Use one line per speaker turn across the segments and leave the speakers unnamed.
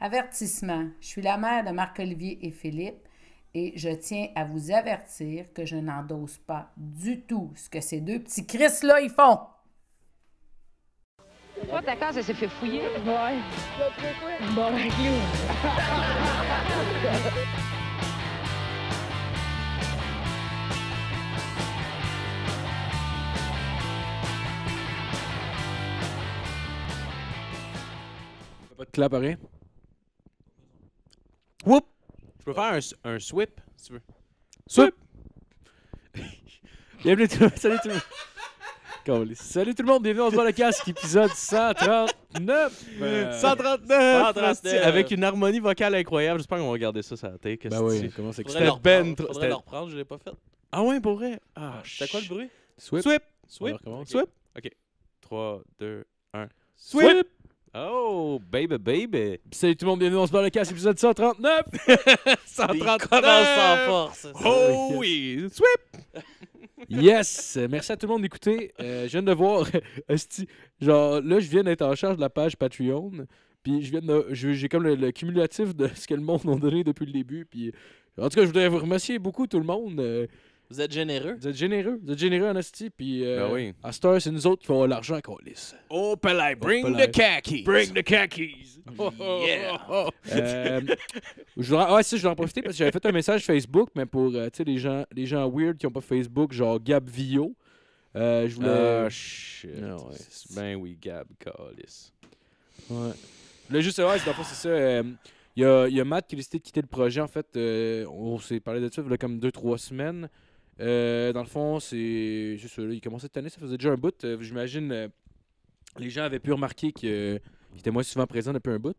Avertissement. Je suis la mère de Marc-Olivier et Philippe et je tiens à vous avertir que je n'endosse pas du tout ce que ces deux petits Chris-là, ils font. D'accord, ça case, s'est fait fouiller. Ouais. Bon,
Pas de clap, rien? Whoop! Je peux faire un, un sweep, si tu veux. Sweep! bienvenue tout le monde. Salut tout le monde. Salut tout le monde, bienvenue, dans se voit le casque, épisode 139! 139! 139! Avec une harmonie vocale incroyable, j'espère qu'on va regarder ça sur la tête. Ben oui, comment c'est que c'était ben trop. Faudrait le reprendre, je l'ai pas fait. Ah ouais, pour vrai?
Ah, c'était quoi le bruit? Sweep! Sweep! Sweep! Sweep! Ok.
3, 2, 1. Sweep! Oh, baby, baby. Salut tout le monde, bienvenue dans ce bar le casse, épisode 139. 139. sans force. Oh oui, sweep. yes, merci à tout le monde d'écouter. Euh, je viens de voir, genre là, je viens d'être en charge de la page Patreon. Puis je viens de, j'ai comme le, cumulatif de ce que le monde m'a donné depuis le début. Puis en tout cas, je voudrais vous remercier beaucoup tout le monde. Euh, vous êtes généreux. Vous êtes généreux. Vous êtes généreux en Puis euh, ben oui. à c'est nous autres qui font l'argent à lisse. Oh, Pelay, bring the khakis. Bring the khakis. Euh, je je voulais en profiter parce que j'avais fait un message Facebook, mais pour euh, les, gens, les gens weird qui n'ont pas Facebook, genre Gab Vio. Euh, je voulais. Ah, shit. Ah, ben oui, Gab Callis. Ouais. Là, juste, vrai, c'est ça. Il y, a, y a Matt qui a décidé de quitter le projet. En fait, on s'est parlé de ça il y a comme 2-3 semaines. Euh, dans le fond, c'est juste là, il commençait cette année, ça faisait déjà un bout. Euh, j'imagine euh, les gens avaient pu remarquer qu'il était moins souvent présent depuis un bout.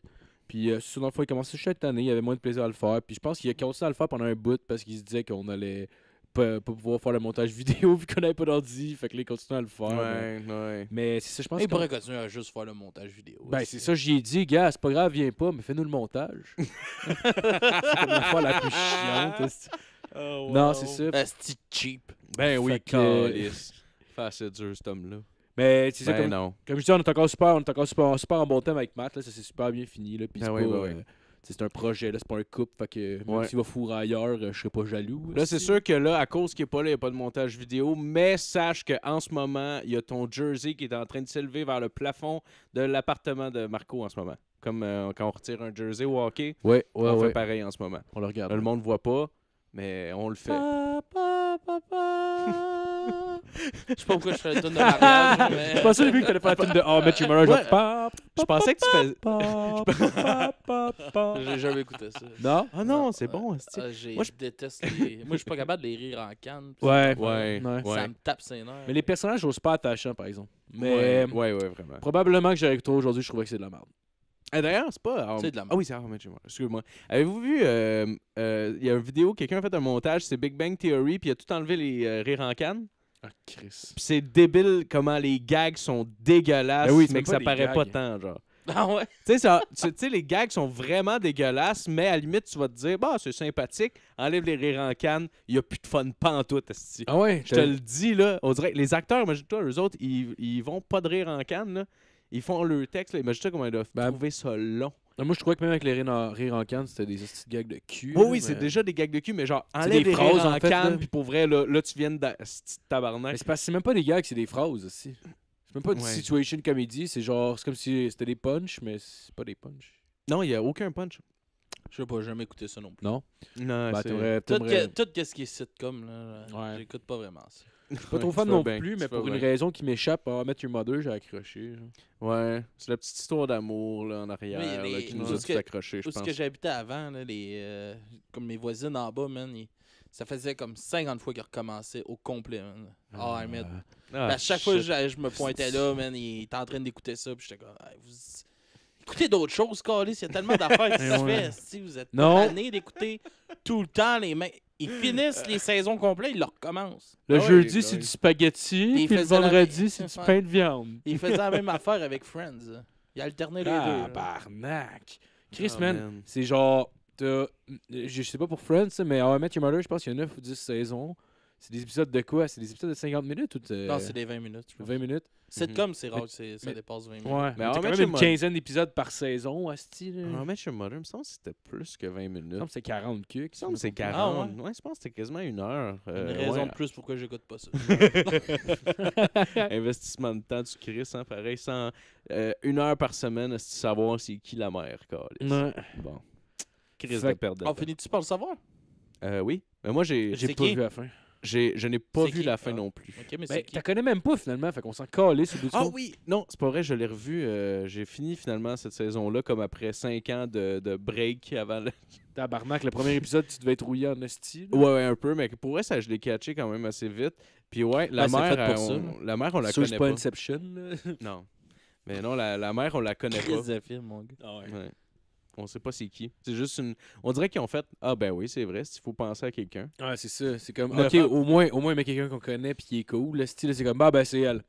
Puis dans le fond, il commençait chaque année, il avait moins de plaisir à le faire. Puis je pense qu'il a commencé à le faire pendant un bout parce qu'il se disait qu'on allait pas, pouvoir faire le montage vidéo vu qu'on avait pas d'ordi. Fait que là, il continue à le faire. Ouais, mais... c'est ça, je pense. Il pourrait continuer
à juste faire le montage vidéo. Ben, c'est ça, j'y
ai dit, gars, c'est pas grave, viens pas, mais fais-nous le montage. c'est la fois la plus chiante. Oh, wow. Non, c'est ça. C'est cheap. Ben oui, calice. Facile dur, cet homme-là. Mais c'est ben ça, comme, non. comme je dis, on est encore super, on est encore super, super en bon thème avec Matt. Là, ça s'est super bien fini. Là, ben c'est ben euh, c'est un projet, là, c'est pas un couple. Fait que même s'il va fourrer ailleurs, euh, je serais pas jaloux. Là, c'est sûr que là, à cause qu'il est pas là, il n'y a pas de montage vidéo. Mais sache qu'en ce moment, il y a ton jersey qui est en train de s'élever vers le plafond de l'appartement de Marco en ce moment. Comme euh, quand on retire un jersey au hockey. on fait pareil en ce moment. On le regarde. le monde ne voit pas. Mais on le fait. Je
sais pas pourquoi je fais le tune de mariage, mais... Je
pensais au début que t'allais faire la tune de Oh, mais tu Marriage. Ouais. je pensais que tu
faisais... j'ai jamais écouté ça. Non?
Ah non, c'est bon. Ah, moi, je déteste les... Moi, je suis pas
capable de les rire en canne. Ouais. Ouais. ouais. Ça me tape ses nerfs. Mais
les personnages, j'ose pas attacher, par exemple. Mais... Ouais, ouais, vraiment. Probablement que j'aurais écouté aujourd'hui, je trouvais que c'est de la merde.
Euh, d'ailleurs, c'est pas. Ah
oui, c'est Armageddon. Excuse-moi. Avez-vous vu. Euh, euh, il y a une vidéo, quelqu'un a fait un montage, c'est Big Bang Theory, puis il a tout enlevé les rires en canne. Ah, Chris. Puis c'est débile comment les gags sont dégueulasses, ben oui, mais que ça paraît pas tant, genre. Ah ouais? tu sais, les gags sont vraiment dégueulasses, mais à limite, tu vas te dire, bah, c'est sympathique, enlève les rires en canne, il y a plus de fun pantoute, Ah ouais? Je te le dis, là, on dirait, les acteurs, moi, toi, eux autres, ils, ils vont pas de rire en canne, là. Ils font le texte, là, imagine-toi comment ils doivent ben, trouver ça long. Moi, je crois que même avec les rires en, canne, c'était des petites gags de cul. oui, c'est déjà des gags de cul, mais genre, enlève des phrases, en, canne, puis pour vrai, là, tu viens de tabarnak. Mais c'est même pas des gags, c'est des phrases aussi. C'est même pas une situation comédie, c'est genre, c'est comme si c'était des punchs, mais c'est pas des punchs. Non, il y a aucun
punch. Je sais pas, jamais écouté ça non plus. Non?
Non, ben, c'est... Tout,
tout ce qui est sitcom, là, j'écoute pas vraiment ça suis pas trop fan non plus, mais pour une raison
qui m'échappe, à ah, mettre j'ai accroché. Ouais, c'est la petite histoire d'amour là, en arrière qui nous a tous accroché, je pense. que
j'habitais avant, là, les, euh, comme mes voisines en bas, man, ça faisait comme 50 fois qu'ils recommençaient au complet. Ah, ah. ah, à chaque fois que je, me pointais là, il était en train d'écouter ça, puis j'étais comme, écoutez d'autres choses, Carlis, il y a tellement d'affaires qui eh se passent. Si vous êtes tanné d'écouter tout le temps les mecs ils finissent les saisons complètes, ils recommencent. Le ah jeudi, c'est ben du
spaghetti, le vendredi, c'est du pain de viande. Ils faisaient la même
affaire avec Friends. Ils alternaient les ah, deux. Barnac! Chris, man,
c'est genre. Je sais pas pour Friends, mais à Met Your je pense qu'il y a 9 ou 10 saisons. C'est des épisodes de quoi C'est des épisodes de 50 minutes ou Non, c'est des 20 minutes. 20 minutes. Sitcom, c'est mhm. rare, que ça dépasse 20 minutes. Ouais, mais quand même une quinzaine d'épisodes par saison, Asti. En fait Mother, me semble que c'était plus que 20 minutes. c'est 40 cucs. Il que c'est 40. Ah, ouais. je pense que c'était quasiment une heure. une euh, raison de plus pourquoi j'écoute pas ça. Investissement de temps du Chris, hein, pareil, sans euh, une heure par semaine, savoir c'est qui la mère, Ouais. Bon. Chris de perdre. On finit-tu par le savoir? Euh, oui. Mais moi, j'ai, pas vu la fin je n'ai pas vu la fin ah. non plus. Okay, mais ben, connais même pas finalement, fait qu'on s'en calait sur Ah oui, non, c'est pas vrai, je l'ai revu. Euh, j'ai fini finalement cette saison-là comme après 5 ans de, break avant le... Tabarnak, le premier épisode, tu devais être rouillé en hostie. Ouais, ouais, un peu, mais pour vrai, ça, je l'ai catché quand même assez vite. Puis ouais, la, ben, mère, euh, on, la mère, on la connaît pas. Inception. non. Mais non, la, mère, on la connaît pas. mon gars. ouais on sait pas c'est qui. C'est juste une. On dirait qu'ils ont fait Ah ben oui, c'est vrai, s'il faut penser à quelqu'un.
Ah, c'est ça. C'est comme OK, euh,
au moins, au moins, il quelqu'un qu'on connaît puis qui est cool. Le style, c'est comme Ah ben c'est elle.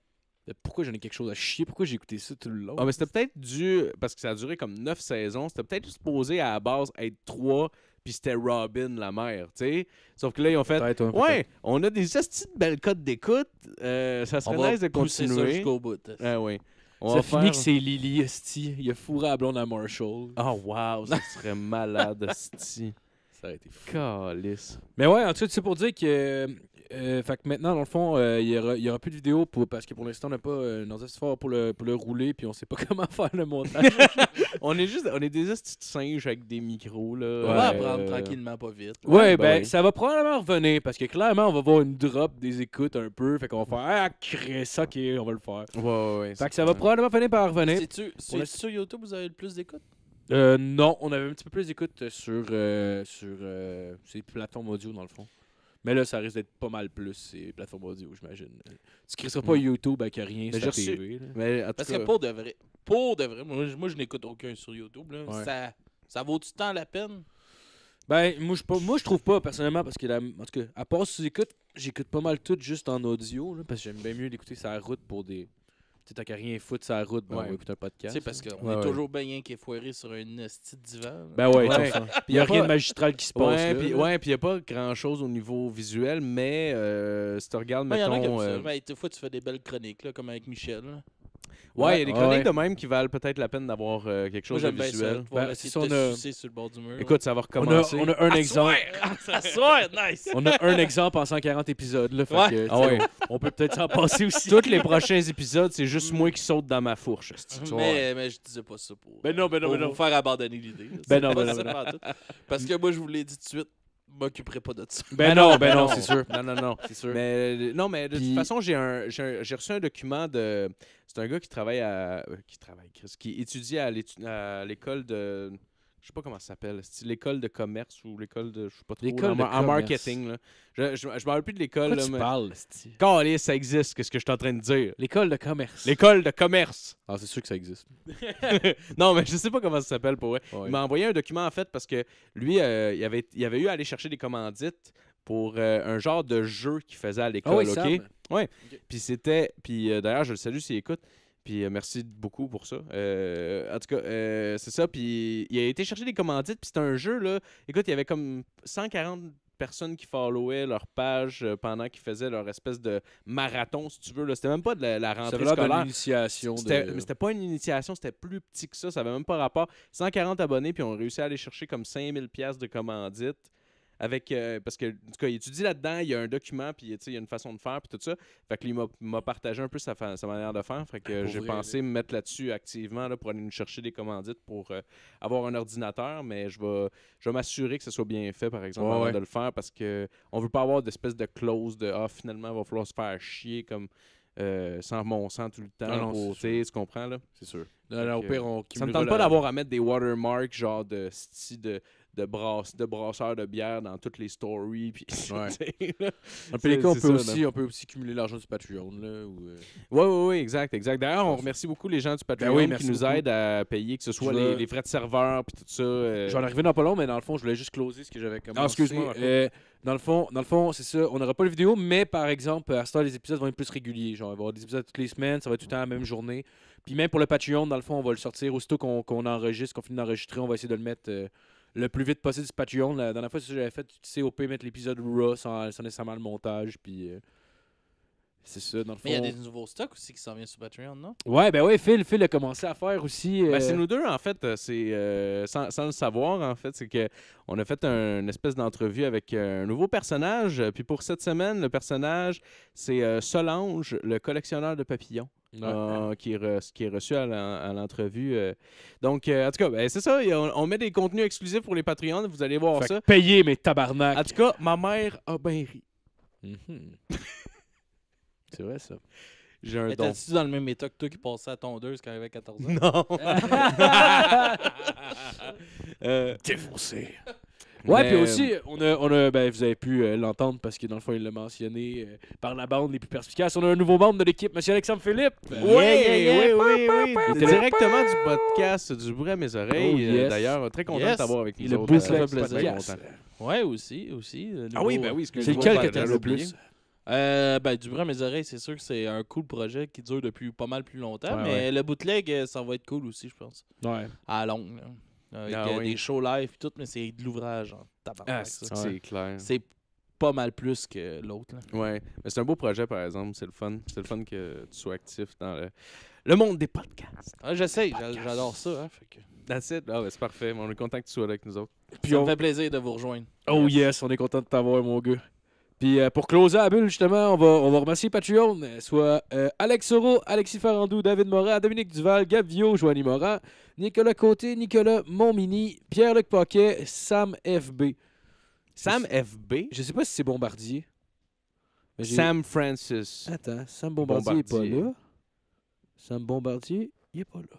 Pourquoi j'en ai quelque chose à chier? Pourquoi j'ai écouté ça tout le long? Ah, mais c'était peut-être dû, parce que ça a duré comme neuf saisons, c'était peut-être supposé à la base être trois. puis c'était Robin la mère, tu sais. Sauf que là, ils ont fait ouais, on a des petites belles cotes d'écoute, euh, ça serait nice de continuer. bout, ah, oui on ça que c'est Lily, hostie. Il a fourré à blonde à Marshall. Oh, wow, ça serait malade, Sti. Ça aurait été fou. Calice. Mais ouais, en tout cas, c'est pour dire que euh, fait que maintenant, dans le fond, euh, il n'y aura, y aura, plus de vidéo parce que pour l'instant, on n'a pas une euh, nos efforts pour le, pour le rouler puis on sait pas comment faire le montage. on est juste on est des petits singes avec des micros. Là. On va apprendre tranquillement, pas vite. Oui, Ouais, ben, ben ça va probablement revenir parce que clairement, on va voir une drop des écoutes un peu. Fait qu'on va faire Ah, crée ça, ok, on va le faire. Ouais, ouais, Fait que ça va probablement finir par revenir. -tu, sur, sur
YouTube, vous avez le plus d'écoutes
euh, non, on avait un petit peu plus d'écoutes sur, euh, sur euh, ces plateformes audio, dans le fond. Mais là, ça risque d'être pas mal plus ces plateformes audio, j'imagine. Tu sera pas YouTube avec rien sur TV. Parce que pour de
vrai, pour de vrai moi, je n'écoute aucun sur YouTube. Ça, ça vaut du temps la peine?
Ben, moi, je, moi, je trouve pas, personnellement, parce que, en tout cas, à part si j'écoute, j'écoute pas mal tout juste en audio, parce que j'aime bien mieux l'écouter sa route pour des, T'as qu'à rien foutre sur la route, ben on va un podcast. Tu parce qu'on est toujours
bien qui est foiré sur une esti divan. Ben ouais, il n'y a, rien de magistral qui se passe. Ouais, puis il
n'y a pas grand-chose au niveau visuel, mais euh, si tu regardes, mettons... Il euh, ben,
Des fois, tu fais des belles chroniques, là, comme avec Michel. Ouais, il y a des chroniques de
même qui valent peut-être la peine d'avoir euh, quelque chose de visuel. Ben, si on a... Écoute, ça va recommencer. On a, un exemple. nice. On a un exemple en 140 épisodes. Là, que, ah ouais. On peut peut-être s'en passer aussi. Tous les prochains épisodes, c'est juste moi qui saute dans ma fourche. Mais,
mais je disais pas ça pour, ben non, ben non, mais ben non. vous faire abandonner l'idée. Ben non, ben non. Ben Parce que moi, je vous l'ai dit tout de suite, m'occuperai pas de ça. Ben, ben non, ben, ben non, c'est
sûr. Non, non, non, c'est sûr. Mais euh, non, mais de toute façon, j'ai j'ai reçu un document de. C'est un gars qui travaille à. Euh, qui travaille, qui étudie à l'école de je sais pas comment ça s'appelle, l'école de commerce ou l'école de, je sais pas trop, l'école en, marketing. Je, je, me rappelle plus de l'école. Là, tu parles, Calais, ça existe, qu'est-ce que je suis en train de dire. L'école de commerce. L'école de commerce. Ah, c'est sûr que ça existe. non, mais je sais pas comment ça s'appelle pour vrai. Il m'a envoyé un document, en fait, parce que lui, euh, il, avait, il avait eu à aller chercher des commandites pour euh, un genre de jeu qu'il faisait à l'école, ah oui, OK? Puis c'était... Puis euh, d'ailleurs, je le salue s'il écoute. Puis euh, merci beaucoup pour ça. Euh, en tout cas, euh, c'est ça. Puis il a été chercher des commandites. Puis c'est un jeu, là. Écoute, il y avait comme 140 personnes qui followaient leur page pendant qu'ils faisaient leur espèce de marathon, si tu veux. C'était même pas de la, rentrée rentrée ça une Initiation Mais c'était pas une initiation, c'était plus petit que ça. Ça avait même pas rapport. 140 abonnés, puis on réussi à aller chercher comme 5000 pièces de commandites avec euh, parce que en tout cas, il étudie là-dedans, il y a un document, puis il y a une façon de faire, puis tout ça. Fait que lui m'a partagé un peu sa, sa, manière de faire. Fait que ah, j'ai pensé me mettre là-dessus activement là, pour aller nous chercher des commandites pour euh, avoir un ordinateur, mais je vais, je m'assurer que ce soit bien fait, par exemple, avant de le faire, parce que on veut pas avoir d'espèce de clause de ah finalement il va falloir se faire chier comme euh, sans mon sang tout le temps ah non, tu comprends là. C'est sûr. Non, non, ça me tente pas d'avoir à mettre des watermarks genre de style de de, brasse, de brasseurs de bière dans toutes les stories. Puis, on peut, aussi, cumuler l'argent du Patreon. Oui, euh. exact. exact. D'ailleurs, on remercie beaucoup les gens du ben Patreon qui nous aident à payer, que ce soit les, frais de serveur puis tout ça. Euh. J'en arrivais dans pas long, mais dans le fond, je voulais juste closer ce que j'avais comme ah, excuse-moi. Euh, dans le fond, fond c'est ça. On n'aura pas les vidéo, mais par exemple, à ce temps, les épisodes vont être plus réguliers. Genre, va avoir des épisodes toutes les semaines, ça va être tout le temps la même journée. Puis même pour le Patreon, dans le fond, on va le sortir aussitôt qu'on enregistre, qu'on finit d'enregistrer, on va essayer de le mettre le plus vite possible sur Patreon. La dernière fois, que j'avais fait tu sais, OP, mettre l'épisode Raw sans, sans, nécessairement le montage. Puis. Euh, c'est ça, dans le fond. Mais il y a des
nouveaux stocks aussi qui s'en viennent sur Patreon, non?
Ouais, ben ouais, Phil, Phil a commencé à faire aussi. Ben, euh, c'est nous deux, en fait. Euh, c'est sans, sans, le savoir, en fait, c'est que on a fait une espèce d'entrevue avec un nouveau personnage. Puis pour cette semaine, le personnage, c'est Solange, le collectionneur de papillons. Ah, qui, est qui, est reçu à l'entrevue. Euh. Donc, euh, en tout cas, ben, c'est ça. On, met des contenus exclusifs pour les Patreons. Vous allez voir ça. Payez mes tabarnak. En tout cas, ma mère a bien ri. Mm-hmm. c'est vrai, ça. J'ai
un don. étais tu dans le même état que toi qui passais à tondeuse quand il avait 14 ans? Non! Euh, Défoncé! Ouais, puis aussi, euh,
on a, on a, ben, vous avez pu euh, l'entendre parce que dans le fond, il l'a mentionné euh, par la bande les plus perspicaces. On a un nouveau membre de l'équipe, Monsieur Alexandre Philippe. Oui, oui, oui, oui, Directement du podcast du bruit à mes oreilles. Oh, d'ailleurs, très content d'avoir de t'avoir avec nous. Le plus autres. Ça fait plaisir.
Ouais, aussi, aussi. Ah oui, ben oui, c'est lequel que t'as le plus? ben, du bruit à mes oreilles, c'est sûr que c'est un cool projet qui dure depuis pas mal plus longtemps, mais le bootleg, ça va être cool aussi, je pense. Ouais. À longue. Là il y a des shows live et tout, mais c'est de l'ouvrage ah, c'est clair. C'est pas mal plus que
l'autre. Ouais, mais c'est un beau projet par exemple, c'est le fun. C'est le fun que tu sois actif dans le, monde des podcasts. Ah, j'essaye, j'adore ça. Hein, That's it. Ah, ben, c'est parfait, on est content que tu sois avec nous autres. Puis ça on... me fait
plaisir de vous rejoindre.
Oh yes, on est content de t'avoir, mon gars. Puis euh, pour closer la bulle, justement, on va, on va remercier Patreon, euh, soit euh, Alex Soro, Alexis Farandou, David Morin, Dominique Duval, Gab Joanny Joanie Morin, Nicolas Côté, Nicolas Montmini, Pierre-Luc Paquet, Sam FB. Sam FB? Je sais pas si c'est Bombardier. Sam Francis. Attends, Sam Bombardier, n'est pas là. Sam Bombardier, il est pas là.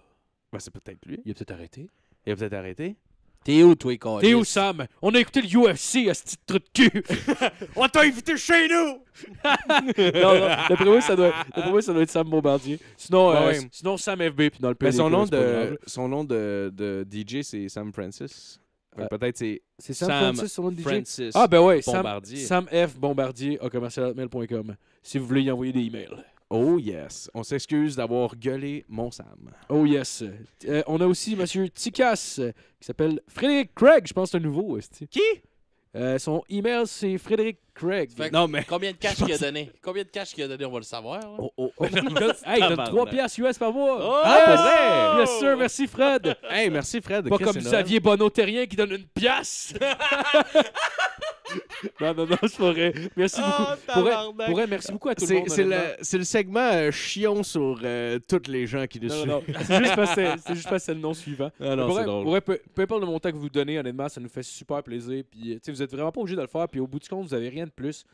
Ben, c'est peut-être lui. Il a peut-être arrêté. Il a peut-être arrêté. T'es où, toi, Carlis? T'es où, Sam? On a écouté le UFC à ce petit truc de cul. On t'a invité chez nous! non, non, Le premier, ça doit, premier, ça doit être Sam Bombardier. Sinon, euh, sinon Sam FB, puis dans le Mais son nom, de, son nom de, de DJ, c'est Sam Francis. Euh, peut-être c'est. Sam, Francis, son nom de DJ. Francis ah, ben ouais, Sam, Sam F. Bombardier à commercialmail.com si vous voulez y envoyer des emails. Oh yes. On s'excuse d'avoir gueulé mon Sam. Oh yes. Euh, on a aussi Monsieur Tikas euh, qui s'appelle Frédéric Craig, je pense c'est un nouveau. Qui? Euh, son email, c'est Frédéric Craig. Non, mais...
Combien de cash qu'il a donné? Combien de cash qu'il a donné, on va le savoir. Hein. Oh, oh, hey, oh. il donne 3 piastres
US par mois. Oh! Ah, oh! yes, sir. Merci, Fred. Hey, merci Fred. Pas comme Xavier bono qui donne une pièce. non, non, non, je pourrais Merci oh, beaucoup. pourrais merci beaucoup à tout le monde. C'est le, segment euh, chion sur euh, toutes les gens qui nous suivent. Non, c'est juste parce que juste le nom suivant. Ah, non, drôle. peu, importe le montant que vous donnez, honnêtement, ça nous fait super plaisir. Puis, euh, vous êtes vraiment pas obligé de le faire. Puis, au bout du compte, vous avez rien de plus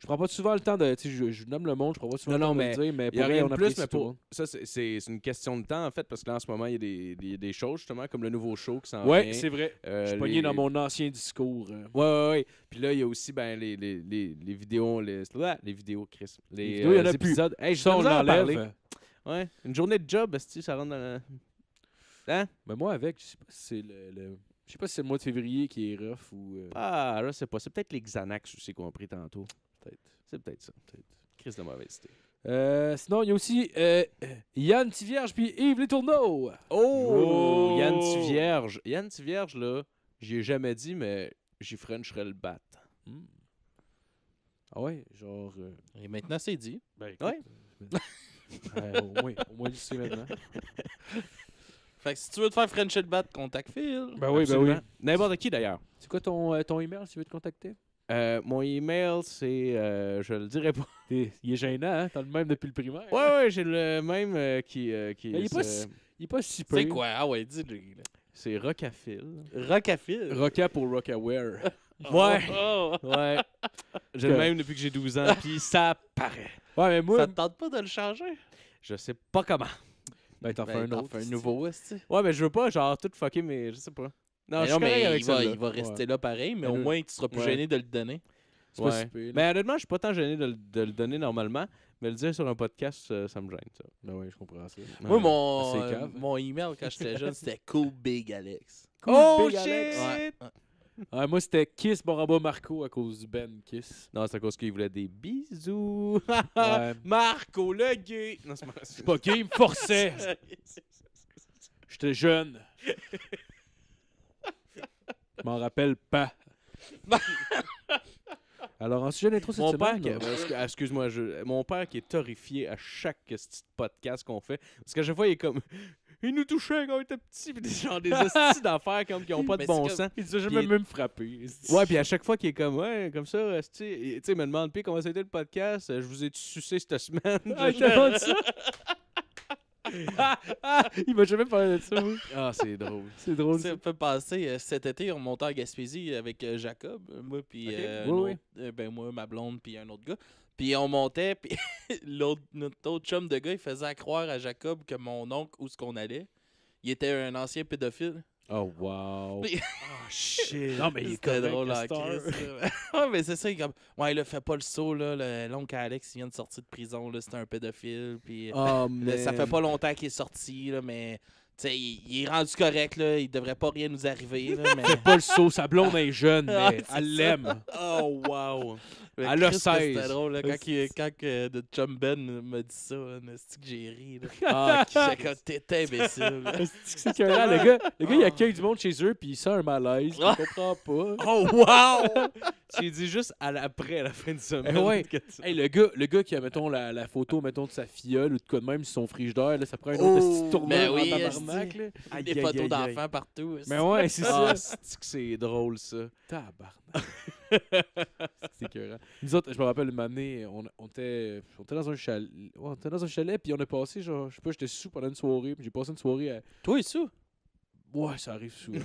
je prends pas souvent le temps de. Je, je nomme le monde, je prends pas souvent le temps de le dire, mais pour y a rien plus, mais pour, Ça, c'est une question de temps, en fait, parce que là, en ce moment, il y a des, des, justement, comme le nouveau show qui s'en vient. Oui, c'est vrai. je suis euh, dans mon ancien discours. Hein. Oui, Ouais, ouais, Puis là, il y a aussi ben, les, les, les, les vidéos. Les, les vidéos, Chris. Les, vidéos, il y en a euh, épisodes. Plus. je Ouais. Une journée de job, ça rentre dans Hein? Mais ben, moi, avec, je sais pas si c'est le... Je sais pas si c'est le mois de février qui est rough ou. Euh, ah, là, c'est pas. C'est peut-être les Xanax aussi qu'on a tantôt. C'est peut-être ça. Peut-être. Crise de mauvaise idée. Euh, sinon, il y a aussi euh, euh, Yann Tivierge puis Yves Little No. Oh! oh! Yann Tivierge. Yann Tivierge, là, j'ai jamais dit, mais j'y frencherais le bat. Hmm. Ah
ouais, genre. Et maintenant, c'est dit. Ben, ouais. au moins, au moins, sais maintenant. Fait que si tu veux te faire le bat, contacte Phil. Ben oui, ben oui.
N'importe qui d'ailleurs. C'est quoi ton, ton email si tu veux te contacter? Euh, mon email, c'est. Euh, je le dirais pas. il est gênant, hein? T'as le même depuis le primaire. Ouais, ouais, j'ai le même euh, qui. qui il, est pas il est pas peu. C'est quoi? Ah ouais, dis-le. C'est Rockafil. Rockafil? Rocka pour Rockaware. Ouais. Oh, oh. ouais. J'ai le même depuis que j'ai 12 ans, puis ça paraît. Ouais, mais moi. Ça te tente pas de le changer? Je sais pas comment. Ben, t'en fais ben, un autre. Fais un nouveau, aussi. Ouais, mais je veux pas, genre, tout fucker, mais je sais pas. Non, mais il, va, rester là pareil, mais au moins tu seras plus gêné de le donner. Ouais. Mais honnêtement, je suis pas tant gêné de, le- donner normalement, mais le dire sur un podcast, euh, ça me gêne. Ça. Ben oui, je comprends ça. Moi, mon, ah, euh,
mon email quand j'étais jeune, c'était Cool Big Alex. Oh shit!
Ah, moi, c'était Kiss Marco à cause du Ben Kiss. Non, c'est à cause qu'il voulait des bisous. Marco le gay. Non, pas gay, il me forçait. J'étais jeune. M'en rappelle pas. Alors, en sujet d'intro cette mon Père euh, Excuse-moi, je... mon père qui est horrifié à chaque petit podcast qu'on fait, parce qu'à chaque fois, il est comme... Il nous touchait quand on était petit, des des hosties d'affaires comme qui n'ont pas de bon sens. Il nous jamais même frappé. Ouais, puis à chaque fois qu'il est comme, ouais, comme ça, tu sais, il me demande, puis comment été le podcast, je vous ai sucé cette semaine. Ah, Il m'a jamais parlé de ça,
Ah, c'est drôle. C'est drôle. Ça, peut passer euh, cet été, on montait à Gaspésie avec euh, Jacob, euh, moi, puis ben, moi, ma blonde, puis un autre gars. Puis on montait, puis l'autre, notre autre chum de gars, il faisait croire à Jacob que mon oncle, où ce qu'on allait, il était un ancien pédophile.
Oh, wow. Oh, shit. Non, mais il est drôle star,
mais c'est ça, il comme. Ouais, a fait pas le saut, là. Le l'oncle Alex, vient de sortir de prison, là. C'était un pédophile. Puis. Oh, Ça fait pas longtemps qu'il est sorti, là, mais il, est rendu correct, là. il devrait pas rien nous arriver. mais c'est
pas le saut, sa blonde est jeune, mais elle l'aime.
Oh, wow! elle a 16. C'est drôle, quand, il, quand Chum Ben me dit ça, c'est hein, que j'ai ri. Là. Ah, quand imbécile. c'est que le gars, le gars il ah.
accueille du monde chez eux, puis il sent un malaise, il comprends pas. Oh, wow! tu dis juste à à la fin de eh semaine. le, gars, le gars qui a, mettons, la, photo mettons, de sa filleule ou de quoi même, son frigidaire, là, ça prend un autre petite oh! tournée dans ben tabarnak. Des photos d'enfants partout. Mais ben ouais, c'est ah, ça. c'est drôle, ça. Tabarnak. c'est écœurant. Nous autres, je me rappelle, une on, était, on était dans un chalet, on puis on a passé, genre, je sais pas, j'étais sous pendant une soirée, puis j'ai passé une soirée à... Toi, sous? Ouais, ça arrive souvent.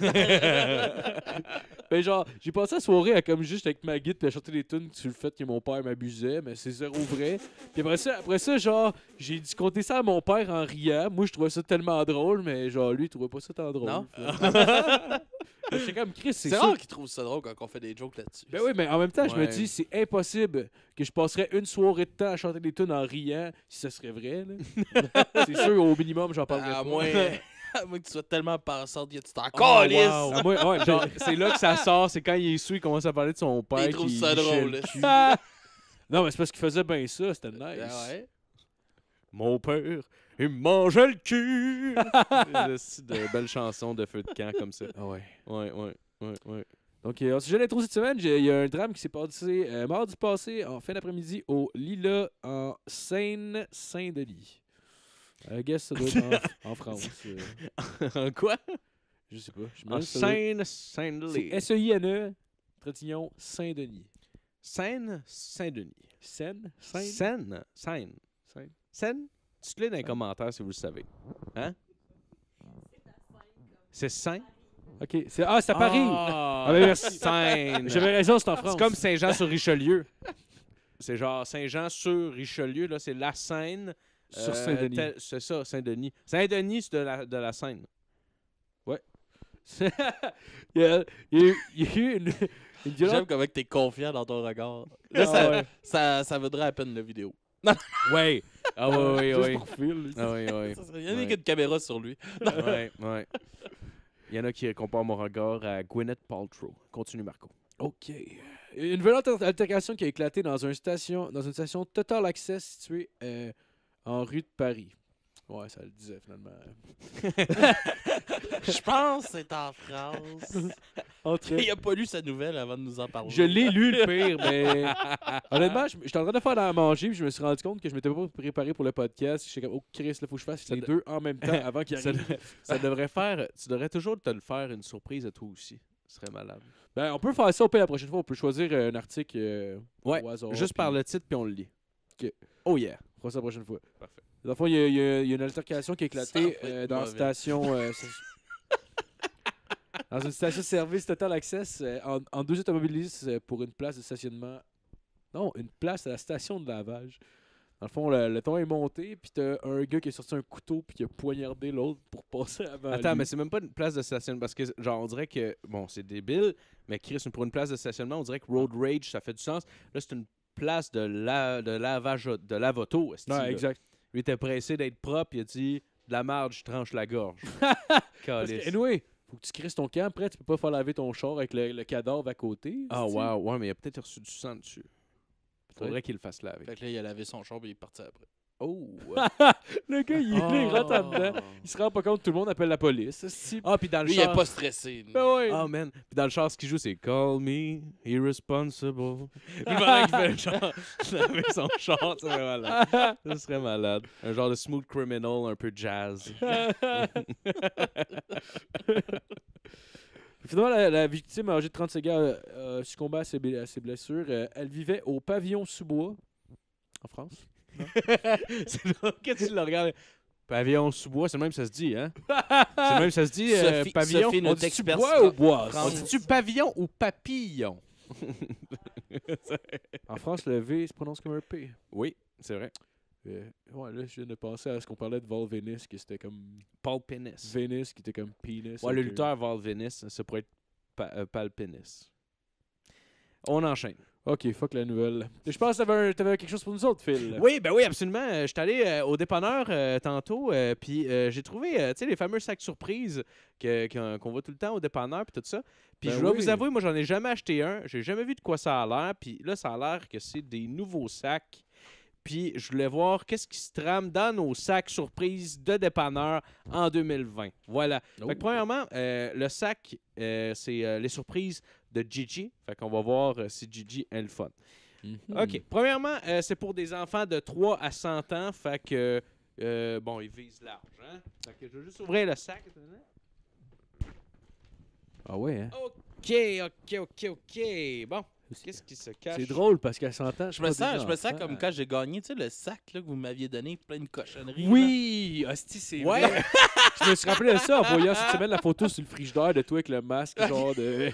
genre, j'ai passé la soirée à comme juste avec ma guide et à chanter des tunes sur le fait que mon père m'abusait, mais c'est zéro vrai. Puis après ça, après ça genre, j'ai dit compter ça à mon père en riant. Moi, je trouvais ça tellement drôle, mais genre, lui, il trouvait pas ça tant drôle. Non.
comme Chris, c'est rare qu'il trouve ça drôle quand on fait des jokes là-dessus. Ben oui, mais en même temps, je me dis,
c'est impossible que je passerais une soirée de temps à chanter des tunes en riant si ça serait vrai. c'est sûr, au minimum, j'en parlerais. À moins.
Moi, que tu sois tellement par tu t'en oh, ah, c'est là que ça sort,
c'est quand il est sous, il commence à parler de son père. Il trouve ça drôle. non, mais c'est parce qu'il faisait bien ça, c'était ah nice. Mon père, il mangeait le cul. c'est de belles chansons de feu de camp comme ça. Ah ouais. Ouais, ouais, ouais, Donc, si sujet de cette semaine, il y a un drame qui s'est passé euh, mardi passé, en fin d'après-midi, au Lila, en Seine-Saint-Denis. I guess ça doit être en, France. Euh. en quoi? Je sais pas. en Seine-Saint-Denis. S-E-I-N-E, e, Saint-Denis. Seine-Saint-Denis. Seine? Seine? Seine. Seine. Seine. Seine? Dites-le dans les commentaires si vous le savez. Hein? C'est Saint? OK. C'est, ah, c'est à Paris! Ah, ah ben, merci. Seine. J'avais raison, c'est en France. C'est comme Saint-Jean-sur-Richelieu. c'est genre Saint-Jean-sur-Richelieu, là, c'est la Seine. Sur euh, Saint-Denis. c'est ça, Saint-Denis. Saint-Denis, c'est de la, de la Seine. Ouais. il, y a, il, il, J'aime comment
t'es confiant dans ton regard. Là, ah ça, ça, ça, vaudrait à peine la vidéo.
ouais. Ah ouais, ouais, ouais. Juste pour ah ouais, ouais. il y en a ouais. qui a une caméra sur lui. ouais, ouais. Il y en a qui comparent mon regard à Gwyneth Paltrow. Continue, Marco. OK. Une violente altercation qui a éclaté dans, une station, dans une station Total Access située euh, en rue de Paris. Ouais, ça le disait finalement.
Je pense que c'est en France. Il a pas lu sa nouvelle avant de nous en parler. Je l'ai lu le
pire, mais honnêtement, j'étais en train de faire à manger puis je me suis rendu compte que je m'étais pas préparé pour le podcast. Je suis comme, oh Chris, il faut que je fasse les deux en même temps avant qu'il arrive. Ça, devrait faire, tu devrais toujours te le faire une surprise à toi aussi. Ce serait malade. Ben, on peut faire ça au pire la prochaine fois. On peut choisir un article euh, ouais, Juste par le titre, puis on le lit. Oh yeah la prochaine fois. Parfait. Dans le fond, il y, a une altercation qui est éclaté euh, dans la station. Euh, une station-service Total Access euh, en, en, deux automobilistes pour une place de stationnement. Non, une place à la station de lavage. Dans le fond, le, temps ton est monté, puis t'as un gars qui est sorti un couteau, puis qui a poignardé l'autre pour passer avant. Attends, mais c'est même pas une place de stationnement, parce que, genre, on dirait que, bon, c'est débile, mais Chris, pour une place de stationnement, on dirait que Road Rage, ça fait du sens. Là, c'est une place de, de lavage de lavoto. Non, exact. Il était pressé d'être propre, il a dit de la marge, je tranche la gorge. Parce que, anyway, faut que tu crisses ton camp, après tu peux pas faire laver ton char avec le, cadavre à côté. Ah ouais, ouais, mais il a peut-être reçu du sang dessus. Faudrait qu'il le fasse laver.
Fait que là, il a lavé son char et il est parti après. Oh! le
gars, il est ah. rentable Il se rend pas compte, tout le monde appelle la police. Ah, puis dans le Lui, char... il est pas stressé. Mais ben Oh, ah, man. Puis dans le char, ce qu'il joue, c'est Call me irresponsible. Il va qu'il fait le char, avec son char, ça serait malade. Ça serait malade. Un genre de smooth criminal, un peu jazz. Finalement, la, victime, victime âgée de 37 ans euh, euh succomba à ses, blessures. Euh, elle vivait au pavillon sous bois, en France. c'est drôle que tu le regardes. Pavillon sous bois, c'est même ça se dit, hein? c'est même ça se dit. Euh, pavillon, sous on bois ou bois? On tu pavillon ou papillon? en France, le V se prononce comme un P. Oui, c'est vrai. Euh, là, je viens de penser à ce qu'on parlait de Val qui c'était comme Paul Penis. Vénis qui était comme penis. Ouais, le lutteur Val ça pourrait être pa- euh, On enchaîne. OK, fuck la nouvelle. Je pense que tu avais quelque chose pour nous autres, Phil. Oui, ben oui, absolument. Euh, je suis allé euh, au dépanneur euh, tantôt, puis j'ai trouvé, tu sais, les fameux sacs surprises qu'on voit tout le temps au dépanneur, puis tout ça. Puis ben je dois vous avouer, moi, j'en ai jamais acheté un. J'ai jamais vu de quoi ça a l'air. Puis là, ça a l'air que c'est des nouveaux sacs. Puis je voulais voir qu'est-ce qui se trame dans nos sacs surprises de dépanneur en 2020. Voilà. Oh. premièrement, le sac, c'est les surprises de Gigi. Fait qu'on va voir euh, si Gigi a le fun. Mhm. OK. Premièrement, euh, c'est pour des enfants de 3 à 100 ans. Fait que, euh, bon, ils visent large. Hein? Fait que je vais juste ouvrir le sac. Ah ouais, hein?
OK, OK, OK, OK. Bon. Qu'est-ce qui se cache? C'est drôle
parce qu'à 100 ans, je, me sens, je me sens comme quand
j'ai gagné, tu sais, le sac que vous m'aviez donné, plein de cochonneries. Oui! Hostie, c'est ouais. vrai. je me suis rappelé
de ça en voyant cette semaine la photo sur le frigidaire de toi avec le masque, genre de.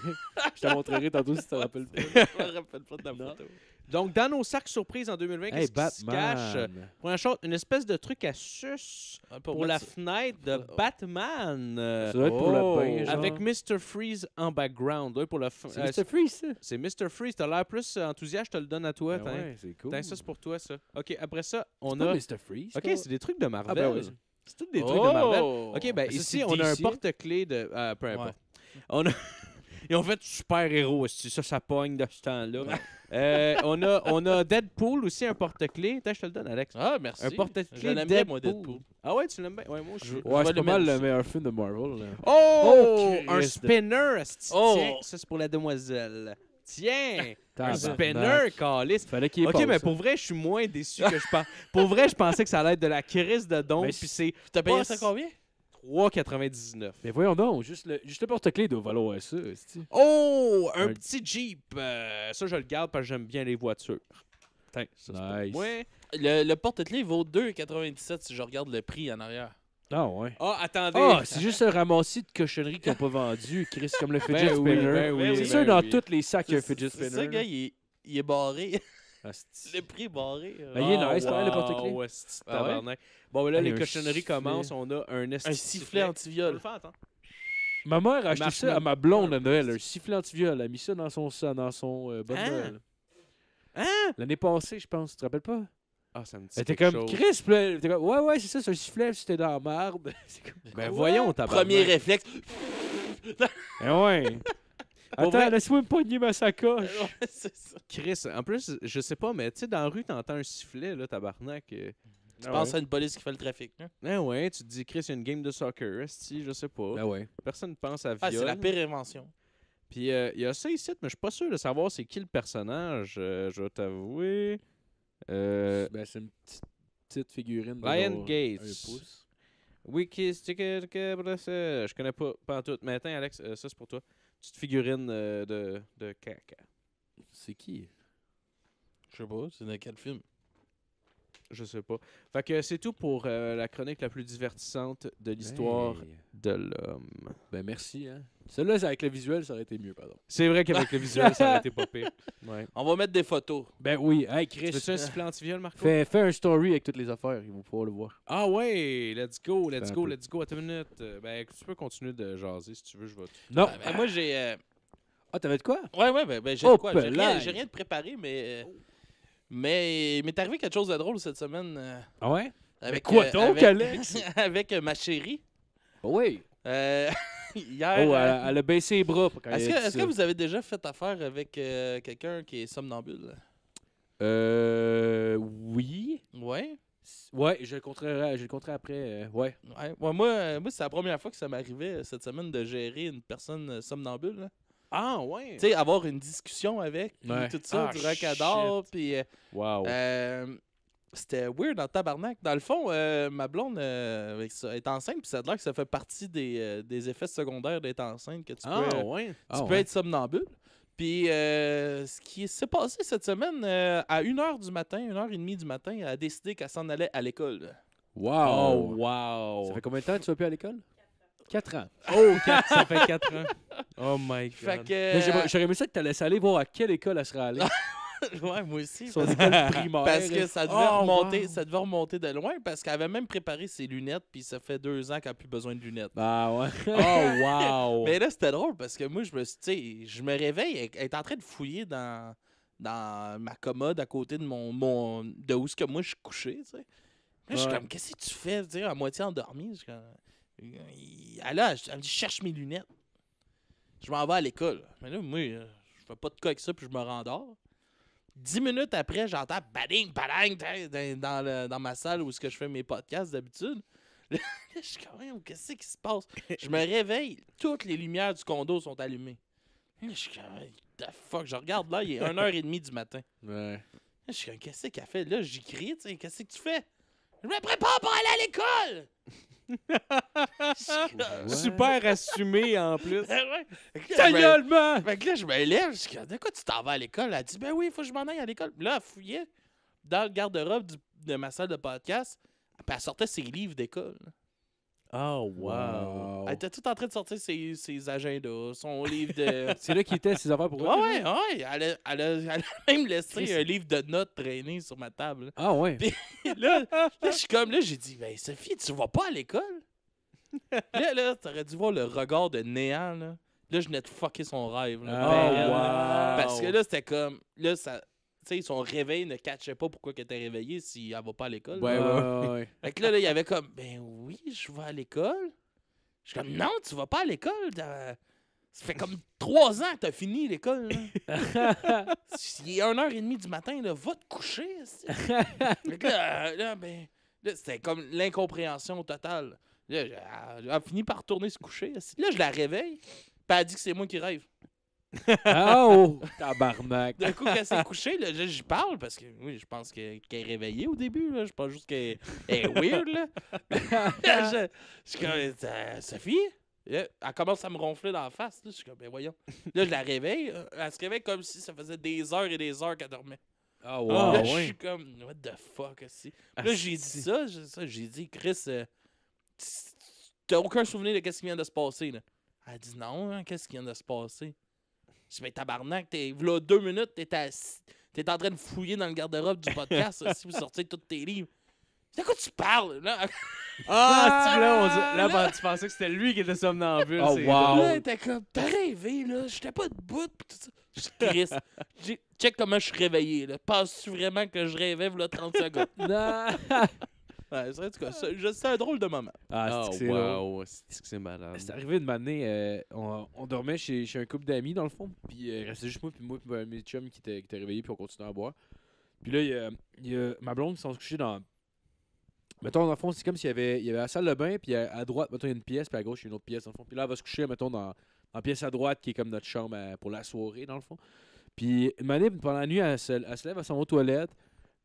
je te montrerai tantôt si tu te rappelles pas.
me rappelle pas la photo.
Donc, dans nos sacs surprises en 2020, qu'est-ce qui se cache? chose, une espèce de truc à suce ah, pour, la fenêtre de oh. Batman. Ça doit être pour le oh. Avec Mr. Freeze en background. C'est euh, Mr. Freeze, ça? C'est Mr. Freeze. T'as l'air plus euh, enthousiaste, je te le donne à toi. Ben ouais, c'est cool. ça, c'est pour toi, ça. OK, après ça, on a... Pas Mr. Freeze? OK, c'est des trucs de ah, ben Marvel. C'est tout des trucs de Marvel. Oh! OK, ben ici, on a un porte-clés de. Euh, peu importe. On a. Ils ont fait super-héros Ça, ça pogne de ce temps-là. Euh, on, a, on a Deadpool aussi, un porte-clés. Je te le donne, Alex. Ah, merci. Un porte-clés. Deadpool. Bien, Deadpool. Ah ouais, tu l'aimes bien? Ouais, moi, je, ouais, je c'est pas mal le meilleur film de Marvel. Oh! oh! un spinner! Oh! Ça, c'est pour la demoiselle. Tiens! un spinner, Il Fallait qu'il Ok, mais hein. pour vrai, je suis moins déçu que je pense. pour vrai, je pensais que ça allait être de la crise de dons. Puis c'est. T'as payé ça combien? 3,99. Mais voyons donc, juste le, juste le porte-clés de valoir Oh, un, petit Jeep. Euh, ça, je le garde parce que j'aime bien les voitures. Le,
le porte-clés vaut 2,97 si je regarde le prix en arrière. Ah, ouais. Ah, attendez. Ah, c'est
juste un ramassis de cochonneries qu'ils n'ont pas vendu, Chris, comme le ben fidget spinner. Ben c'est sûr, ben dans tous les sacs, il y a un fidget spinner. C'est ça, gars,
il est, barré. le prix barré. il est nice, ah, le porte-clés. Ah, ouais, Bon, là, ah, les cochonneries commencent. On a un, un sifflet anti
Ma mère a acheté ça à ma blonde à Noël, un sifflet anti Elle a mis ça dans son, dans son euh, hein? hein? L'année passée, je pense. Tu te rappelles pas? Ah, ça me dit. comme Chris, t'es comme, ouais, ouais, c'est ça, c'est un sifflet, c'était dans la merde. Comme... Ben voyons, t'as Premier réflexe. ben ouais. Attends, laisse-moi me pogner ma sacoche. c'est ça. Chris, en plus, je sais pas, mais tu sais, dans la rue, t'entends un sifflet, là, tabarnak. Euh. Tu penses ah à une police qui fait le trafic. Hein? Ah ouais, tu te dis, Chris, il y a une game de soccer, si, je sais pas. Ah ouais. Personne pense à viol. Ah, c'est la pire invention. Puis euh, il y a ça ici, mais je suis pas sûr de savoir c'est qui le personnage, euh, je vais t'avouer. Euh, ben, c'est une petite, figurine. Ryan Gates. que je connais pas, pas en tout. Mais attends, Alex, ça c'est pour toi. Petite figurine de, de caca. C'est qui Je sais pas, c'est dans quel film je sais pas. Fait que c'est tout pour euh, la chronique la plus divertissante de l'histoire de l'homme. Ben merci. Hein. Celle-là, avec le visuel, ça aurait été mieux, pardon. C'est vrai qu'avec le visuel, ça aurait été pas pire. Ouais. On va mettre des photos. Ben oui. Hey, Chris. un Fais, un story avec toutes les affaires. Ils vont pouvoir le voir. Ah ouais! Let's go, let's go, let's go. Attends une minute. Euh, ben, tu peux continuer de jaser si tu veux. Je vais... Non. Ah, ben, moi, j'ai... Euh, ah, t'avais de quoi? Ouais, ouais, ben, ben j'ai de quoi? J'ai rien,
de préparé, mais... Mais il m'est arrivé quelque chose de drôle cette semaine. Euh,
ah ouais? avec quoi euh, donc, avec,
avec, euh, ma chérie. Bah oui. hier. Oh, elle, a baissé les bras pour Est-ce que, est que vous avez déjà fait affaire avec quelqu'un qui est somnambule?
Euh. Oui.
Ouais. Ouais, je le contrerai. après. ouais. moi, c'est la première fois que ça m'arrivait cette semaine de gérer une personne somnambule. Ah, ouais. Tu sais, avoir une discussion avec, tout ça, ah, du racador, puis. Euh, euh, c'était weird en tabarnak. Dans le fond, euh, ma blonde euh, est enceinte, puis ça a l'air que ça fait partie des, des effets secondaires d'être enceinte, que tu ah, peux, ouais. tu ah, peux être somnambule. Puis ce qui s'est passé cette semaine, à 1h du matin, 1h30 du matin, elle a décidé qu'elle s'en allait à l'école.
Wow! Oh, wow! Ça fait combien de temps que tu vas plus à l'école? 4 ans. Oh, ça fait 4 ans. Oh my God. Euh, j'aurais aimé ça que tu laisses aller voir à quelle école elle serait allée.
ouais, moi aussi. Son école primaire. Parce que ça devait, oh, remonter, ça devait remonter de loin parce qu'elle avait même préparé ses lunettes, puis ça fait deux ans qu'elle n'a plus besoin de lunettes. Ah ouais. oh, wow. Mais là, c'était drôle parce que moi, je me suis, je me réveille, elle est en train de fouiller dans, dans ma commode à côté de mon, mon de où que moi je suis couché, tu sais.
je suis comme, qu'est-ce
que tu fais, sais, à moitié endormi? Je suis comme, euh, elle elle me dit cherche mes lunettes. Je m'en vais à l'école. Mais là, moi, euh, je fais pas de cas avec ça, puis je me rendors. Dix minutes après, j'entends bading, badang » dans, ma salle où ce que je fais mes podcasts d'habitude. je suis quand même, qu'est-ce qui se passe? Je me réveille, toutes les lumières du condo sont allumées. Je suis quand même, the fuck, je regarde là, il est 1h30 du matin. Ouais. Je suis comme, qu'est-ce qu'elle fait? Là, j'écris, tu sais, qu'est-ce que tu fais? Je me prépare pour aller à l'école! Super assumé en plus. Ta gueule, Fait que là, je me lève, je dis, de quoi tu t'en vas à l'école? Elle dit, ben oui, il faut que je m'en aille à l'école. Là, elle fouillait dans le garde-robe de ma salle de podcast, puis elle sortait ses livres d'école. Oh, wow. Elle était tout en train de sortir ses, ses agendas, son livre de. c'est là
qu'il était, ses affaires pour ah, ouais,
ouais. Elle a, même laissé un livre de notes traîner sur ma table. Ah, ouais. Puis là, je suis comme, là, j'ai dit, ben, Sophie, tu vas pas à l'école? là, là, t'aurais dû voir le regard de néant, là. Là, je venais de fucker son rêve. Là, oh, Parce que là, c'était comme. Là, ça, sais, son réveil ne catchait pas pourquoi elle était réveillée si elle va pas à l'école. Ouais, ouais, là, il y avait comme, ben oui, je vais à l'école. Je suis comme, non, tu vas pas à l'école. Ça fait comme trois ans que as fini l'école. Il est 1h30 du matin, va te coucher. Euh, là, ben, c'était comme l'incompréhension totale. elle, a fini par retourner se coucher. Là, je la réveille. pas elle dit que c'est moi qui rêve. Ah, oh, tabarnak. D'un coup, quand s'est s'est là, j'y parle parce que oui, je pense qu'elle est réveillée au début. Là. Je pense juste qu'elle est weird. Là. je, suis comme, euh, Sophie? elle commence à me ronfler dans la face. Je suis comme, ben voyons. Là, je la réveille. Euh, elle se réveille comme si ça faisait des heures et des heures qu'elle dormait. oh, wow, là, je suis comme, what the fuck, aussi. là, ah, j'ai dit ça, j'ai, dit, Chris, euh, t'as aucun souvenir de qu'est-ce qui vient de se passer, là. Elle dit, non, hein, qu'est-ce qui vient de se passer? Je dis, mais tabarnak, t'es, là, deux minutes, t'es, t'es en train de fouiller dans le garde-robe du podcast si vous sortez tous tes livres. De quoi tu parles, là? Ah, ah là, tu pensais que c'était lui qui était somnambule. Oh, wow. Là, t'es comme, t'as rêvé, là. J'étais pas de bout. Je suis triste. Check comment je suis réveillé, là. Penses-tu vraiment que je rêvais, là, 30 secondes? Non! Ouais, c'est vrai tout ah. c'est un drôle de moment.
Ah, c'est ah, que c'est wow, c'est que c'est
malade. C'est arrivé
une m'amener, euh, on, dormait chez, chez un couple d'amis dans le fond, puis euh, restait juste moi, puis moi, puis mes chums qui étaient qui étaient réveillés, puis on continuait à boire. Puis là, il y a, il y a- ma blonde, qui se couchée dans. Mettons, dans le fond, c'est comme s'il y avait, il y avait la salle de bain, puis à, droite, mettons, il y a une pièce, puis à gauche, il y a une autre pièce, dans le fond. Puis là, elle va se coucher, mettons, dans, dans la pièce à droite, qui est comme notre chambre euh, pour la soirée, dans le fond. Puis, une manière, pendant la nuit, elle se, elle se lève, à son aux toilettes,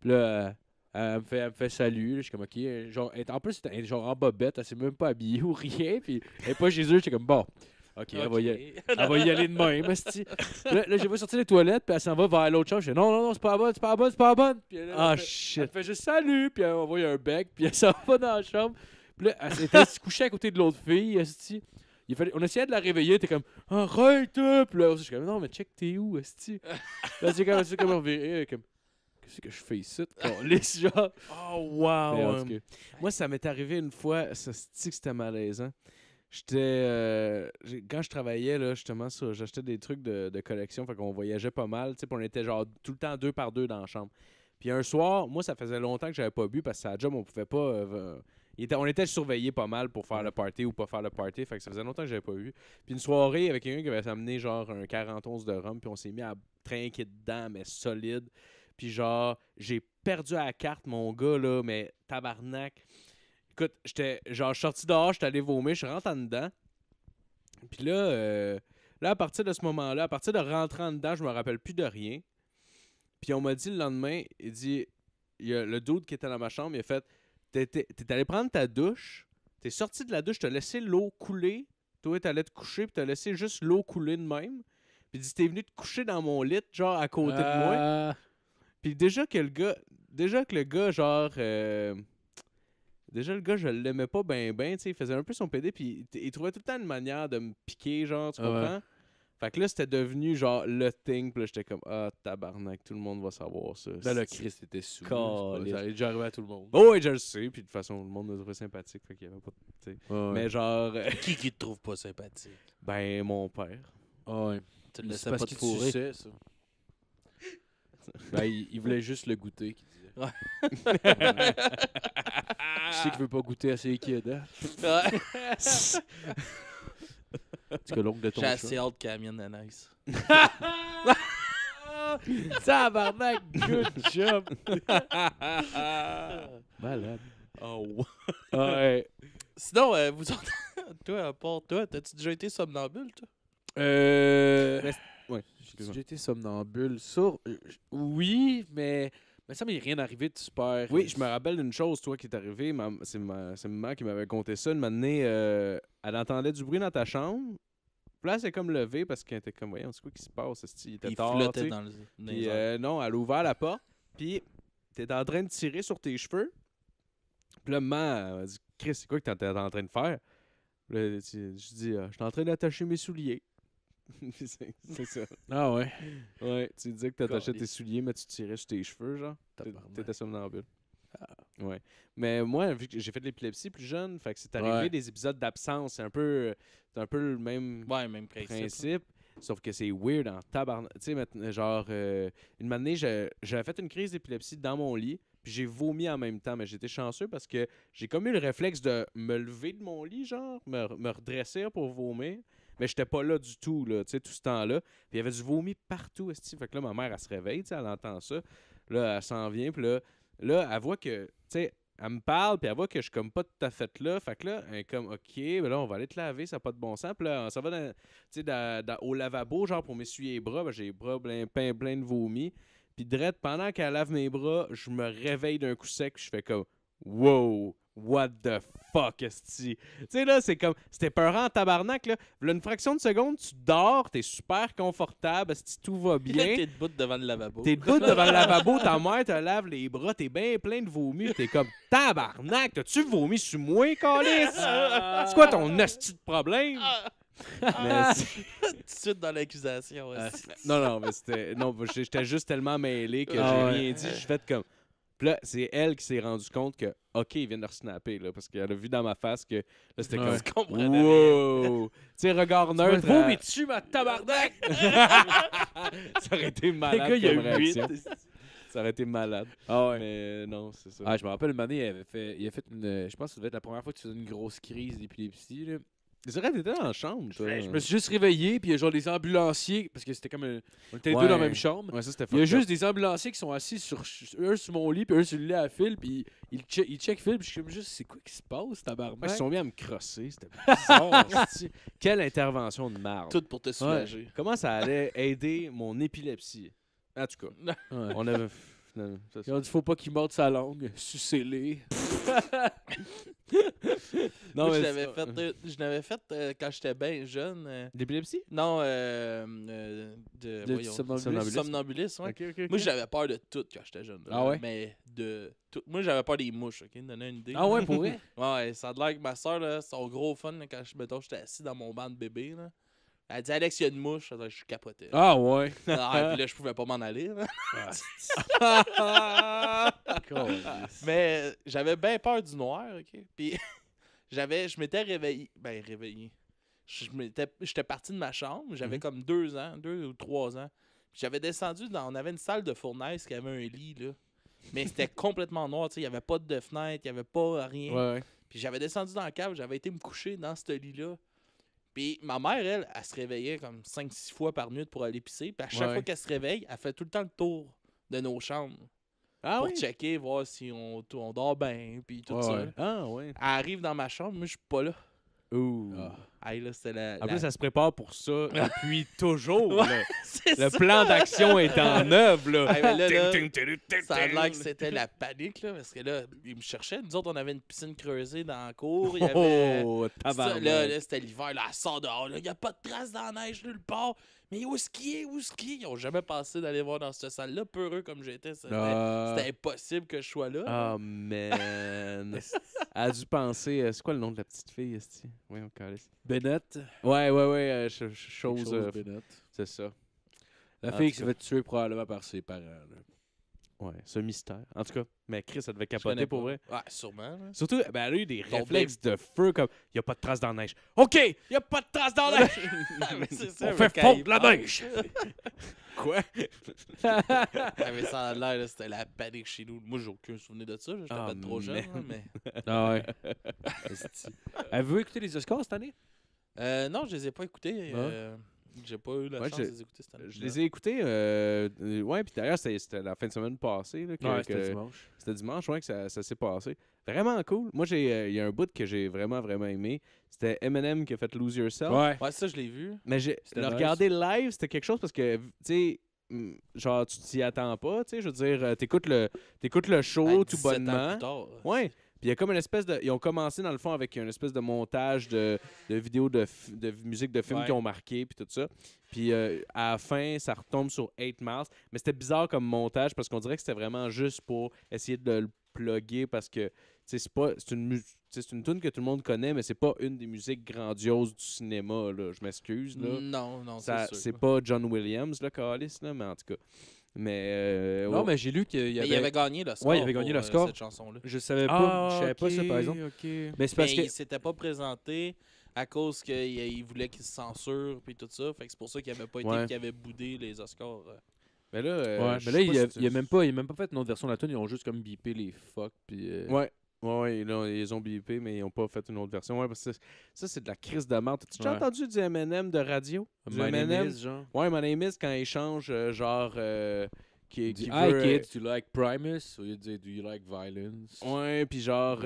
puis là, elle, me fait, salut. Je suis comme, ok. Genre, en plus, c'était genre en bobette, elle s'est même pas habillée ou rien. Puis elle est pas chez eux. suis comme, bon. OK, Elle, va y aller, elle va y aller de même. là, je vais sortir les toilettes, puis elle s'en va vers l'autre chambre. Je dis non, non, non, c'est pas bon bonne, c'est pas bon c'est pas la bonne. Puis elle, ah, shit. Elle fait juste salut, puis elle envoie un bec, puis elle s'en va dans la chambre. Puis là, elle s'était couchée à côté de l'autre fille. Elle, il fallait, on essayait de la réveiller, t'es comme Arrête-toi! Puis là, je suis comme Non, mais check, t'es où, Esti? là, c'est comme, comme, comme qu'est-ce que je fais ici? les genre. Oh, wow! Um, moi, ça m'est arrivé une fois, ça se dit que c'était malaisant. J'étais. Euh, quand je travaillais, là, justement, j'achetais des trucs de, collection, fait qu'on voyageait pas mal, tu sais, on était genre tout le temps deux par deux dans la chambre. Puis un soir, moi, ça faisait longtemps que j'avais pas bu parce que à job, on pouvait pas. Euh, on était surveillé pas mal pour faire le party ou pas faire le party. Fait que ça faisait longtemps que j'avais pas bu Puis une soirée avec quelqu'un qui avait amené genre un 41 de rhum, puis on s'est mis à trinquer dedans, mais solide. Puis genre, j'ai perdu à la carte, mon gars, là, mais tabarnak. Écoute, j'étais genre sorti dehors, j'étais allé vomir, je rentre en dedans. Puis là, euh, là, à partir de ce moment-là, à partir de rentrer en dedans, je me rappelle plus de rien. Puis on m'a dit le lendemain, il dit, il y a le dude qui était dans ma chambre, il a fait, t'es, allé prendre ta douche, t'es sorti de la douche, t'as laissé l'eau couler, toi t'allais te coucher, puis t'as laissé juste l'eau couler de même. Puis il dit, t'es venu te coucher dans mon lit, genre à côté de moi. Ah. Puis déjà que le gars, déjà que le gars, genre, euh, déjà le gars, je l'aimais pas ben ben, tu sais, il faisait un peu son PD, puis il, trouvait tout le temps une manière de me piquer, genre, tu ah comprends? Fait que là, c'était devenu genre le thing. Puis là, j'étais comme, ah, tabarnak, tout le monde va savoir ça. Là, ben, le Christ était sous. Ça allait déjà arrivé à tout le monde. Oh, oui, je le sais. Puis de toute façon, le monde me trouvait sympathique. Fait qu'il y avait pas de. sais. Mais
genre. Euh, qui qui te trouve pas sympathique
Ben, mon père. Ah, ouais. Tu le laissais pas te fourrer. Tu sais, ça. Ben, il, voulait juste le goûter, qu'il disait. Ouais.
je sais qu'il veut pas
goûter à ses kids. Hein?
en que l'oncle de ton J'ai assez hâte qu'elle mienne de nice. Tabarnak, good job! Malade. Oh, ah, ouais. Sinon, euh, vous entendez... toi, à part toi, t'as-tu déjà été somnambule, toi?
Euh... J'étais somnambule. Sourd. oui,
mais. Mais ça m'est rien
arrivé de super. Oui, je me rappelle d'une chose, toi, qui est arrivée. C'est ma, maman qui m'avait conté ça. Une euh, elle entendait du bruit dans ta chambre. Puis là, c'est comme levé parce qu'elle était comme, voyons, c'est quoi qui se passe? Il était Il tard. Flottait dans le... Puis, euh, non, elle a ouvert la porte. Puis, t'es en train de tirer sur tes cheveux. Puis là, maman, elle dit, Chris, c'est quoi que t'étais en train de faire? je dis, euh, je suis en train d'attacher mes souliers. c'est ça. Ah ouais? tu disais que attachais tes souliers, mais tu tirais sur tes cheveux, genre. T'étais somnambule. Ah. Mais moi, vu que j'ai fait de l'épilepsie plus jeune, fait que c'est arrivé des épisodes d'absence. C'est un peu, un peu le même, même principe. Sauf que c'est weird en tabarnak. Tu sais, genre, euh, une année, j'avais fait une crise d'épilepsie dans mon lit, puis j'ai vomi en même temps. Mais j'étais chanceux parce que j'ai comme eu le réflexe de me lever de mon lit, genre, me, me redresser pour vomir. Mais j'étais pas là du tout, là, tout ce temps-là. Puis il y avait du vomi partout, Fait que là, ma mère, elle se réveille, tu sais, elle entend ça. Là, elle s'en vient, puis là, là, elle voit que, tu sais, elle me parle, puis elle voit que je suis comme pas tout à fait là. Fait que là, elle est comme, OK, ben là, on va aller te laver, ça n'a pas de bon sens. Puis là, ça va au lavabo, genre pour m'essuyer les bras. Ben, j'ai les bras plein, plein, de vomi. Puis, drette, pendant qu'elle lave mes bras, je me réveille d'un coup sec, je fais comme, wow! What the fuck, esti? Tu sais, là, c'est comme. C'était peurant en tabarnak, là. une fraction de seconde, tu dors, t'es super
confortable, esti, tout va bien. t'es debout devant le lavabo. T'es debout devant le
lavabo, ta mère te lave les bras, t'es bien plein de vomi, t'es comme tabarnak, t'as-tu vomi sur moi, calice? c'est quoi ton esti de problème? Ah.
Ah. Tu tout de suite dans l'accusation. ouais. Ah, non,
non, mais c'était. Non, j'étais juste tellement mêlé que j'ai rien dit. Je fais comme. Puis là, c'est elle qui s'est rendue compte que, OK, il vient de snapper, là, parce qu'elle a vu dans ma face que là, c'était comme. Je wow! tu sais, regard neutre. mais euh, tu ma tabarnak! ça aurait été malade. comme réaction. Ça aurait été malade. Ah ouais. Mais euh, non, c'est ça. Ah, je me rappelle, une il avait fait, il a fait une. Je pense que ça devait être la première fois que tu faisais une grosse crise d'épilepsie, là. Les vrai, étaient dans la chambre, ben, Je, me suis juste réveillé, puis il y a genre des ambulanciers, parce que c'était comme. Un... On était deux dans la même chambre. il y a juste des ambulanciers qui sont assis sur. Un sur mon lit, puis un sur le lit à fil, puis ils, checkent check fil, puis je suis comme juste, c'est quoi qui se passe, tabarnak? ils sont mis à me crosser, c'était bizarre. Quelle intervention de marde. Tout pour te soulager. Comment ça allait aider mon épilepsie? En tout cas, on avait. Non, faut pas qu'il morde sa langue, sucez non, mais euh,
je l'avais fait, fait euh, quand j'étais bien jeune. D'épilepsie? Euh, non, de, de somnambulisme. somnambulisme Moi, j'avais peur de tout quand j'étais jeune. Ah ouais? Mais de tout. Moi, j'avais peur des mouches, ok? Donner une idée. Ah ouais, pour vrai? ouais, ça a l'air que ma soeur, là, son gros fun, quand je, j'étais assis dans mon banc de bébé, là. Elle dit Alex, il y a une mouche. Je suis capoté. Ah, ah ouais. puis là, je pouvais pas m'en aller. Mais euh, j'avais bien peur du noir, ok? Puis j'avais, je m'étais réveillé. Ben, réveillé. J'étais parti de ma chambre. J'avais mhm. comme deux ans, deux ou trois ans. J'avais descendu dans. On avait une salle de fournaise qui avait un lit, là. Mais c'était complètement noir, Il n'y avait pas de fenêtre, il n'y avait pas rien. Puis j'avais descendu dans la cave, j'avais été me coucher dans ce lit-là. Puis ma mère, elle, elle, se réveillait comme 5-6 fois par nuit pour aller pisser. Puis à chaque fois qu'elle se réveille, elle fait tout le temps le tour de nos chambres. Ah pour checker, voir si on, on dort bien, puis tout ça. Ah, ouais. Elle arrive dans ma chambre, moi, je suis pas là. Ouh. Ah. en plus, ça
se prépare pour ça depuis toujours.
le plan d'action est en œuvre. Là. ça a l'air que c'était la panique là, parce que là, ils me cherchaient. Nous autres, on avait une piscine creusée dans la cour. Oh, c'était l'hiver. Là, sort dehors. Il n'y a pas de traces dans la neige nulle part. Mais où est-ce qu'il est? Où est-ce qu'il est? Ils n'ont jamais pensé d'aller voir dans cette salle-là, peureux comme j'étais. C'était ah. impossible que je sois là. Ah,
man. Elle a dû penser. Euh, c'est quoi le nom de la petite fille? Ici? Oui, on calisse. Bennett. Ouais, ouais, ouais. Euh, chose. chose euh, Bennett. C'est ça. La fille qui se fait tuer probablement par ses parents. Là. Ouais, ce mystère. En tout cas, mais Chris, ça devait capoter pour vrai. Ouais, ah, sûrement. Surtout, ben, elle a eu des réflexes de feu comme il n'y a pas de trace dans la neige.
OK, il n'y a pas de trace dans la neige. mais ça, On fait fondre la neige. Quoi ça a l'air, c'était la panique chez nous. Moi, j'ai aucun souvenir de ça. J'étais ah, pas trop jeune. mais... ah ouais. Avez-vous écouté les Oscars cette année euh, Non, je les ai pas écoutés. Ah. Euh, j'ai pas eu la chance de les écouter cette année. Je les ai
écoutés. Euh, ouais, puis d'ailleurs, c'était la fin de semaine passée. Ouais, c'était dimanche. C'était dimanche, ouais, que ça, s'est passé. Vraiment cool. Moi, euh, il y a un bout que j'ai vraiment, vraiment aimé. C'était Eminem qui a fait Lose Yourself. Ouais, ouais
ça, je l'ai vu.
Mais j'ai le regarder live, c'était quelque chose parce que, tu sais, mm, genre, tu t'y attends pas. Tu sais, je veux dire, euh, t'écoutes le, t'écoutes le show tout bonnement. plus tard, ouais. Puis y a comme une espèce de. Ils ont commencé, dans le fond, avec une espèce de montage de, vidéos de, de musique de films qui ont marqué, puis tout ça. Puis euh, à la fin, ça retombe sur 8 Miles». Mais c'était bizarre comme montage parce qu'on dirait que c'était vraiment juste pour essayer de le plugger parce que c'est pas c'est une c'est une tune que tout le monde connaît mais c'est pas une des musiques grandioses du cinéma je m'excuse non non c'est, sûr. c'est pas John Williams le Calis là mais en tout cas mais euh, non, mais j'ai lu qu'il y avait... gagné le score. il avait gagné pour, euh, cette chanson-là. Je savais pas, ah, je savais pas ça par exemple. Mais c'est parce mais que... il
s'était pas présenté à cause qu'il voulait qu'il se censure et tout ça. Fait que c'est pour ça qu'il avait pas été, qu'il avait boudé les Oscars. Euh. Mais là, mais là il, n'y a, même
pas, même pas fait notre version de la tune. Ils ont juste comme bipé les fuck puis. Oui, ouais, ils ont bipé, mais ils n'ont pas fait une autre version. Ouais, parce que ça, c'est de la crise de mort. T'as-tu déjà entendu du MM de radio? Du M&M? genre? Ouais, quand ils changent, euh, genre... Euh, qui, qui I veut, euh, like Primus? Au lieu de dire, do you like violence? Ouais, puis genre...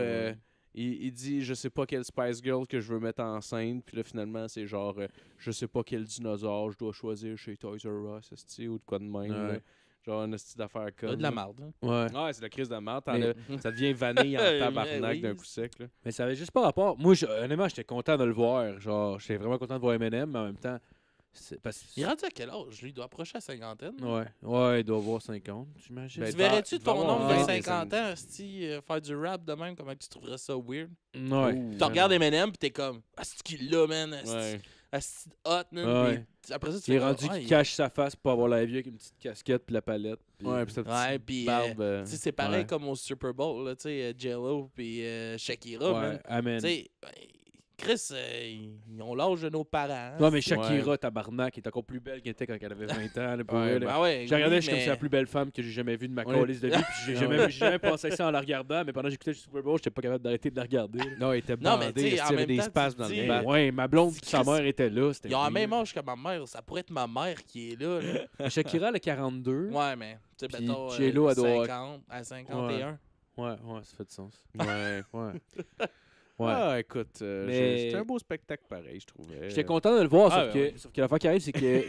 il, dit je sais pas quelle Spice Girl que je veux mettre en scène puis là finalement c'est genre Je je sais pas quel dinosaure je dois choisir chez Toys R Us ou de quoi de même genre une style d'affaires comme. de la merde hein. Ouais. ouais c'est la crise de la marde. Ça devient vanille en ben tabarnak d'un coup sec. Là. Mais ça avait juste pas rapport. Moi, je, honnêtement, j'étais content de le voir. Genre, j'étais vraiment content de voir Eminem mais en même temps. Parce... Il est rendu
à quel âge Lui, il doit approcher la cinquantaine. Ouais,
ouais il doit avoir 50, j'imagine. Ben, tu verrais-tu ton nom de 50
ans si, euh, faire du rap de même Comment tu trouverais ça weird Ouais. Tu regardes Eminem pis t'es comme Ah, c'est qu'il là, man ouais hot, man. Ah après ça, tu Il est rendu
qui cache sa face pour avoir la vie avec une petite casquette puis la palette. Ouais, puis sa petite euh, barbe. Euh, c'est pareil
comme au Super Bowl, là, tu sais, euh, J Jello puis Shakira, amen. Tu sais, ben, Chris, euh, ils ont l'âge de nos parents. Non, mais Shakira,
ouais. tabarnak, est encore plus belle qu'elle était quand elle avait 20 ans. Là, ben ouais, j'ai regardé, je suis comme c'est la plus belle femme que j'ai jamais vue de ma colise de vie. Puis j'ai jamais, jamais pensé ça en la regardant, mais pendant que j'écoutais le Super Bowl, j'étais pas capable d'arrêter de la regarder. Non, elle était non, mais il avait des espaces dans le monde. Ouais, ma blonde, sa mère était là. Ils ont un même
âge que ma mère. Ça pourrait être ma mère qui est là. Shakira,
elle a 42. Ouais, mais. Tu sais, euh, elle à 50, à 51. Ouais, ouais, ça fait du sens. Ouais, ouais. Ouais. Ah, écoute, euh, c'était un beau spectacle pareil, je trouvais. J'étais content de le voir, sauf, ah, que, la fois qui arrive, c'est que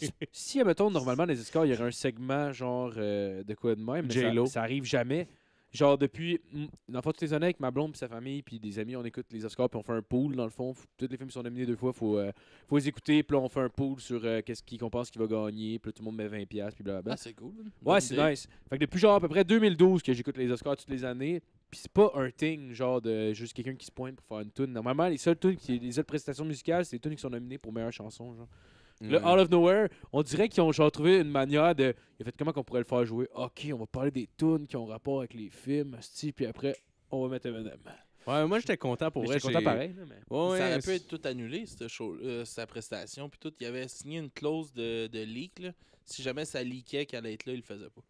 si- me admettons, normalement, les Oscars, il y aurait un segment genre euh, de quoi de même, mais ça, arrive jamais. Genre, depuis, dans toutes les années avec ma blonde, puis sa famille, puis des amis, on écoute les Oscars, puis on fait un pool, dans le fond. Toutes les films sont nominés deux fois, faut, euh, faut les écouter, puis on fait un pool sur qu'est-ce qui- qu'on pense qu'il va gagner, puis tout le monde met 20$, puis blablabla. Ah, c'est cool. ouais, c'est nice. Fait que depuis genre à peu près 2012 que j'écoute les Oscars toutes les années, puis c'est pas un thing, genre de juste quelqu'un qui se pointe pour faire une tune. Normalement, les seules tunes qui, les seules prestations musicales, c'est les tunes qui sont nominées pour meilleure chanson, genre. Le Out of Nowhere, on dirait qu'ils ont genre trouvé une manière de. Il fait comment qu'on pourrait le faire jouer Ok, on va parler des tunes qui ont rapport avec les films, style, puis après, on va mettre Eminem. Ouais, moi j'étais content pour vrai. J'étais content pareil. ça aurait pu être
tout annulé, cette show, euh, sa prestation. Puis tout, il avait signé une clause de, leak. Si jamais ça leakait qu'elle allait être là, il le faisait pas.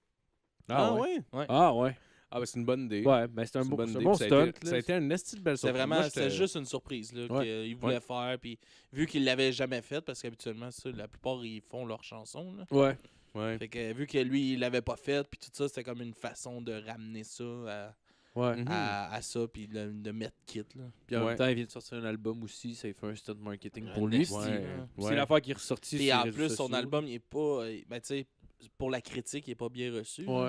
Ah, ah ouais.
Ah ouais. Ah, ben c'est une bonne idée. Ouais, mais ben, c'est un, bon, stunt. Ça, a été un esti de belle surprise. Vraiment, c'est juste une surprise là, qu'ils voulaient
faire. Puis vu qu'il l'avait jamais faite, parce qu'habituellement, la plupart, ils font leurs chansons. Là. Ouais. ouais. Fait que vu que lui, il l'avait pas faite, puis tout ça, c'était comme une façon de ramener ça à. Mhm. à, ça, puis de, mettre kit. Là. Puis en même temps, il vient de sortir un album aussi, ça fait un stunt marketing pour lui. Ouais. C'est l'affaire qui est ressortie. Et en plus, son album, il est pas. Euh, ben, tu sais, pour la critique, il est pas bien reçu. Ouais.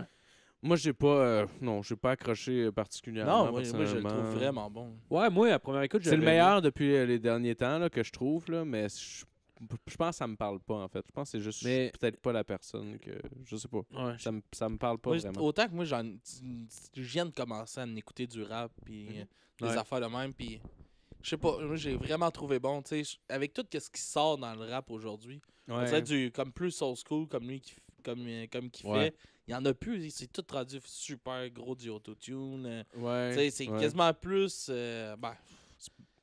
Moi, j'ai pas. Euh, non, j'ai pas accroché euh, particulièrement. Non, moi, je le trouve vraiment bon. Ouais, moi, à première écoute, C'est le meilleur depuis euh, les derniers temps là, que je trouve, là, mais je, pense que ça me parle pas, en fait. Je pense que c'est juste peut-être pas la personne que. Je sais pas. ça, me, me parle pas vraiment. Autant
que moi, je viens de commencer à écouter du rap, puis mhm. euh, des affaires de même, puis. Je sais pas, moi j'ai vraiment trouvé bon, tu sais, avec tout ce qui sort dans le rap aujourd'hui, du comme plus old school comme lui qui comme comme qui fait il n'y en a plus. C'est tout traduit super gros du autotune. Euh, ouais, c'est quasiment plus. Euh, ben,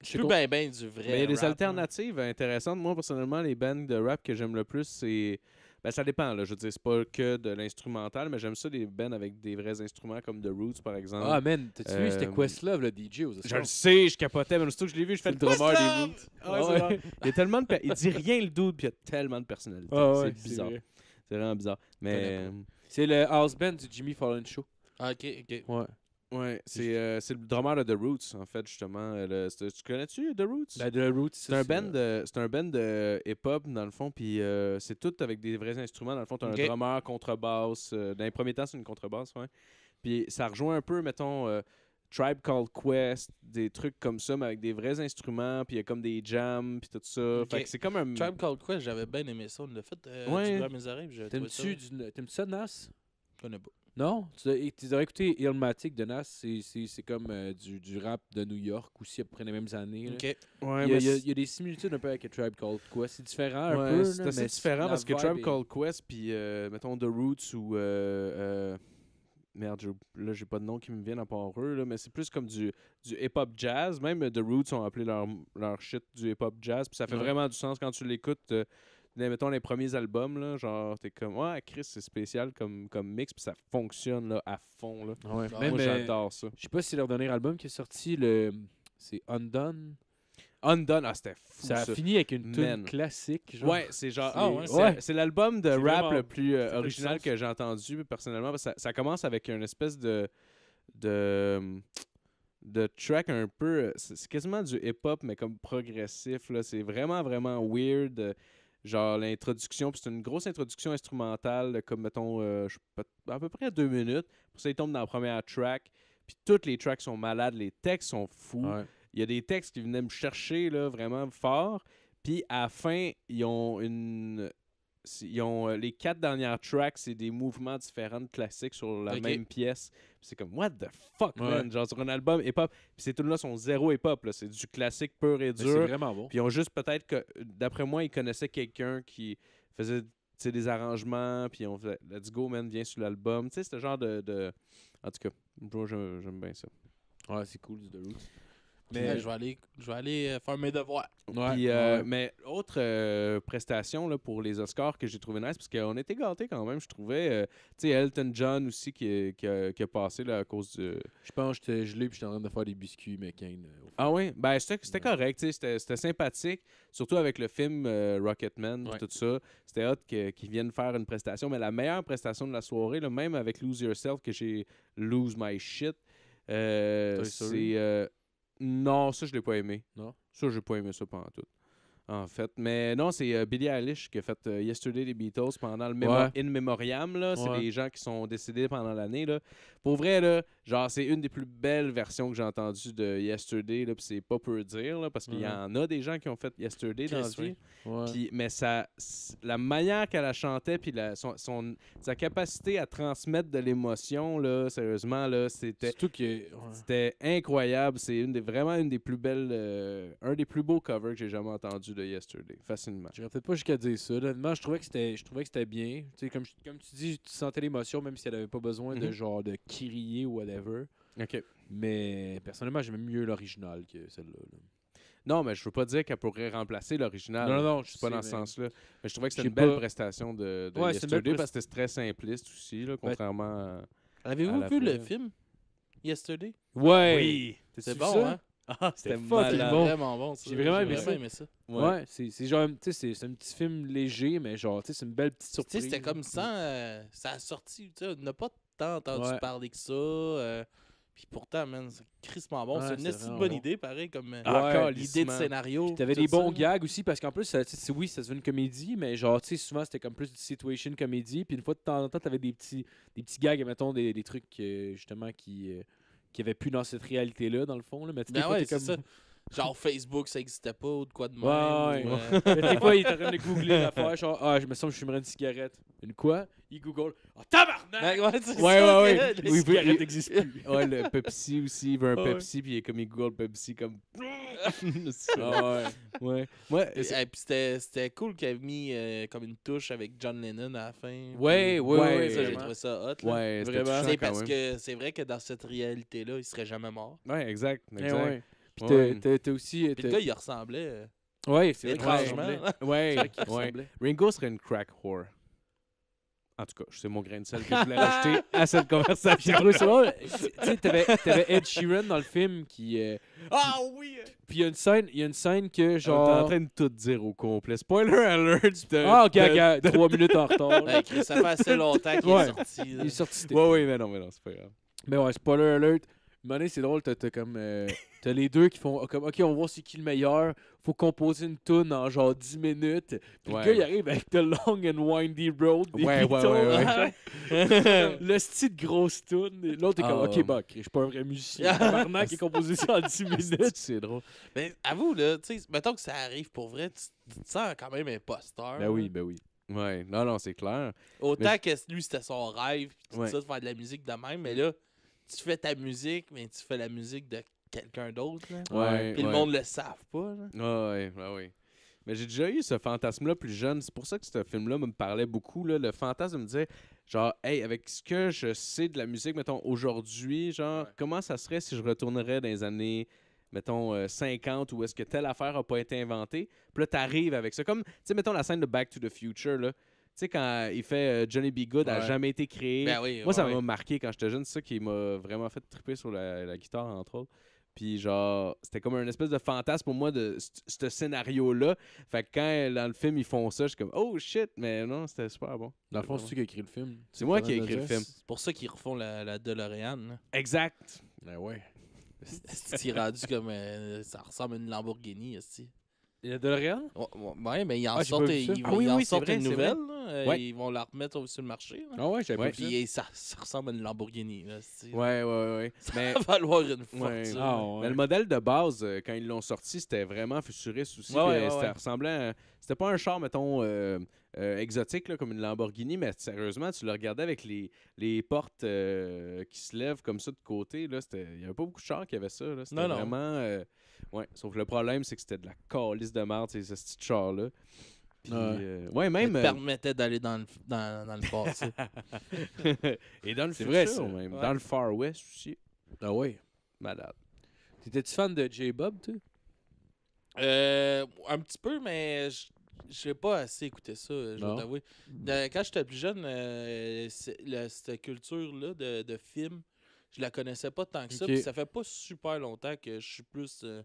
c'est plus ben, ben du vrai. Mais il y a des
alternatives intéressantes. Moi, personnellement, les bands de rap que j'aime le plus, c'est. Ben, ça dépend, là. Je veux dire, c'est pas que de l'instrumental, mais j'aime ça, des bands avec des vrais instruments comme The Roots, par exemple. Ah, man, t'as-tu euh... vu, c'était euh, Questlove, le DJ Je le sais, je capotais, mais surtout que je l'ai vu, je fais le drummer des Roots. Ah, il, y a tellement il dit rien, le dude, puis il y a tellement de personnalité. Ah, c'est bizarre. C'est vraiment bizarre. Mais. C'est le house band du Jimmy Fallon Show. Ah, ok, ok. Ouais. Ouais, c'est euh, le drummer de The Roots, en fait, justement. Euh, tu connais-tu The Roots? Ben, The Roots, c'est un, band euh, de, un band de hip-hop, dans le fond, puis euh, c'est tout avec des vrais instruments. Dans le fond, t'as un drummer, contrebasse. dans les premiers temps, c'est une contrebasse, ouais. Puis ça rejoint un peu, mettons, Tribe Called Quest, des trucs comme ça, mais avec des vrais instruments, puis il y a comme des jams, puis tout ça. Fait que c'est comme un. Tribe
Called Quest, j'avais bien aimé ça. On l'a fait euh, ouais. T'aimes-tu
ça, de Nas Je connais pas. Non Tu as écouté Illmatic de Nas. C'est comme euh, du, du, rap de New York aussi, à peu près les mêmes années. OK. Ouais, il, y a, il, y a, des similitudes un peu avec Tribe Called Quest. C'est différent un ouais, peu. C'est différent parce que Tribe Called Quest, puis euh, mettons The Roots ou. Euh, Merde, là, j'ai pas de nom qui me viennent à part eux, là, mais c'est plus comme du, du hip-hop jazz. Même euh, The Roots ont appelé leur, leur shit du hip-hop jazz. Puis ça fait vraiment du sens quand tu l'écoutes. Euh, mettons les premiers albums, là, genre, t'es comme, ah, Chris, c'est spécial comme, comme mix, puis ça fonctionne là, à fond. Ah Moi, j'adore ça. Je sais pas si leur dernier album qui est sorti, le c'est Undone. Undone, ah, c'était fou. Ça, ça, a fini avec une tune classique. Ouais, c'est genre. Ah, c'est l'album de rap le plus euh, original que j'ai entendu personnellement. Ça, ça, commence avec une espèce de. de de track un peu euh, c'est quasiment du hip hop mais comme progressif là c'est vraiment vraiment weird euh, genre l'introduction, puis c'est une grosse introduction instrumentale, comme mettons, à peu près deux minutes. Pour ça, il tombe dans la première track. Puis toutes les tracks sont malades, les textes sont fous. Ouais il y a des textes qui venaient me chercher là, vraiment fort. Puis à la fin, ils ont une. Ils ont, euh, les quatre dernières tracks, c'est des mouvements différents classiques sur la même pièce. C'est comme, what the fuck, man? Genre sur un album hip-hop. Puis ces tunes-là sont zéro hip-hop. C'est du classique pur et ben, dur. C'est vraiment bon. Puis ils ont juste peut-être que, d'après moi, ils connaissaient quelqu'un qui faisait des arrangements. Puis on faisait, let's go, man, viens sur l'album. Tu sais, ce genre de, de, En tout cas, j'aime bien ça. Ah, c'est cool, The Roots. Mais je
vais aller, je vais aller euh, faire mes devoirs.
Euh, mais autre euh, prestation là, pour les Oscars que j'ai trouvé nice, parce qu'on était gâtés quand même, je trouvais. tu sais, Elton John aussi qui, qui, a, passé à cause de... Je pense que j'étais gelé puis j'étais en train de faire des biscuits McCain. ah oui, ben, c'était correct, c'était sympathique, surtout avec le film Rocketman, tout ça. C'était hot qu'ils viennent faire une prestation, mais la meilleure prestation de la soirée, même avec Lose Yourself, que j'ai Lose My Shit, c'est. Non, ça, je l'ai pas aimé. Non? Ça, je l'ai pas aimé ça pendant tout en fait. Mais non, c'est euh, Billie Eilish qui a fait euh, Yesterday des Beatles pendant le In Memoriam. Là. C'est les des gens qui sont décédés pendant l'année. Pour vrai, là, genre, c'est une des plus belles versions que j'ai entendues de Yesterday. Là, c'est pas pour dire, parce qu'il y en a des gens qui ont fait Yesterday dans le vie. mais ça, la manière qu'elle a chanté puis la, son, sa capacité à transmettre de l'émotion, là, sérieusement, là, c'était, incroyable. C'est une vraiment une des plus belles, euh, un des plus beaux covers que j'ai jamais entendu Yesterday, facilement. Je peut-être pas jusqu'à dire ça. Honnêtement, je trouvais que c'était, je trouvais que c'était bien. Tu sais, comme, comme tu dis, tu sentais l'émotion, même si elle avait pas besoin de mhm. genre de crier ou whatever. Ok. Mais personnellement, j'aime mieux l'original que celle-là. Non, mais je veux pas dire qu'elle pourrait remplacer l'original. Non, non, je suis pas dans ce sens-là. Mais je trouvais que c'était une, belle prestation de, Yesterday parce que c'était très simpliste aussi, là, ben, contrairement à. Avez-vous vu le
film Yesterday Ouais. Oui. C'est bon, hein ah, c'était vraiment Bon. vraiment bon. J'ai vraiment, aimé, ça. Ouais,
c'est genre, tu sais, c'est un petit film léger, mais genre, tu sais, c'est une belle petite
surprise. Tu sais, c'était comme ça, euh, ça a sorti, tu sais, on n'a pas tant entendu parler que ça. Euh, puis pourtant, man, c'est crissement bon. c'est une bonne idée, pareil, comme euh, ah, l'idée de scénario. T'avais des bons gags
aussi, parce qu'en plus, oui, ça se veut une comédie, mais genre, tu sais, souvent, c'était comme plus du situation comédie. Puis une fois de temps en temps, t'avais des petits, des petits gags, mettons, des, des trucs, justement, qui qu'il n'y avait plus dans cette réalité-là, dans le fond. Là. Mais ben ouais, comme...
Genre Facebook, ça n'existait pas ou de quoi de même. Ouais, ouais. Euh, Mais des fois, il est en train de googler l'affaire, genre, ah,
je me sens que je fumerais une cigarette. Une quoi
Il google, ah, oh, tabarnak ben, Ouais, ouais, ouais. oui, cigarettes n'existent plus. Ouais, le Pepsi aussi, il veut un Pepsi,
puis il est comme, il google Pepsi comme. ah,
ouais. Ouais. Et, eh, puis c'était cool qu'il ait mis euh, comme une touche avec John Lennon à la fin. Ouais, ouais, ouais. j'ai trouvé ça hot. Là. C'est parce que c'est vrai que dans cette réalité-là, il serait jamais mort. Ouais, exact. Eh exact. T'es aussi. Puis le gars, il ressemblait. Euh, ouais, c'est étrangement. Vrai ouais, ouais.
Ringo serait une crack whore. En tout cas, c'est mon grain de sel que je voulais rajouter à cette conversation. tu sais, t'avais, Ed Sheeran dans le film qui. Euh, ah oui! Puis il y a une scène, y a une scène que genre. T'es en train de tout dire au complet. Spoiler alert! ah ok, ok, trois minutes en retard. Ben, ça fait assez longtemps qu'il est sorti. Il est sorti. Ouais, ouais, mais non, mais non, c'est pas grave. Mais ouais, spoiler alert. Mané, c'est drôle, t'as comme. Euh, t'as les deux qui font comme, ok, on voit c'est qui le meilleur, faut composer une tune en genre 10 minutes. Puis le gars, il arrive avec The Long and Windy Road. Des ouais, ouais, le style de grosse tune. L'autre est comme, ok, bah, je suis pas un
vrai musicien. qui a composé ça en 10 minutes. c'est drôle. Mais avoue, là, tu sais, mettons que ça arrive pour vrai, tu, te sens quand même imposteur. Ben oui,
ben oui. Ouais, non, non, c'est clair. Autant
que lui, c'était son rêve, tout ça, de faire de la musique de même, mais là, tu fais ta musique, mais tu fais la musique de quelqu'un d'autre. Là. Ouais, Puis le monde le savent pas.
Là. Ouais, ouais, ouais. Mais j'ai déjà eu ce fantasme-là plus jeune. C'est pour ça que ce film-là me parlait beaucoup. Là. Le fantasme de me dire, genre, hey, avec ce que je sais de la musique, mettons, aujourd'hui, genre, comment ça serait si je retournerais dans les années mettons, 50 euh, où est-ce que telle affaire n'a pas été inventée. Puis là, t'arrives avec ça. Comme, tu sais, mettons la scène de Back to the Future, là. Tu sais, quand il fait euh, Johnny B. Good a jamais été créé. Ben moi, ça m'a marqué quand j'étais jeune. C'est ça qui m'a vraiment fait triper sur la, guitare, entre autres. Puis genre, c'était comme un espèce de fantasme pour moi de ce scénario-là. Fait que quand dans le film ils font ça, je suis comme oh shit, mais non, c'était super bon. Dans le fond, c'est tu qui as écrit le film. C'est moi qui ai écrit le film. C'est
pour ça qu'ils refont la, DeLorean. Exact. Ben ouais. C'est rendu comme. Euh, ça ressemble à une Lamborghini aussi. Il y a l'oréal? Oui, mais ils en ah, sortent, ah oui, ils une nouvelle. Ils vont la remettre sur le marché. Ah ouais, j'avais ouais, Puis ça. ça. ressemble à une Lamborghini. Oui, oui, oui. ouais.
Ça va valoir une fortune. Ah, mais le modèle de base, euh, quand ils l'ont sorti, c'était vraiment futuriste aussi. Euh, c'était C'était pas un char, mettons, euh, exotique comme une Lamborghini, mais sérieusement, tu le regardais avec les, les portes qui se lèvent comme ça de côté. Il n'y avait pas beaucoup de chars qui avaient ça. C'était vraiment... Ouais, sauf que le problème, c'est que c'était de la calice de merde, ces petit char là Puis, ouais, euh, même. Ça euh,
permettait d'aller dans le, dans, dans le passé. Et dans le C'est vrai, ça, même. Dans le
Far West aussi.
Ah oui. Malade. T'étais-tu fan de J-Bob, tu euh, Un petit peu, mais je n'ai pas assez écouté ça, euh, je dois t'avouer. Quand j'étais plus jeune, cette culture-là de, de films je la connaissais pas tant que ça. Puis ça fait pas super longtemps que je suis plus euh,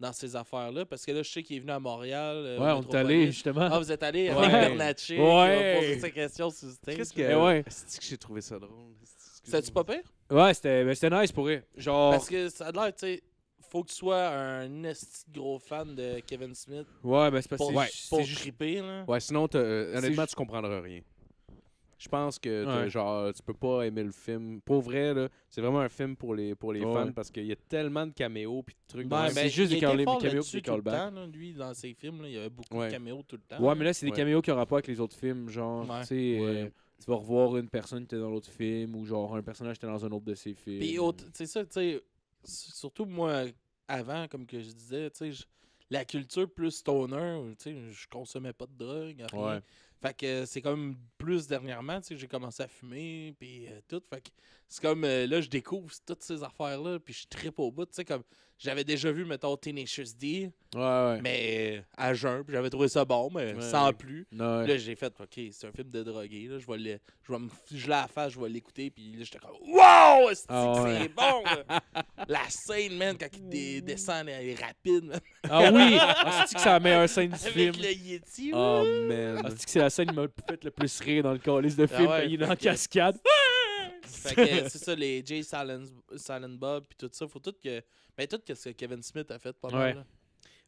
dans ces affaires-là. Parce que là, je sais qu'il est venu à Montréal. Euh, ouais, on est allé, justement. Ah, vous êtes allé avec ouais. pour Ouais. poser sa question, sur ce Qu'est-ce que. Eh cest
que j'ai trouvé ça drôle? C'était-tu pas pire? Ouais, c'était nice pour eux. Genre. Parce
que ça a l'air, tu sais faut que tu sois un gros fan de Kevin Smith. Ouais, mais ben, c'est parce que c'est... pour là. Ouais,
sinon, euh, honnêtement, tu comprendras rien. Je pense que tu genre tu peux pas aimer le film. Pour vrai là, c'est vraiment un film pour les pour les fans parce qu'il y a tellement de caméos puis de trucs. c'est juste des, caméos puis le temps
Lui dans ses films il y avait beaucoup de caméos tout le temps. Ouais, mais là c'est des caméos qui ont
rapport avec les autres films genre tu euh, tu vas revoir une personne qui était dans l'autre film ou genre un personnage qui était dans un autre de ses films. Puis
c'est ça tu sais surtout moi avant comme que je disais tu sais la culture plus stoner, tu sais, je consommais pas de drogue, rien. Fait que euh, c'est comme plus dernièrement, tu sais, j'ai commencé à fumer, puis euh, tout. Fait que c'est comme, euh, là, je découvre toutes ces affaires-là, puis je trip au bout, tu sais, comme, j'avais déjà vu, mettons, Tenacious D, mais euh, à jeun, j'avais trouvé ça bon, mais sans plus. Là, j'ai fait, OK, c'est un film de drogué, là, je vais, je me la face, je vais l'écouter, puis là, j'étais comme, wow, ah, c'est bon! la scène, man, quand il descend, elle est rapide, Ah oui! ah, que c'est la meilleure scène du film? Avec le Yeti, Oh, man! Ah, que
c'est la scène qui m'a fait le plus rire dans le colis de ah film, ah, il est en cascade.
Fait que euh, c'est ça, les Jay Silent, Bob, puis tout ça. Faut tout que. Mais ben, tout ce que Kevin Smith a fait pendant. Ouais. Là.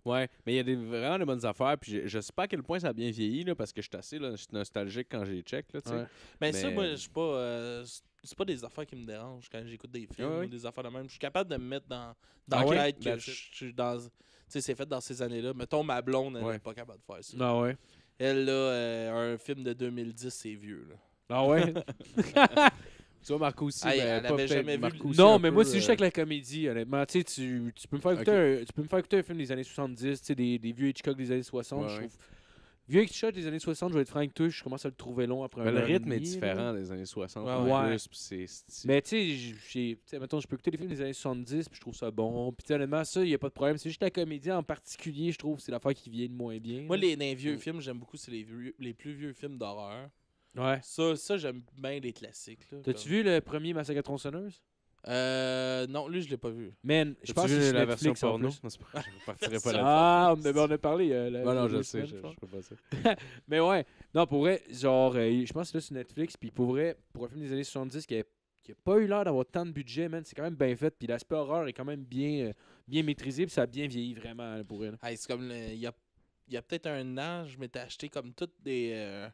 Ouais, mais il y a des, vraiment de bonnes affaires. Puis je, je, sais pas à quel point ça a bien vieilli, là, parce que je suis assez là, nostalgique quand j'ai check.
Là, tu ben, Mais, mais ça, moi, euh, je pas. Euh, c'est pas des affaires qui me dérangent quand j'écoute des films ou des affaires de même. Je suis capable de me mettre dans, dans que ben, je suis dans. Tu sais, c'est fait dans ces années-là. Mettons, ma blonde, elle est pas capable de faire ça. Ah ouais. Elle, là, un film de 2010, c'est vieux. Là. Ah ouais? Tu aussi. Ah, ben, jamais vu Non, mais moi, c'est euh, juste avec
la comédie, honnêtement. Tu, peux me faire écouter un, film des années 70, des, vieux Hitchcock des années 60, Vieux Hitchcock des années 60, je vais être franc avec je commence à le trouver long après un Le rythme est différent des années 60. Ouais, Plus, Mais tu sais, mettons, je peux écouter les films des années 70, puis je trouve ça bon. Puis honnêtement, ça, il n'y a pas de problème. C'est juste la comédie en particulier, je trouve, c'est l'affaire qui vient de moins bien. Moi, les, vieux mm. films,
j'aime beaucoup, c'est les, les plus vieux films d'horreur. Ouais. Ça, ça j'aime bien les classiques. T'as-tu vu le
premier Massacre tronçonneuse?
Euh, non, lui, je l'ai pas vu. Man, je pense que c'est la version porno. pas- je partirai pas là Ah, on en a parlé. Euh, non, je sais, je pas
Mais ouais, non, pour vrai, genre, euh, je pense que c'est sur Netflix, puis pour pour un film des années 70 qui a, qui a pas eu l'air d'avoir tant de budget, man, c'est quand même
bien fait, puis l'aspect horreur est quand même bien, euh, bien maîtrisé, puis ça a bien vieilli vraiment pour elle. c'est comme. Il y a, y a peut-être un an, je m'étais acheté comme toutes des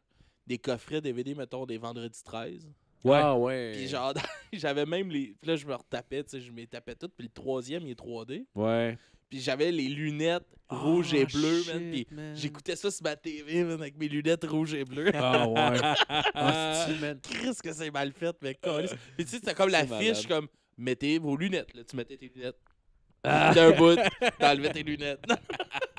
des coffrets DVD, mettons, des vendredis 13. Ouais. Ah, ouais. Puis genre, j'avais même les. Puis là, je me retapais, tu sais, je me tapais tout. Puis le troisième, il est 3D. Ouais. Puis j'avais les lunettes ah, rouges et bleues, man. Puis j'écoutais ça sur ma TV, man, avec mes lunettes rouges et bleues. Ah ouais. ah, man. Christ, que c'est mal fait, mec. Ah, puis tu sais, c'était comme l'affiche, comme, mettez vos lunettes, là. Tu mettais tes lunettes. D'un bout, t'enlevais tes lunettes.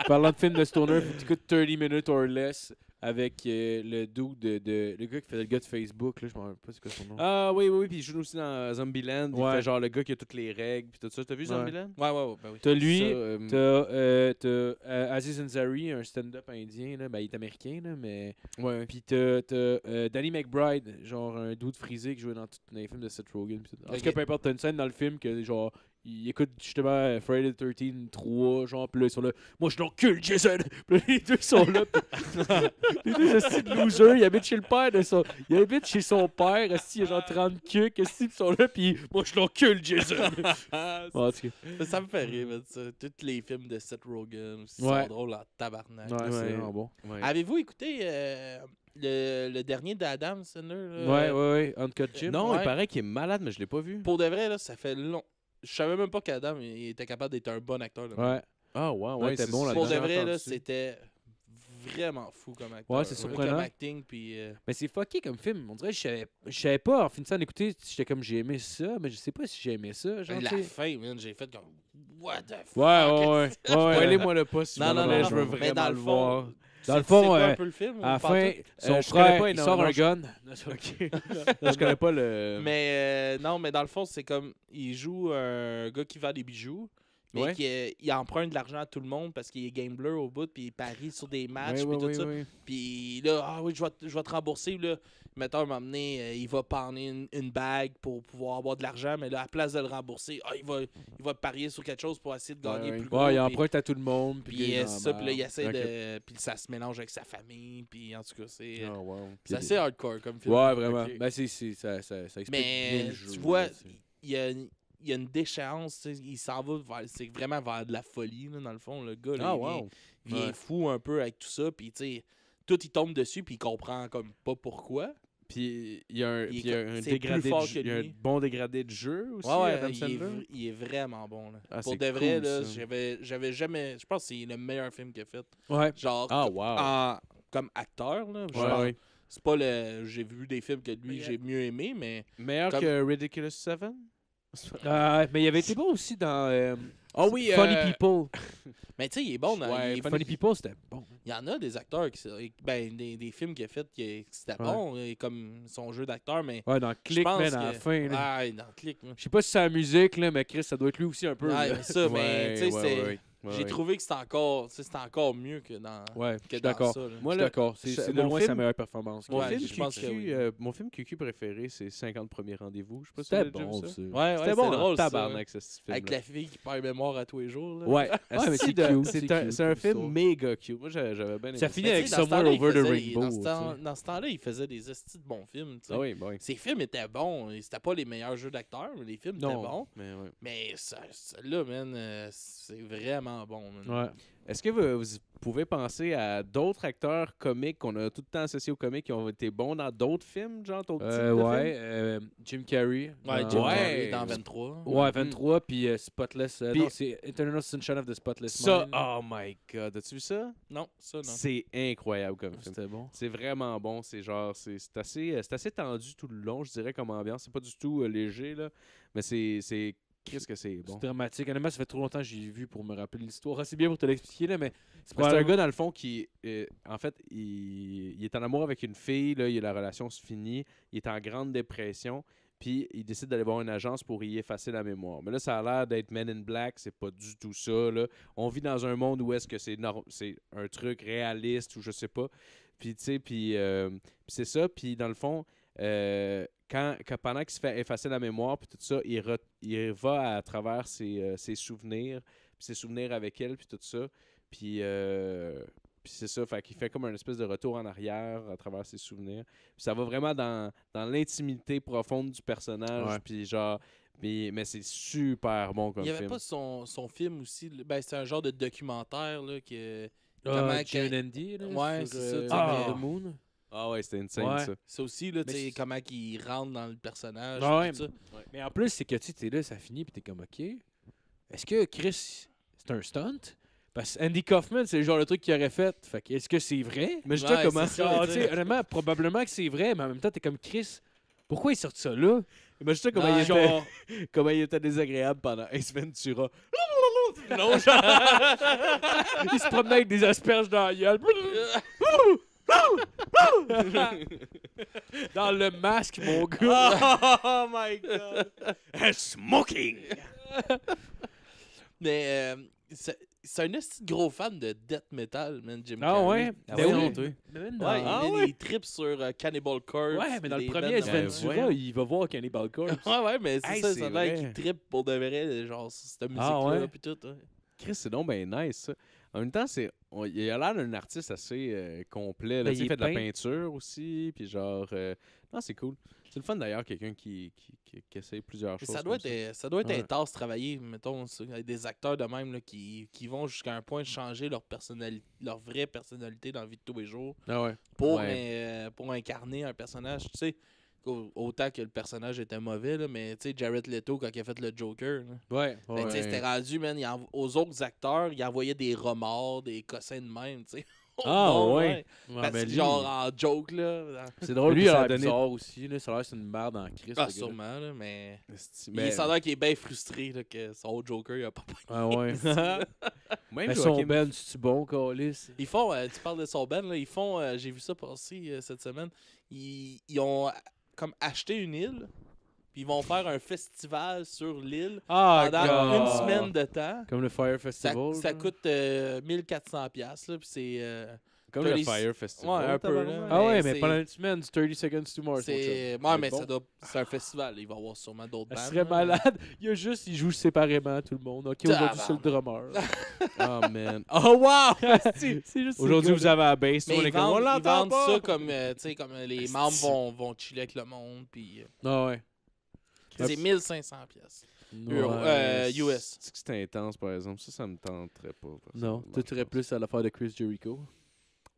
Parlant de film de Stoner, tu
écoutes 30 minutes or less avec euh, le dude de, de, le gars qui fait le gars de Facebook là, je me rappelle pas c'est quoi son nom. Ah oui oui oui, puis il joue aussi dans Zombieland, ouais. il fait genre le gars qui a toutes les règles puis tout ça. T'as vu Zombieland Ouais ouais ouais, ben oui. T'as lui, euh, euh, t'as euh, Aziz Ansari, un stand-up indien là, ben il est américain là, mais ouais. Puis t'as t'as Danny McBride, genre un de frisé qui jouait dans tous les films de Seth Rogen parce tout. En tout cas peu importe, t'as une scène dans le film que genre ils écoutent justement euh, Friday the 13 3, genre, pis là, ils sont là, moi je l'encule, Jason! Pis les deux sont là, les deux c'est de ils habitent chez le père de son. Ils habitent chez son père, aussi, il y genre 30 cucs, ce ils sont là, puis moi je l'encule, Jason!
ça, me fait rire, ça. Tous les films de Seth Rogen, aussi, sont drôles en tabarnak. c'est vraiment bon. Avez-vous écouté. Euh, le, dernier d'Adam Sandler. ouais, ouais, ouais. Uncut Jim. Non, il paraît
qu'il est malade, mais je l'ai pas vu.
Pour de vrai, là, ça fait long, je savais même pas qu'Adam il était capable d'être un bon acteur. Ouais. Ah ouais, ouais, c'était bon là Pour de vrai, c'était vraiment fou comme acteur. Ouais, c'est surprenant. Comme acting, puis, euh, Mais c'est fucké
comme film. On dirait que je savais, je savais pas, en finissant d'écouter, j'étais comme j'ai aimé ça, mais je sais pas si j'ai aimé ça. Genre, la
fin, j'ai fait comme What the fuck? Ouais, ouais, ouais. ouais, moi le pas non, non, non, je veux vraiment le voir. Dans le fond, un euh, peu le film, à la fin, euh, son frère, sort un gun. je connais pas le... Mais euh, non, mais dans le fond, c'est comme, il joue un gars qui vend des bijoux. Mais qu'il emprunte de l'argent à tout le monde parce qu'il est gambler au bout, puis il parie sur des matchs, puis tout ça. Puis là, ah oui, je vais, je vais te rembourser. Là metteur m'amener, euh, il va parner une, bague pour pouvoir avoir de l'argent, mais là, à place de le rembourser, ah, il, va, va parier sur quelque chose pour essayer de gagner plus gros. Ouais, il emprunte à tout
le monde. Puis, ça, il essaie de.
Puis ça se mélange avec sa famille, puis en tout cas, c'est. Ah, c'est assez hardcore comme film. Ouais, vraiment.
Ben, c'est, ça, ça, explique mais, Tu vois,
il y a une déchéance, il s'en va c'est vraiment vers de la folie, dans le fond, le gars. Ah, il, est fou un peu avec tout ça, puis tout il tombe dessus, puis il comprend comme pas pourquoi.
Puis il y a un, il a un dégradé Il y a un bon dégradé de jeu aussi, ouais, ouais, ben,
il Est, vraiment bon. Là. Ah, Pour de vrai, j'avais, j'avais jamais. Je pense que c'est le meilleur film qu'il a fait. Ouais. Genre, ah, comme acteur. Là, C'est pas le. J'ai vu des films que lui, j'ai mieux aimé, mais. Meilleur que Ridiculous Seven?
Euh, mais il avait été bon aussi dans. Euh, Oh oui, Funny euh, People.
Mais tu sais, il est bon. funny, People, c'était bon. Il y en a des acteurs, qui, ben, des, des films qu'il a fait, qui, c'était bons bon, euh, comme son jeu d'acteur, mais. Ouais, dans Click, mais dans la fin. Là. dans Click. Je
sais pas si c'est la musique, là, mais Chris, ça doit être lui aussi un peu. ça, mais tu sais, c'est. J'ai trouvé
que c'était encore, encore mieux que dans, ouais, ça. Moi, d'accord. C'est de loin sa meilleure performance. Euh, mon, film QQ,
mon film préféré, c'est 50 premiers rendez-vous. Je sais C'était bon, ça. Ouais, c'était bon, hein. drôle, tabarnak, ça, ce film. Avec la
fille qui perd mémoire à tous les jours. Ouais, c'est un, C'est un film
méga cute. Moi, j'avais bien Ça finit avec Summer Over the Rainbow. Dans
ce temps-là, il faisait des estis de bons films. Ah ben Ses films étaient bons. C'était pas les meilleurs jeux d'acteurs, mais les films étaient bons. Mais là, man, euh, c'est vraiment bon.
Est-ce que vous, pouvez penser à d'autres acteurs comiques qu'on a tout le temps associés aux comiques qui ont été bons dans d'autres films, genre ton euh, ouais, euh, euh, Jim Carrey. Ouais, dans... dans 23. Ouais, 23, mm. puis euh, Spotless. Puis Non, c'est Eternal Sunshine of the Spotless Ça, oh my god, as-tu vu ça? Non,
ça non. C'est
incroyable comme film. C'est vraiment bon, c'est genre, c'est assez, assez tendu tout le long, je dirais, comme ambiance. C'est pas du tout léger, là, mais c'est que c'est bon. C'est dramatique. Honnêtement, ça fait trop longtemps que j'ai vu pour me rappeler l'histoire. Ah, c'est bien pour te l'expliquer, là, mais c'est un gars, dans le fond, qui, euh, en fait, il, est en amour avec une fille, là, il, la relation se finit, il est en grande dépression, puis il décide d'aller voir une agence pour y effacer la mémoire. Mais là, ça a l'air d'être Men in Black, c'est pas du tout ça, là. On vit dans un monde où est-ce que c'est, c'est un truc réaliste ou je sais pas. Puis, tu sais, puis, euh, c'est ça, puis dans le fond euh, quand, quand, pendant qu'il se fait effacer la mémoire, puis tout ça, il, va à travers ses, euh, souvenirs, ses souvenirs avec elle, puis tout ça. Puis, euh, c'est ça, fait fait comme un espèce de retour en arrière à travers ses souvenirs. ça va vraiment dans, l'intimité profonde du personnage, puis genre... Mais, mais c'est super bon comme film. Il n'y avait pas
son, film aussi. Ben, c'est un genre de documentaire là, qui. est Andy, c'est ça. Ah! Moon.
Ah ouais, c'était insane ouais. ça.
C'est aussi, là, tu sais, comment qu'il rentre dans le personnage. Mais, en
plus, c'est que tu es là, ça finit, puis t'es comme, OK. Est-ce que Chris, c'est un stunt? Parce Andy Kaufman, c'est le genre de truc qu'il aurait fait. Fait que, est-ce que c'est vrai? Mais je comment. honnêtement, probablement que c'est vrai, mais en même temps, t'es comme Chris. Pourquoi il sort ça là? imagine comment, il était... comment il était désagréable pendant Ace Ventura. non, genre... il se promenait avec des asperges dans la gueule.
Dans le masque, mon gars. Oh, my God. smoking. Mais euh, c'est un petit gros fan de death metal, man, Jim Ah ouais? Ah ben ben ouais, il Ah trips sur euh, Cannibal Corpse. Ouais, mais dans le premier Sventura, il va voir Cannibal Corpse. Ouais, ouais, mais c'est ça, ça c'est a pour de vrai, genre, cette ah musique-là, ouais? puis tout.
Chris, c'est donc ben nice, ça. En même temps, c'est il a l'air d'un artiste assez euh, complet. Ben, il, fait de la peinture aussi, puis genre... Euh, non, c'est cool. C'est le fun d'ailleurs, quelqu'un qui, qui, essaie plusieurs choses. Ça doit, être, ça. doit être intense
travailler, mettons, avec des acteurs de même qui, vont jusqu'à un point de changer leur personnalité, leur vraie personnalité dans la vie de tous les jours. Ah pour, pour incarner un personnage. Tu sais, Autant que le personnage était mauvais, mais tu sais, Jared Leto, quand il a fait le Joker, Ouais. ouais, ben, tu sais c'était rendu, aux autres acteurs, il envoyait des remords, des cossins de même, tu sais.
Ah ouais. Ben genre
en joke là. C'est drôle lui il a donné
aussi ça a l'air c'est une merde en Christ. Ah, sûrement
là, mais... il s'en a qu'il est bien frustré que son autre Joker il a pas Ah ouais. mais son Ben,
c'est bon Colis.
Ils font euh, tu parles de son Ben là, ils font euh, j'ai vu ça passer euh, cette semaine. ils ont comme acheter une île, puis ils vont faire un festival sur l'île ah, pendant une semaine de temps. Comme le Fire Festival. Ça, coûte 1400$, euh, pis puis c'est. Euh, comme le Fire Festival. Ouais, un peu. Ah ouais, mais pendant une
semaine, 30 Seconds to Mars. C'est. Ouais, mais ça
c'est un festival. Il va y avoir sûrement d'autres bandes. Elle serait malade.
Il y a juste, ils jouent séparément tout le monde. Ok, aujourd'hui c'est le drummer. Oh, man. Oh, wow! C'est- juste Aujourd'hui vous avez la bass, on l'entend pas. on l'entend ça comme, euh, tu sais, comme euh, les membres vont,
vont chiller avec le monde. Puis, euh, Ah
ouais. c'est 1500 pièces. US. euh, US. C'est que c'est intense, par exemple. Ça, ça me tenterait pas. Non, tu serais plus à l'affaire de Chris Jericho.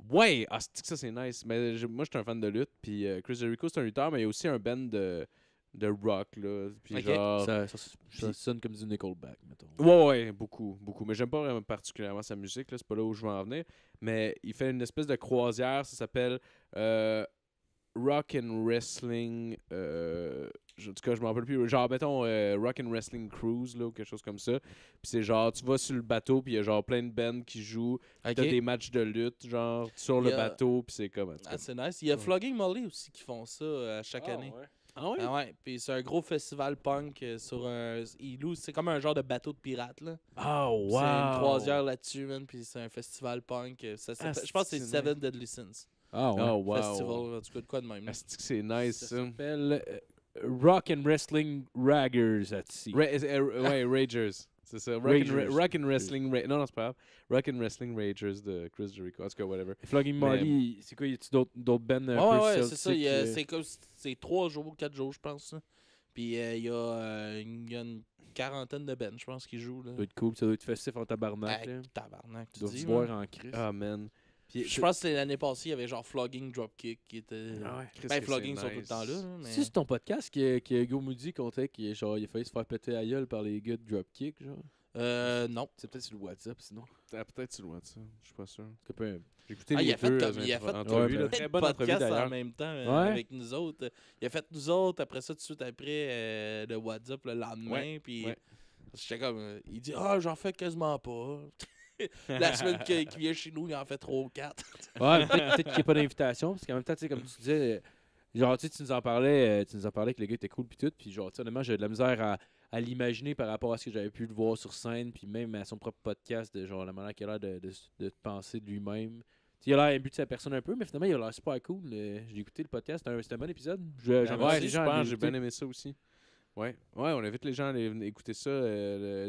Ouais, ah, ça c'est nice. Mais moi, je suis un fan de lutte. Puis euh, Chris Jericho, c'est un lutteur, mais il y a aussi un band de, de rock. Là. Puis genre. Ça, sonne comme du Nickelback, mettons. Ouais, ouais, beaucoup. beaucoup. Mais j'aime pas vraiment particulièrement sa musique. C'est pas là où je veux en venir. Mais il fait une espèce de croisière. Ça s'appelle euh, Rock and Wrestling. Euh, en tout cas, je m'en rappelle plus. Genre, mettons, euh, Rock and Wrestling Cruise, là, ou quelque chose comme ça. Puis c'est genre, tu vas sur le bateau, puis il y a genre plein de bands qui jouent. Okay. T'as des matchs de lutte, genre, sur le bateau, puis c'est comme. Ah,
c'est nice. Il y a Flogging Molly aussi qui font ça euh, à chaque ah, année. Ah ouais Ah ouais, puis c'est un gros festival punk euh, sur un. C'est comme un genre de bateau de pirate, là. Ah, oh, wow! C'est une croisière là-dessus, man, puis c'est un festival punk. je pense que c'est Seven Deadly Sins. Ah ouais, ah, ah, wow. Festival, en tout cas, de quoi de même. C'est nice, ça.
s'appelle Rock and Wrestling Raggers at Sea. Ra uh, Ragers. C'est ça. Rock, and, Wrestling Ra Non, non, c'est pas Rock and Wrestling Ragers de Chris Jericho. En tout whatever. Flogging Molly, c'est quoi Y a-tu d'autres bands euh, Ouais, ouais, c'est ça. Euh? c'est comme.
C'est 3 jours, ou 4 jours, je pense. Puis euh, il y, a une quarantaine de bands, je pense, qui jouent. Là. Ça doit être
cool, ça doit être festif en tabarnak. Ah, tabarnak, tu, dois dis, voir en Christ. Amen. Ah, je pense
que l'année passée, il y avait genre Flogging Dropkick qui était. Ah ouais. Ben, Flogging nice. tout le temps là. Mais... Si c'est
ton podcast que, que Hugo Moody comptait qu'il a failli se faire péter à gueule par les gars de Dropkick, genre. Euh, non. C'est peut-être sur WhatsApp, sinon. Ah, peut-être sur WhatsApp, je suis pas sûr. J'ai écouté ah, les il a deux fait, euh, il a fait ben, entrevue, podcast en même temps euh, avec
nous autres. Il a fait nous autres, après ça, tout de suite après, euh, le WhatsApp le lendemain, puis j'étais comme, il dit « Ah, oh, j'en fais quasiment pas. » la semaine qui, vient chez nous, il en fait trop ou 4. ouais, peut-être qu'il n'y a pas
d'invitation, parce qu'en même temps, tu sais, comme tu disais, euh, genre, tu nous en parlais, euh, tu nous que le gars était cool, puis tout, puis genre, honnêtement, j'avais de la misère à, l'imaginer par rapport à ce que j'avais pu le voir sur scène, puis même à son propre podcast, de genre, la manière qu'il a l'air de, penser de lui-même. Il a l'air imbu de sa personne un peu, mais finalement, il a l'air super cool. Euh, j'ai écouté le podcast, c'était un, bon épisode. J'en j'ai bien aimé ça aussi. Ouais, ouais, on invite les gens à aller écouter ça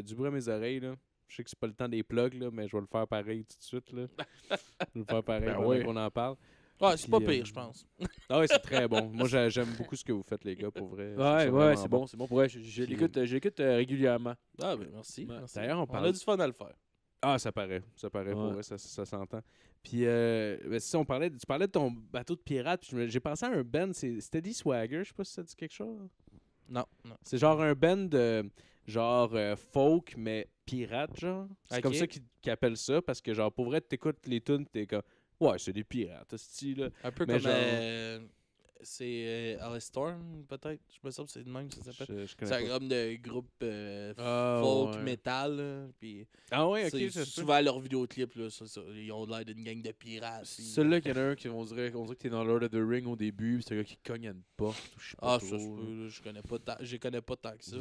du bruit à mes oreilles. Là. Je sais que c'est pas le temps des plugs, là, mais je vais le faire pareil tout de suite. Là. je vais le faire pareil ben qu'on en parle. Ouais, c'est pas pire, euh, je pense. Ah ouais, c'est très bon. Moi, j'aime beaucoup ce que vous faites, les gars, pour vrai. Ouais, ouais, c'est bon, c'est bon. Pour je, euh, euh, régulièrement.
Ah, ben merci. D'ailleurs, on, parle... a du
fun à le faire. Ah, ça paraît. Ça paraît, pour ça, ça, s'entend. Puis, euh, ben, si on parlait, tu parlais de ton bateau de pirate, j'ai pensé à un band, c'est Steady Swagger, je sais pas si ça dit quelque chose. Non. non. C'est genre un band de genre folk, mais pirates, genre. C'est comme ça qu'ils appellent ça, parce que, genre, pour vrai, t'écoutes les tunes, t'es comme, ouais, c'est des pirates, style. Un peu comme. Euh,
c'est euh, Alice Storm, peut-être. Je me sens que c'est le même, ça s'appelle. C'est un groupe de groupe euh, ah, folk, metal. Puis ah ouais, ok. C'est souvent leurs vidéoclips, là, ils ont l'air d'une gang de pirates. Celui-là, qu'il y en a
un qui on dirait, on dirait que t'es dans Lord of the Ring au début, c'est un gars qui cogne à une porte. Ah, pas ah, ça, je,
connais pas tant, je connais pas tant que ça.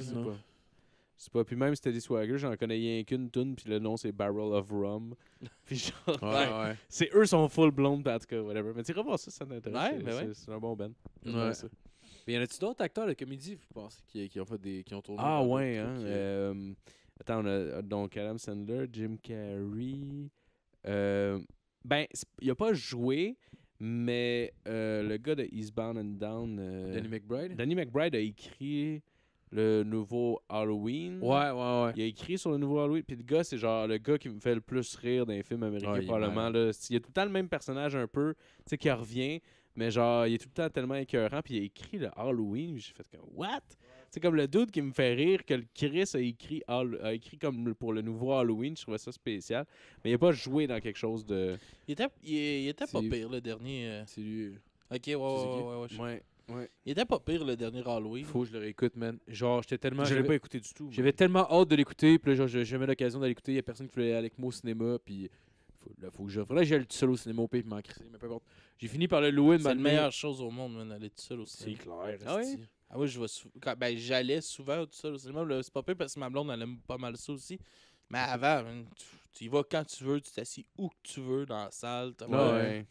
C'est pas. Puis même Steady Swagger, j'en connais rien qu'une tune, puis le nom c'est Barrel of Rum. puis genre, c'est eux sont full blonde, en tout cas, whatever. Mais tu revois ça, ça t'intéresse. Ben c'est un bon ben. Ouais. Ça. y en a-tu d'autres acteurs de comédie, vous pensez, qui, ont fait des, qui ont tourné Ah ouais, hein. Euh, euh, attends, on a donc Adam Sandler, Jim Carrey. Euh, ben, il a pas joué, mais euh, le gars de Eastbound and Down. Danny McBride. Danny McBride a écrit le nouveau Halloween. Ouais, ouais, ouais. Il a écrit sur le nouveau Halloween. Puis le gars, c'est genre le gars qui me fait le plus rire dans les films américains, probablement. Il, y a tout le temps le même personnage un peu, tu sais, qui revient. Mais genre, il est tout le temps tellement écœurant. Puis il a écrit le Halloween. J'ai fait comme, what? C'est comme le dude qui me fait rire que Chris a écrit, écrit comme pour le nouveau Halloween. Je trouvais ça spécial. Mais il n'a pas joué dans quelque chose de.
Il était, il, pas pire, le dernier. Euh. C'est lui. Ok, ouais, ouais. ouais, ouais il était pas pire le dernier Halloween. Faut que je le réécoute, man. Genre, j'étais tellement. Je l'ai pas écouté du tout. J'avais tellement
hâte de l'écouter, puis là, je j'ai jamais l'occasion d'aller écouter Il y a personne qui voulait aller avec moi au cinéma, puis. Faut, là, faut que je. Faudrait que j'aille tout seul au cinéma au pays, puis m'en mais peu importe. J'ai fini par
le louer, C'est la meilleure chose au monde, man, aller tout seul au cinéma. C'est clair. Ah oui? Ah oui, je ben, j'allais souvent tout seul au cinéma. C'est pas pire parce que ma blonde, elle aime pas mal ça aussi. Mais avant, tu y vas quand tu veux, tu t'assis où que tu veux dans la salle. T'as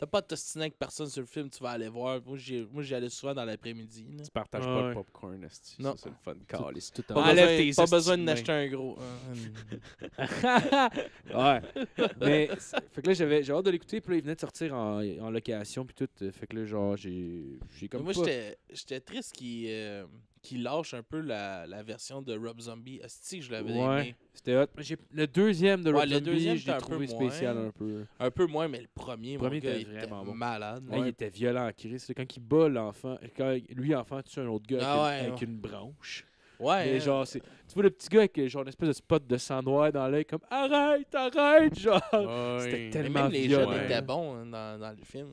pas de tostiné avec personne sur le film, tu vas aller voir. Moi, j'y allais souvent dans l'après-midi. Tu partages pas le popcorn, C'est le fun. Calice. Tout, pas, besoin, pas besoin un gros. Hein. ouais. Mais, fait que là, j'avais hâte
de l'écouter. Puis là, il venait de sortir en, en location. Puis tout. Fait que là, genre, j'ai comme. moi, j'étais
j'étais triste qu'il. Euh, qui lâche un peu la, la version de Rob Zombie. Hostie, je l'avais ouais, aimé.
C'était hot. Le deuxième de Rob Zombie, Zombie, j'ai trouvé spécial un peu. Un peu moins, mais le premier, le premier mon était, était malade. il était violent, Chris. Quand il bat l'enfant, lui, enfant, tue un autre gars avec, ah une branche. Ouais. Et hein. genre, tu vois le petit gars avec genre une espèce de spot de sang noir dans l'œil, comme
arrête, arrête, genre. C'était tellement Et même les jeunes étaient bons hein, dans, dans, le film.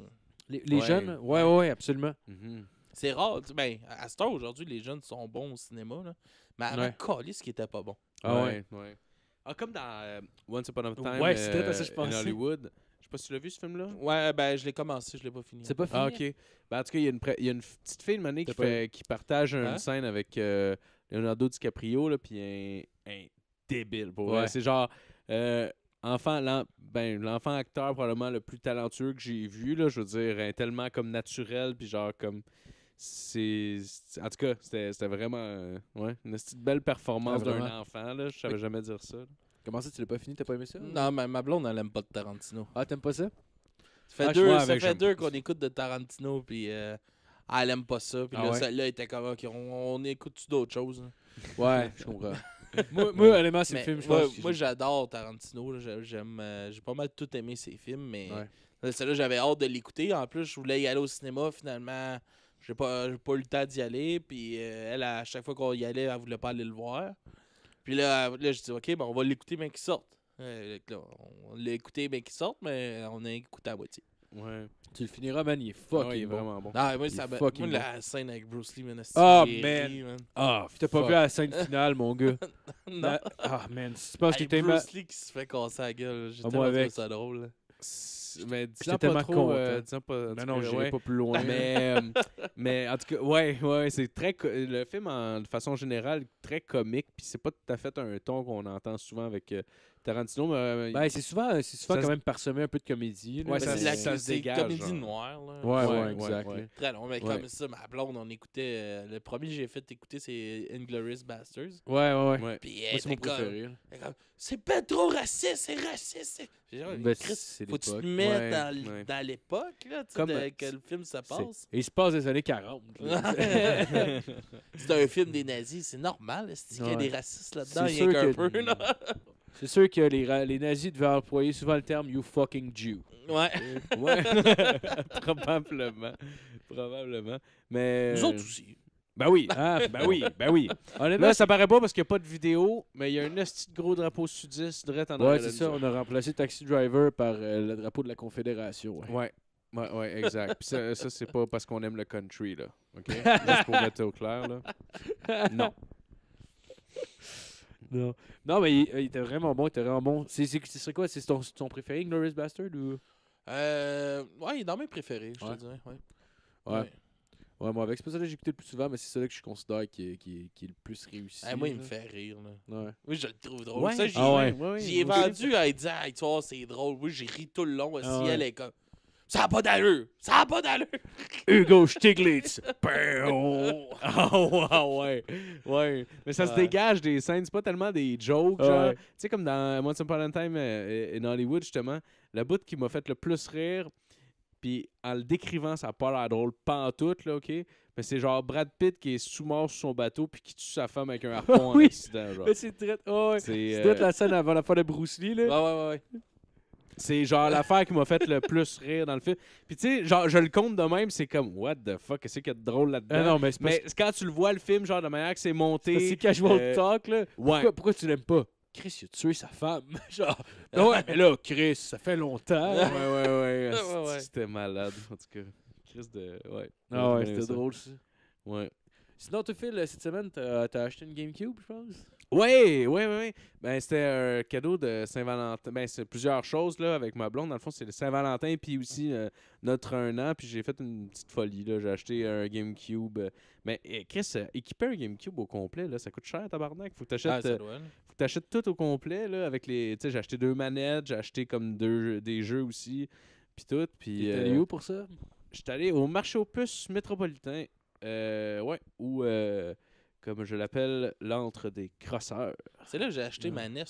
Les, jeunes,
ouais, ouais, absolument.
Mhm. C'est rare. Ben, à ce temps, aujourd'hui, les jeunes sont bons au cinéma. Là. Mais un ouais. ce qui était pas bon. Ah ouais, ouais. Ah, comme dans euh, Once Upon a Time ouais, je euh, in
Hollywood. Je sais pas si tu l'as vu ce film-là. Ouais, ben je l'ai commencé, je l'ai pas fini. C'est pas ah, fini. Ah, ok. Ben, en tout cas, il y, a une petite fille de qui, qui, partage une hein? scène avec euh, Leonardo DiCaprio, là, puis un... un débile. Pour ouais. C'est genre. Enfant, l'en... ben, l'enfant acteur probablement le plus talentueux que j'ai vu, là, je veux dire, tellement comme naturel, puis genre comme c'est en tout cas c'était vraiment euh, ouais, une belle performance d'un enfant là je savais jamais
dire ça comment ça tu l'as pas fini t'as pas aimé ça non ma, ma blonde elle aime pas de Tarantino ah t'aimes pas ça ça fait ah, deux, ça fait deux qu'on écoute de Tarantino puis euh, elle aime pas ça puis ah là, ouais? était comme on, écoute d'autres choses
ouais je comprends
moi, moi honnêtement c'est films je pense moi, j'adore Tarantino j'aime euh, j'ai pas mal tout aimé ses films mais celle-là j'avais hâte de l'écouter en plus je voulais y aller au cinéma finalement j'ai pas, pas eu le temps d'y aller. Puis euh, elle, à chaque fois qu'on y allait, elle voulait pas aller le voir. Puis là, là j'ai dit, OK, ben, on va l'écouter, mais qu'il sorte. Euh, on l'a écouté, bien qu'il sorte, mais on a écouté à moitié. Ouais. Tu le finiras, man, il est fucking il est vraiment bon. Ah, moi, ça, moi la scène avec Bruce Lee, man, Ah, oh, man. Ah, oh, t'as pas vu la scène
finale, mon gars. non. Ah, man, c'est parce hey, que t'es Bruce Lee qui se fait casser la gueule. J'ai ah, tellement trouvé ça drôle mais disons pas trop. Euh, pas, non, pas plus loin. mais, euh, mais en tout cas, ouais, ouais, c'est très. Le film, de façon générale, très comique, puis c'est pas tout à fait un ton qu'on entend souvent avec euh, Tarantino. Mais, euh, ben, c'est souvent, euh, c'est souvent quand même parsemé un peu de comédie. Ouais, c'est, la, hein. comédie noire. Là. Ouais, ouais, Très long, mais comme
ça, ma blonde, on écoutait. Euh, le premier que j'ai fait écouter, c'est Inglourious Basterds. Ouais, ouais, ouais. Puis c'est mon préféré. c'est pas trop raciste, c'est raciste. Ben, faut que tu te mettre dans, l'époque, là, de, que le film se passe. il se passe des années 40. c'est un film des nazis, c'est normal. est y a des racistes là-dedans? Il y a qu'un peu, là.
C'est sûr que les, les, nazis devaient employer souvent le terme You fucking Jew. Ouais. Euh, ouais. Probablement. Probablement. Mais. Nous euh, autres aussi. Ben oui, ah ben oui, ben oui. Honnêtement, ça paraît pas parce qu'il n'y a pas de vidéo, mais il y a un petit gros drapeau sudiste direct en Ouais, c'est ça, on a remplacé Taxi Driver par euh, le drapeau de la Confédération. Ouais. ouais. Ouais, exact. ça, ça c'est pas parce qu'on aime le country, là. OK? Juste pour mettre au clair, là. Non. Non. mais il, était vraiment bon. Il était vraiment bon. C'est, c'est, quoi C'est ton, ton préféré, Glorious Bastard ou...
Euh, ouais, il est dans mes préférés, je te dirais. Ouais. Ouais.
ouais. moi, avec ce personnage, j'ai écouté le plus souvent, mais c'est celui que je considère qui est, qui est, le plus réussi. moi, il me fait rire. Là. Ouais. je le trouve drôle. Ouais. Ça, j'y ah, ai vendu.
à dire tu vois, c'est drôle. Oui, j'ai ri tout le long. aussi ciel. Ah elle est comme. Ça n'a pas d'allure! Ça n'a pas d'allure! Hugo
Stiglitz! oh, ouais, ouais. Mais ça se dégage des scènes, c'est pas tellement des jokes. genre. Tu sais, comme dans Once Upon a Time euh, in Hollywood, justement, la bout qui m'a fait le plus rire, puis en le décrivant, ça n'a pas l'air drôle pantoute, là, OK? Mais c'est genre Brad Pitt qui est sous-mort sur son bateau puis qui tue sa femme avec un harpon oui. en accident. mais c'est très... C'est euh, la scène avant la fin de Bruce Lee, là. ouais. ouais. ouais. C'est genre l'affaire qui m'a fait le plus rire dans le film. Puis tu sais, genre je le compte de même, c'est comme what the fuck, qu'est-ce qu'il y a de drôle là-dedans ah Non, mais, quand tu le vois le film genre de manière que c'est monté, c'est casual euh... talk là. Pourquoi, pourquoi tu l'aimes pas Chris, il a tué sa femme. genre, ah ouais, mais là, Chris, ça fait longtemps. ouais, ouais, ouais. C'était malade, en tout cas. Chris de. Ouais. Ah ouais, c'était drôle, ça. Ouais. Sinon, tu fais cette semaine, t'as acheté une GameCube, je pense oui, oui, oui. Ben, c'était un cadeau de Saint-Valentin. Ben, c'est plusieurs choses là, avec ma blonde. Dans le fond, c'est le Saint-Valentin, puis aussi euh, notre un an. Puis j'ai fait une petite folie. Là. J'ai acheté un GameCube. Mais eh, Chris, euh, équiper un GameCube au complet, là, ça coûte cher, tabarnak. Faut que t'achètes, ah, euh, faut tout au complet. Là, avec les... sais, j'ai acheté deux manettes, j'ai acheté comme deux, des jeux aussi. Puis tout. Puis, allé où pour ça? J'étais allé au marché aux puces métropolitain. ouais, où comme je l'appelle, l'antre des crosseurs.
C'est là que j'ai acheté ma NES.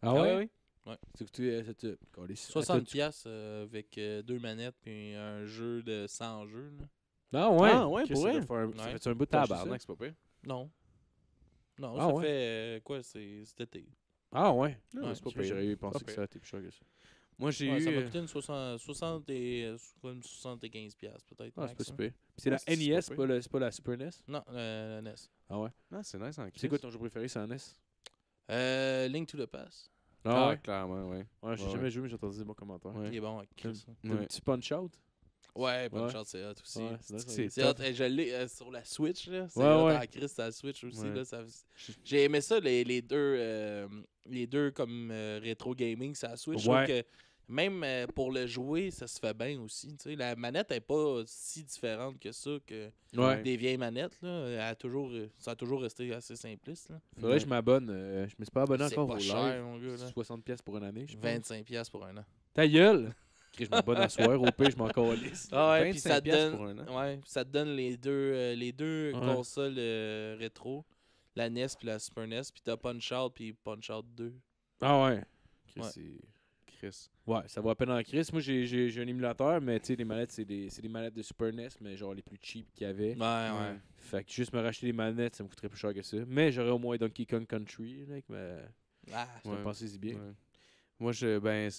Ah, ouais? Ah oui? Ouais. C'est que tu, euh, as 60 euh, avec euh, deux manettes puis un jeu de 100 jeux. Ah ouais? Ah ouais, pour vrai? un bout de tabarnak, c'est pas pire? Non. Non, ah ça fait quoi? C'est cet été. Ah ouais? Non, ah, c'est pas pire. J'aurais pensé que ça était plus
cher que ça. Moi, j'ai eu. Ça m'a euh, coûté
une 60, 60 et, 75$ euh, peut-être. Ah, c'est super. C'est la NES, c'est pas, la Super NES Non, euh, la NES. Ah ouais Non, ah, c'est nice C'est quoi ton jeu préféré C'est la NES euh, Link to the Past. Ah, ah clairement, ouais. Ouais, j'ai jamais joué,
mais j'ai entendu des bons commentaires. Il est bon avec Un petit Punch Out Ouais, Punch Out, c'est hot aussi. c'est
hot. sur la Switch, là. C'est hot. à Chris, la Switch aussi, J'ai aimé ça, les, deux. les deux comme rétro gaming, ça Switch. Je même euh, pour le jouer, ça se fait bien aussi. La manette n'est pas si différente que ça que des vieilles manettes. Là. Elle a toujours, ça a toujours resté assez simpliste. Là. Faudrait que je
m'abonne. Euh, je me suis pas abonné encore au cher, mon gars,
60$ pour une année. 25$ pour un an.
Ta gueule! je m'abonne à soir, au pire, je m'en calisse. Ah ouais, ça te donne, pour un an.
Ouais, ça te donne les deux, euh, les deux consoles rétro, la NES puis la Super NES, puis t'as Punch Out puis Punch Out 2. Ah ouais. ouais.
Ouais, ça va à peine en chris. Moi, j'ai un émulateur, mais tu sais, les manettes, c'est des, manettes de Super NES, mais genre les plus cheap qu'il y avait. Ouais, ouais. Fait que juste me racheter des manettes, ça me coûterait plus cher que ça. Mais j'aurais au moins Donkey Kong Country, mec, Ah, ouais. pensez-y bien. Moi, je, ben,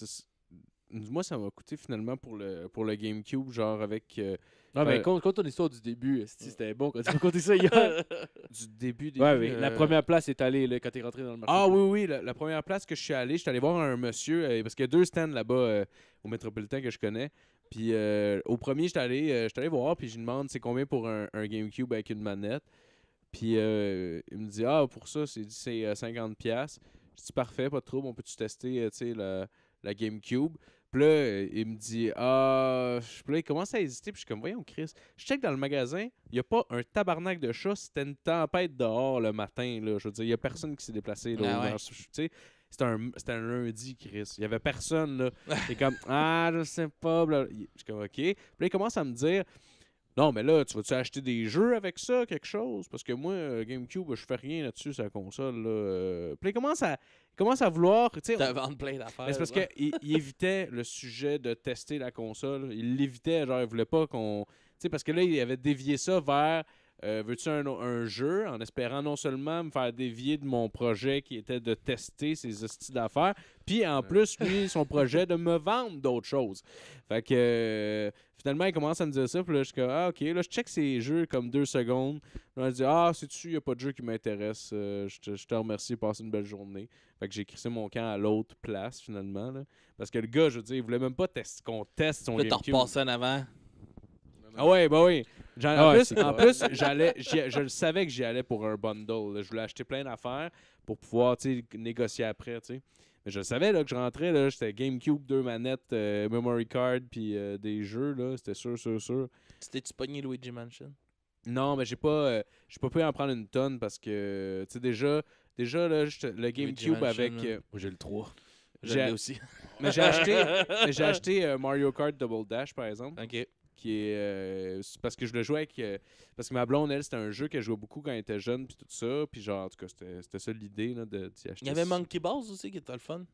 moi, ça m'a coûté finalement pour le, pour le GameCube, genre avec. Euh, non, mais euh, compte, ton histoire du début. C'était bon quand tu as raconté ça hier. du début, des... Ouais, oui. La euh, première place est allée quand t'es rentré dans le marché. Ah oui, oui. La, première place que je suis allé, je suis allé voir un monsieur, parce qu'il y a deux stands là-bas au Métropolitain que je connais. Puis au premier, je suis allé, voir, puis je lui demande c'est combien pour un, GameCube avec une manette. Puis il me dit Ah, pour ça, c'est 50$. Je dis Parfait, pas de trouble, on peut-tu tester la, la GameCube puis là, euh, il me dit Ah, je il commence à hésiter. Puis je suis comme Voyons, Chris, je check dans le magasin, il n'y a pas un tabarnak de chat. C'était une tempête dehors le matin. Là. Je veux dire, il n'y a personne qui s'est déplacé. Là, ah C'était un, un, lundi, Chris. Il n'y avait personne. Là. il est comme Ah, je sais pas. Je suis comme Ok. Puis là, il commence à me dire non, mais là, tu vas-tu acheter des jeux avec ça, quelque chose? Parce que moi, euh, GameCube, je fais rien là-dessus, sa console. Là. Euh. Puis il commence à, commence à vouloir. Tu vendre plein d'affaires. c'est parce qu'il il évitait le sujet de tester la console. Il l'évitait, genre, il voulait pas qu'on. Tu parce que là, il avait dévié ça vers euh, veux-tu un, jeu en espérant non seulement me faire dévier de mon projet qui était de tester ses astuces d'affaires, puis en plus, lui, son projet de me vendre d'autres choses. Fait que euh, finalement, il commence à me dire ça, puis là, je suis comme, ah, ok, là, je check ces jeux comme deux secondes. Là, je dit « ah, c'est-tu, il n'y a pas de jeu qui m'intéresse. Euh, je, te, remercie, passe une belle journée. Fait que j'ai crissé mon camp à l'autre place, finalement. Parce que le gars, je veux dire, il voulait même pas qu'on teste son Là, en avant. Ah ouais, bah oui. Ah en, plus, j'allais, je le savais que j'y allais pour un bundle. Je voulais acheter plein d'affaires pour pouvoir négocier après. Mais je savais là, que je rentrais. Là, j'étais GameCube, deux manettes, euh, Memory Card, puis euh, des jeux. c'était sûr, sûr, sûr.
C'était-tu pogné Luigi Mansion?
Non, mais j'ai pas, euh, pas pu en prendre une tonne parce que, déjà, déjà là, le GameCube avec. j'ai le 3. J'ai- aussi. mais j'ai acheté, acheté Mario Kart Double Dash, par exemple. OK. Euh, parce que je le jouais avec euh, parce que ma blonde elle c'était un jeu qu'elle jouait beaucoup quand elle était jeune puis tout ça puis genre en tout cas c'était ça l'idée là de d'y acheter. Il y avait
Monkey Balls aussi qui était le fun.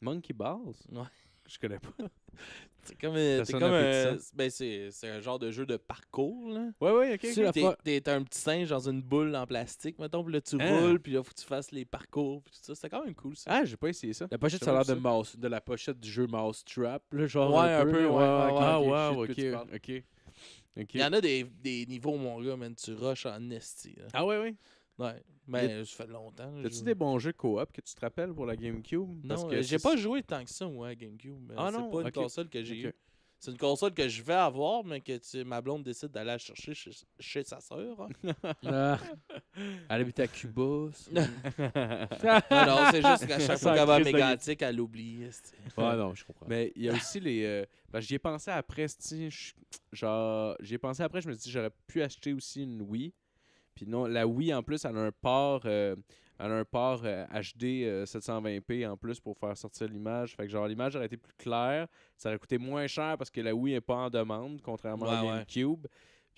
Monkey Balls. Ouais je connais pas. c'est comme, euh, comme un, ben c'est, un genre de jeu de parcours. Là. Ouais, ouais, ok. Tu t'es, un petit singe dans une boule en plastique, mettons, puis là tu ah. roules, puis là faut que tu fasses les parcours, puis tout ça. C'était quand même cool ça. Ah, j'ai pas essayé ça. La pochette, ça a l'air de
mouse, de la pochette du jeu Mousetrap, le genre. Ouais, un peu, ouais ouais, ouais, ok,
ok. Il y en a des, des niveaux, mon gars, man, tu rushes en esti. Ah ouais, ouais? Ouais. mais ben, ça fait longtemps. As-tu des
bons jeux coop que tu te rappelles pour la GameCube? Non, Parce que euh, j'ai pas
joué tant que ça, ouais, à GameCube. Ah c'est pas une console que j'ai eu. C'est une console que je vais avoir, mais que ma blonde décide d'aller la chercher chez, sa sœur. Hein. Ah.
elle habite à Cuba. non, c'est juste qu'à chaque fois qu'elle va à Mégantic, elle l'oublie. Ouais, non, je comprends. Mais il y a aussi les. Euh, j'y ai pensé après, genre. J'y ai pensé après, je me suis dit, j'aurais pu acheter aussi une Wii. Puis non, la Wii, en plus, elle a un port, euh, un port HD euh, 720p euh, en plus pour faire sortir l'image. Fait que genre, l'image aurait été plus claire. Ça aurait coûté moins cher parce que la Wii n'est pas en demande, contrairement à la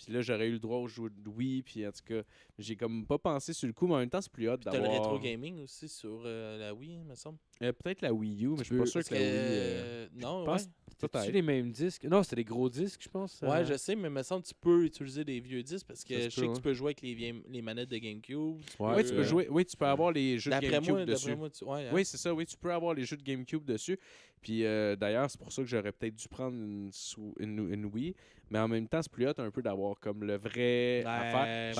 puis là, j'aurais eu le droit au jeu de Wii. Puis en tout cas, j'ai comme pas pensé sur le coup, mais en même temps, c'est plus hot d'avoir. T'as le Retro
gaming aussi sur euh, la Wii, il me semble.
Euh, peut-être la Wii U, mais je suis pas sûr que, la Wii. Euh, non, ouais. tas les mêmes disques Non, c'était des gros disques, je pense. Ouais, je
sais, mais il me semble que tu peux utiliser des vieux disques parce que je sais que tu hein. peux jouer avec les, les manettes de GameCube. ouais, tu peux jouer. Oui, tu peux avoir les jeux de GameCube moi, dessus. Moi, tu... ouais, hein. oui, c'est
ça. Oui, tu peux avoir les jeux de GameCube dessus. Puis d'ailleurs, c'est pour ça que j'aurais peut-être dû prendre une Wii mais en même temps, c'est plus hot un peu d'avoir comme le vrai affaire. je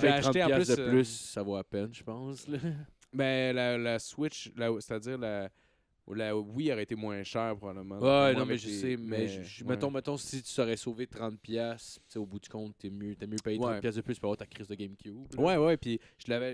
ben, l'ai acheté, en plus. de plus, ça vaut à peine, je pense. Là. Ben, la, la Switch, c'est-à-dire la, la Wii aurait été moins chère, probablement. Ouais, non, mais je sais. Mais, mettons, mettons, si tu aurais sauvé 30$, au bout du compte, t'es mieux, mieux payé 30$ de plus pour avoir ta crise de GameCube. Ouais, ouais. Puis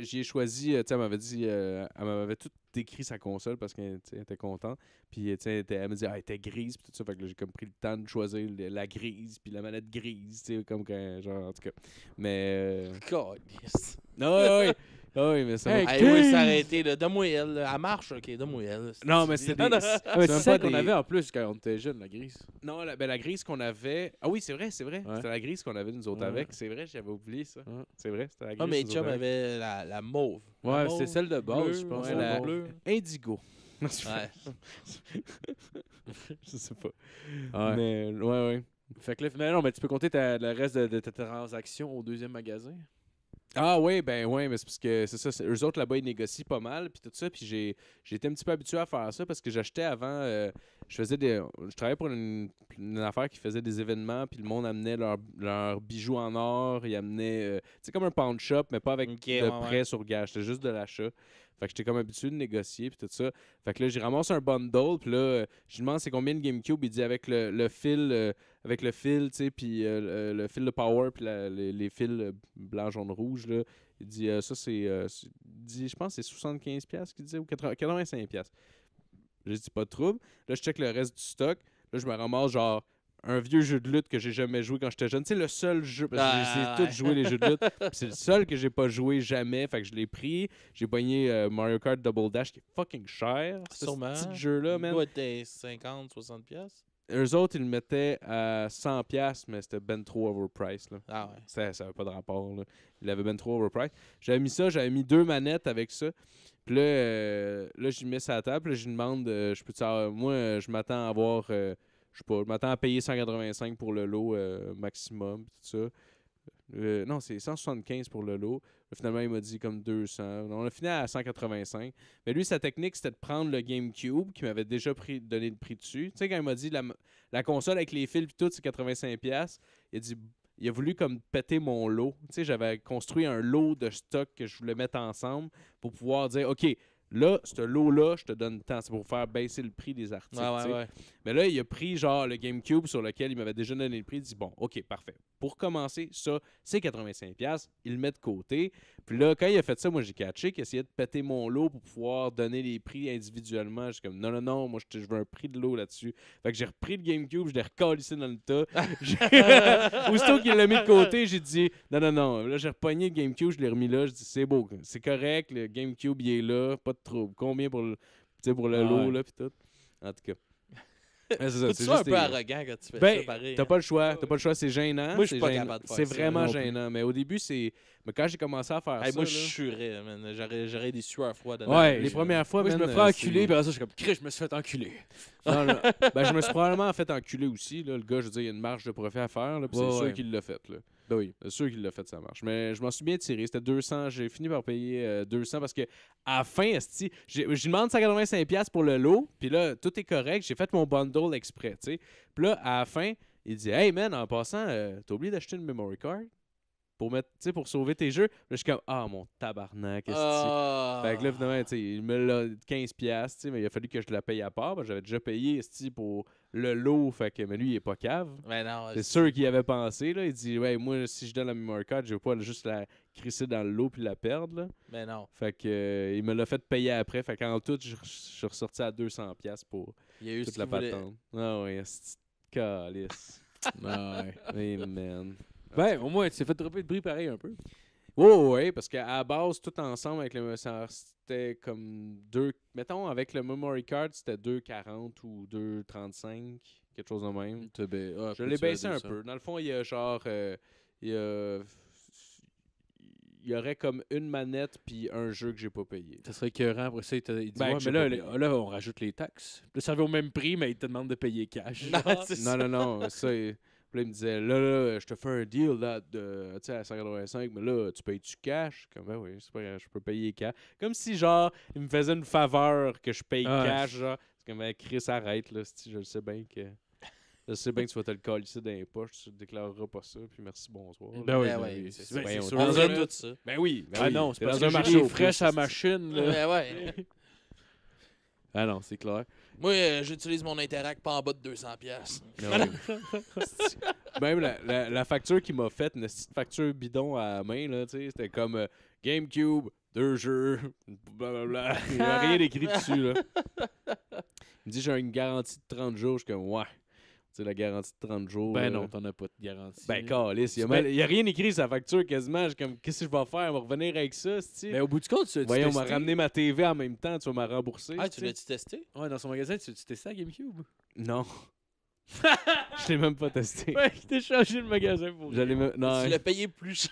j'y ai choisi. Euh, tu elle m'avait dit. Euh, elle m'avait tout décrit sa console parce qu'elle était contente. Puis euh, elle, elle me dit ah, elle était grise, puis tout ça. Fait que j'ai comme pris le temps de choisir la grise, puis la manette grise, tu sais, comme quand, genre, en tout cas. Mais. God, yes. Non, ouais, ouais. Ah oui, mais ça va. Elle s'arrêter,
là. donne elle. marche, ok, donne-moi Non, mais c'est des... C'est un qu'on avait
en plus quand on était jeune, la grise. Non, la, ben, la grise qu'on avait. Ah oui, c'est vrai, c'est vrai. C'était la grise qu'on avait nous autres avec. C'est vrai, j'avais oublié ça. C'est vrai, c'était la ah,
grise. Ah, mais Chum avait la, mauve. Ouais, c'est celle de base, je pense. la
Indigo. je sais pas. Ouais. Mais, ouais, ouais. Fait que là, mais non, mais tu peux compter ta- le reste de, de ta transaction au deuxième magasin. Ah oui, ben oui, mais c'est parce que c'est ça. Eux autres là-bas, ils négocient pas mal, puis tout ça. Puis j'ai, j'étais un petit peu habitué à faire ça parce que j'achetais avant euh, je faisais des. Je travaillais pour une, affaire qui faisait des événements, puis le monde amenait leurs bijoux en or, ils amenaient. c'est euh, comme un pawn shop, mais pas avec de prêt sur gage, c'était juste de l'achat. Fait que j'étais comme habitué de négocier, puis tout ça. Fait que là, j'ai ramassé un bundle, puis là, euh, je lui demande c'est combien de GameCube, il dit avec le, fil, euh, avec le fil, tu sais, puis le, fil de power, puis les, fils blanc, jaune, rouge, là. Il dit ça, c'est. dit, je pense que c'est 75$ qu'il disait, ou 85$. Je dis pas de trouble. Là, je check le reste du stock. Là, je me ramasse genre un vieux jeu de lutte que j'ai jamais joué quand j'étais jeune. C'est le seul jeu, parce que j'ai ah, tous joué les jeux de lutte. c'est le seul que j'ai pas joué jamais. Fait que je l'ai pris. J'ai baigné euh, Mario Kart Double Dash qui est fucking cher.
Ce petit jeu-là, man. 50, 60 pièces
eux autres, ils le mettaient à 100$, mais c'était ben trop overpriced. Là. Ah ouais. Ça n'avait pas de rapport. Il avait ben trop overpriced. J'avais mis ça, j'avais mis deux manettes avec ça. Puis là, euh, là mets ça à la table. Là, je demande, euh, je peux savoir, moi, je m'attends à avoir, euh, je sais pas, je m'attends à payer 185 pour le lot maximum. Tout ça. Euh, non, c'est 175 pour le lot. Finalement, il m'a dit comme 200. On a fini à 185. Mais lui, sa technique, c'était de prendre le GameCube qui m'avait déjà donné le prix dessus. Tu sais, quand il m'a dit la, console avec les fils et tout, c'est 85$, il a dit. Il a voulu comme péter mon lot. Tu sais, j'avais construit un lot de stock que je voulais mettre ensemble pour pouvoir dire OK, là, ce lot-là, je te donne temps. C'est pour faire baisser le prix des articles. Mais là, il a pris genre le GameCube sur lequel il m'avait déjà donné le prix. Il dit Bon, OK, parfait. Pour commencer, ça, c'est 85$. Il le met de côté. Puis là, quand il a fait ça, moi, j'ai catché qu'il essayait de péter mon lot pour pouvoir donner les prix individuellement. suis comme Non, non, non, moi, je veux un prix de lot là-dessus. Fait que j'ai repris le GameCube, je l'ai recalissé dans le tas. Aussitôt qu'il l'a mis de côté, j'ai dit Non, non, non. Là, j'ai repogné le GameCube, je l'ai remis là. Je dis C'est beau, c'est correct, le GameCube, il est là, pas de trouble. Combien pour le, pour le ah lot, là, puis tout. En tout cas c'est ça, c'est un peu arrogant quand tu fais ben, ça, pareil. T'as hein. pas le choix, t'as pas le choix, c'est gênant. Moi, je suis pas capable de faire C'est vraiment gênant, mais au début, c'est. Mais quand j'ai commencé à faire hey, ça. Moi, je
churais, man. J'aurais des sueurs froides. Ouais, les premières fois, moi, je me fais euh, enculer, puis après ça, je suis
comme, je me suis fait enculer. Non, non. ben, je me suis probablement fait enculer aussi. Là. Le gars, je veux dire, il y a une marge de profit à faire, là, puis c'est sûr qu'il l'a fait. Là. Ben oui, c'est sûr qu'il l'a fait, ça marche. Mais je m'en suis bien tiré. C'était 200. J'ai fini par payer 200 euh, parce que, à la fin, je j'ai demande 185$ pour le lot. Puis là, tout est correct. J'ai fait mon bundle exprès, Puis là, à la fin, il dit Hey man, en passant, euh, t'as oublié d'acheter une memory card pour mettre, pour sauver tes jeux. je suis comme, ah, mon tabarnak, est-ce ah! Fait que là, finalement, il me l'a 15$, pièces mais il a fallu que je la paye à part. J'avais déjà payé, pour le lot, fait que, mais lui, il est pas cave.
Mais non. C'est sûr
qu'il avait pensé, là. Il dit, ouais, moi, si je donne la memory card, je veux pas juste la crisser dans le lot puis la perdre, Mais non. Fait que, euh, il me l'a fait payer après. Fait qu'en tout, je, suis ressorti à 200$ pour toute la patente. Ah oui, c'est calice. amen ben, au moins, tu t'es fait dropper de prix pareil un peu. Oui, parce qu'à la base, tout ensemble avec le c'était comme deux... Mettons, avec le memory card, c'était 2,40 ou 2,35, quelque chose de même. Ah, je l'ai baissé un peu. Dans le fond, il y a genre. Euh, il y a il y aurait comme une manette puis un jeu que j'ai pas payé. Ça serait que après ça. Il, ben, mais là, on rajoute les taxes. le ça avait au même prix, mais il te demande de payer cash. Non, non, non, non, ça, Puis il me disait, là, là, je te fais un deal là, de, à 185, mais là, tu payes tu cash. Comme, ben oui, pas, je peux payer cash. Comme si, genre, il me faisait une faveur que je paye cash. Genre, c'est comme, ben, Chris, arrête, là, je le sais bien que. Je sais bien que tu vas te le coller ici dans les poches, tu déclareras pas ça, puis merci, bonsoir. Ben oui, ben, ben oui c'est sûr. On tout ça. Ben oui, ben ah non, c'est pas un marché fraîche à machine. Ben ouais. Ah non, c'est clair.
Moi, euh, j'utilise mon Interact pas en bas de 200$. pièces.
Même la, la, facture qu'il m'a faite, une petite facture bidon à main, là, c'était comme euh, GameCube, deux jeux, blablabla. Il n'y a rien écrit dessus. Là. Il me dit j'ai une garantie de 30 jours. Je suis comme ouais. Tu sais, la garantie de 30 jours. Ben non, euh. t'en as pas de garantie. Ben, calisse, il n'y ben a, rien écrit sur la facture quasiment. Je comme, qu'est-ce que je vais faire? On va revenir avec ça, Mais ben, au bout du compte, tu Voyons, on m'a ramené ma TV en même temps, tu vas m'a rembourser Ah, tu l'as-tu testé? Ouais, dans son magasin, tu l'as-tu testé à GameCube? Non. je l'ai même pas testé. Ouais, t'ai changé le magasin pour. J'allais me... non, tu l'as payé plus cher.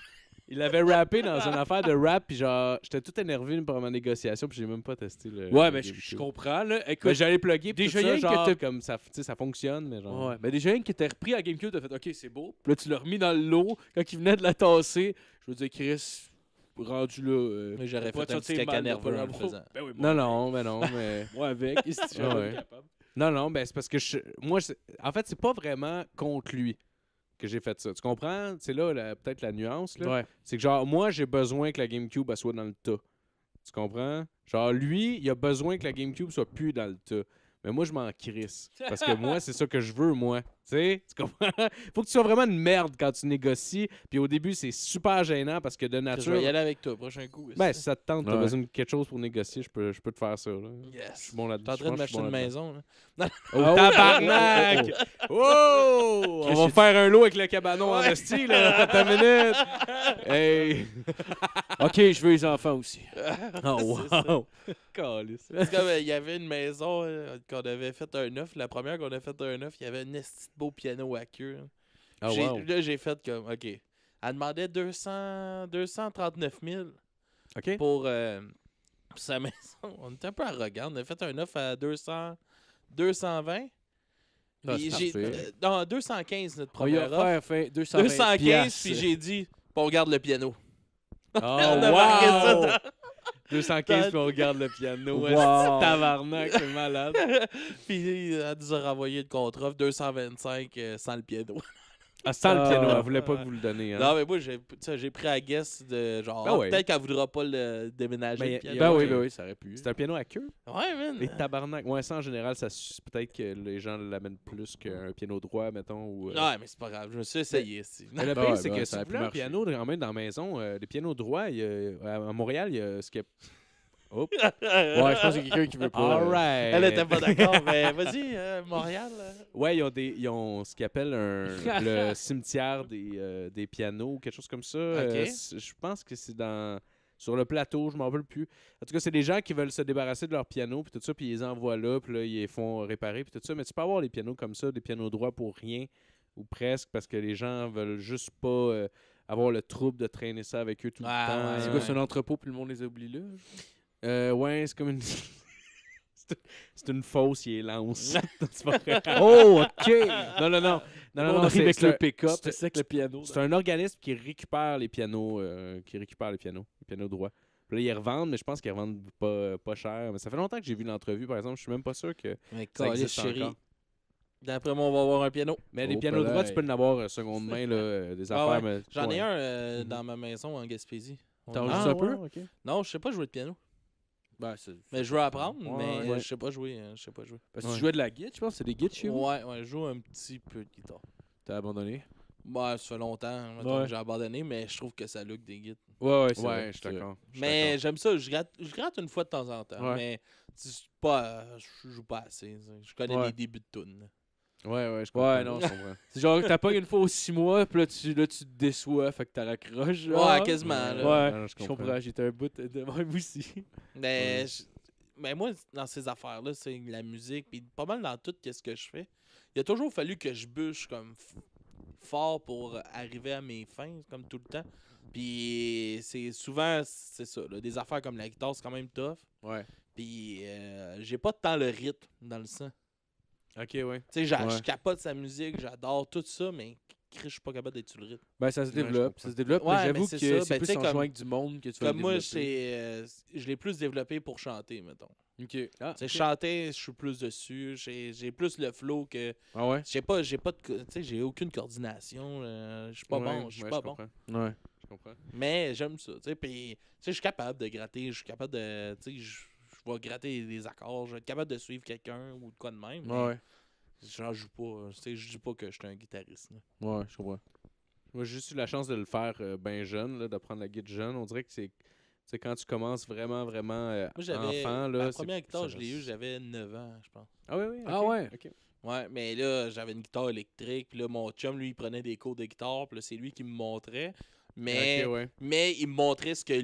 Il avait rappé dans une affaire de rap, puis genre, j'étais tout énervé pour ma négociation, puis j'ai même pas testé le. Ouais, mais je comprends, là. Ben, Écoute, j'allais plugger, puis tout ça, genre, comme ça, ça fonctionne, mais genre. Ouais, mais déjà, jeunes qui était repris à GameCube, t'as fait, ok, c'est beau. Puis là, tu l'as remis dans le lot, quand il venait de la tasser. Je veux dire, Chris, rendu là. Euh, J'aurais fait un petit caca nerveux en faisant. Ben oui, non, ben non, mais non, mais. moi avec, capable. Non, non, mais ben, c'est parce que je... moi, en fait, c'est pas vraiment contre lui que j'ai fait ça. Tu comprends? C'est là peut-être la nuance. C'est que genre, moi, j'ai besoin que la GameCube soit dans le tas. Tu comprends? Genre, lui, il a besoin que la GameCube soit plus dans le tas. Mais moi, je m'en crisse. Parce que moi, c'est ça que je veux, moi tu comprends? Faut que tu sois vraiment une merde quand tu négocies. Puis au début, c'est super gênant parce que de nature. Je vais y aller avec toi, prochain coup. Ben, si ça te tente, t'as besoin de quelque chose pour négocier, je peux, te faire ça. Je suis bon là-dedans. T'es en train de m'acheter une maison. Oh, tabarnak!
Oh, oh, oh. On va faire un
lot avec le cabanon en esti, là. T'as minute. Hey! ok, je veux les enfants aussi. Oh, wow! C'est Parce qu'il
euh, y avait une maison, qu'on avait faite un œuf, la première qu'on avait faite un œuf, il y avait une esti beau piano à queue. Hein. Ah, là, j'ai fait comme, OK. Elle demandait 200, 239 000 pour sa maison. On était un peu arrogant. On a fait un offre à 200, 220. Ah, euh, non, 215, notre première offre. 215, puis j'ai dit, on garde le piano. Oh, on a ça 215, puis on regarde le piano. Wow. Tabarnak, c'est malade. puis il euh, a a renvoyé de contre-offre 225 euh, sans le piano. Ah, sans le ah, piano, elle voulait pas que vous le donniez. Hein. Non, mais moi, j'ai, pris à guess de genre, ben peut-être qu'elle voudra pas le déménager. Ben, le piano. ben oui, ben oui, ça
aurait pu. C'est un piano à queue.
Ouais, man. Les
tabarnak. Moi, ça en général, ça peut-être que les gens l'amènent plus qu'un piano droit, mettons. Ou, euh, mais c'est pas
grave, je me suis essayé. Ben, si. le ah problème, c'est que ça si a vous un piano,
de même, dans la maison, euh, les pianos droits, il y a- à Montréal, il y a ce que Oups. ouais, je pense qu'il y a quelqu'un qui veut pas. Euh, Elle était pas d'accord, mais vas-y, euh, Montréal. Euh. Ouais, ils ont, des, ils ont ce qu'ils appellent le cimetière des, des pianos, quelque chose comme ça. je pense que c'est dans sur le plateau, je m'en veux plus. En tout cas, c'est des gens qui veulent se débarrasser de leur piano, puis tout ça, puis ils les envoient là, puis là, ils les font réparer, puis tout ça. Mais tu peux avoir des pianos comme ça, des pianos droits pour rien, ou presque, parce que les gens veulent juste pas avoir le trouble de traîner ça avec eux tout le ah, temps. quoi, c'est un entrepôt, puis le monde les oublie là. Euh, ouais, c'est comme une. c'est une fausse, il est lance. oh, OK! Non, non, non. non, non, non avec le pick-up, c'est que le piano. C'est un organisme qui récupère les pianos, euh, qui récupère les pianos, les pianos droits. là, ils revendent, mais je pense qu'ils revendent pas, pas cher. Mais ça fait longtemps que j'ai vu l'entrevue, par exemple. Je suis même pas sûr que mais ça existe chérie. encore. D'après moi, on va avoir un piano. Mais les pianos droits, tu peux en avoir euh, seconde main, là, euh, des ah affaires. J'en ai
un mhm. dans ma maison en Gaspésie. T'en joues un ah, peu? Non, je sais pas jouer de piano. Ben, mais je veux apprendre, mais je sais pas jouer. Hein, je sais pas jouer. Parce que tu jouais de la guitare, je pense. C'est des guitares chez vous? Ouais, ouais, je joue un petit peu de guitare.
T'as abandonné?
Bah, ben, ça fait longtemps que j'ai abandonné, mais je trouve que ça look des guitares. Ouais, ouais, ouais, je d'accord. Mais j'aime ça, je gratte, je gratte une fois de temps en temps, mais pas, euh, je joue pas assez. Je connais les débuts de tunes. Ouais, ouais, je comprends. Ouais, non, je comprends. c'est genre, t'as pas
une fois aux six mois, puis là tu, là, tu te déçois, fait que t'as raccroche. Ouais, quasiment. Là. Ouais, je comprends. J'étais un bout de même aussi.
Mais, Mais moi, dans ces affaires-là, c'est la musique, puis pas mal dans tout quest ce que je fais. Il a toujours fallu que je bûche comme fort pour arriver à mes fins, comme tout le temps. Puis c'est souvent, c'est ça, des affaires comme la guitare, c'est quand même tough. Ouais. Puis euh, j'ai pas tant le rythme dans le sang. Ok, ouais. Tu sais, je capote sa musique, j'adore tout ça, mais je suis pas capable d'être sur le rythme. Ben, ça se développe, ça se développe, mais j'avoue que c'est ben, plus en du monde que tu vas Comme moi, c'est, euh, je l'ai plus développé pour chanter, mettons. OK. Ah, Chanter, je suis plus dessus, j'ai plus le flow que... Ah ouais? J'ai pas, de... Tu sais, j'ai aucune coordination, euh, je suis pas bon, je suis pas bon. Ouais, je comprends. Mais j'aime ça, tu sais, Tu sais, je suis capable de gratter, je suis capable de... Tu sais, gratter des accords, je être capable de suivre quelqu'un ou de quoi de même. Mais ouais. J'en joue pas. Hein. Je dis pas que je suis un guitariste. Ouais, je comprends. Moi, j'ai juste eu la chance de le faire euh, bien jeune, là, de prendre la
guide jeune. On dirait que c'est. C'est quand tu commences vraiment, vraiment euh, Moi, enfant. Là, la première guitare, je l'ai
eu, j'avais 9 ans, je pense. Ah oui, oui. Ah ouais. Ouais, mais là, j'avais une guitare électrique. Puis là, mon chum, lui, il prenait des cours de guitare. Puis c'est lui qui me montrait. Mais, mais il me montrait ce que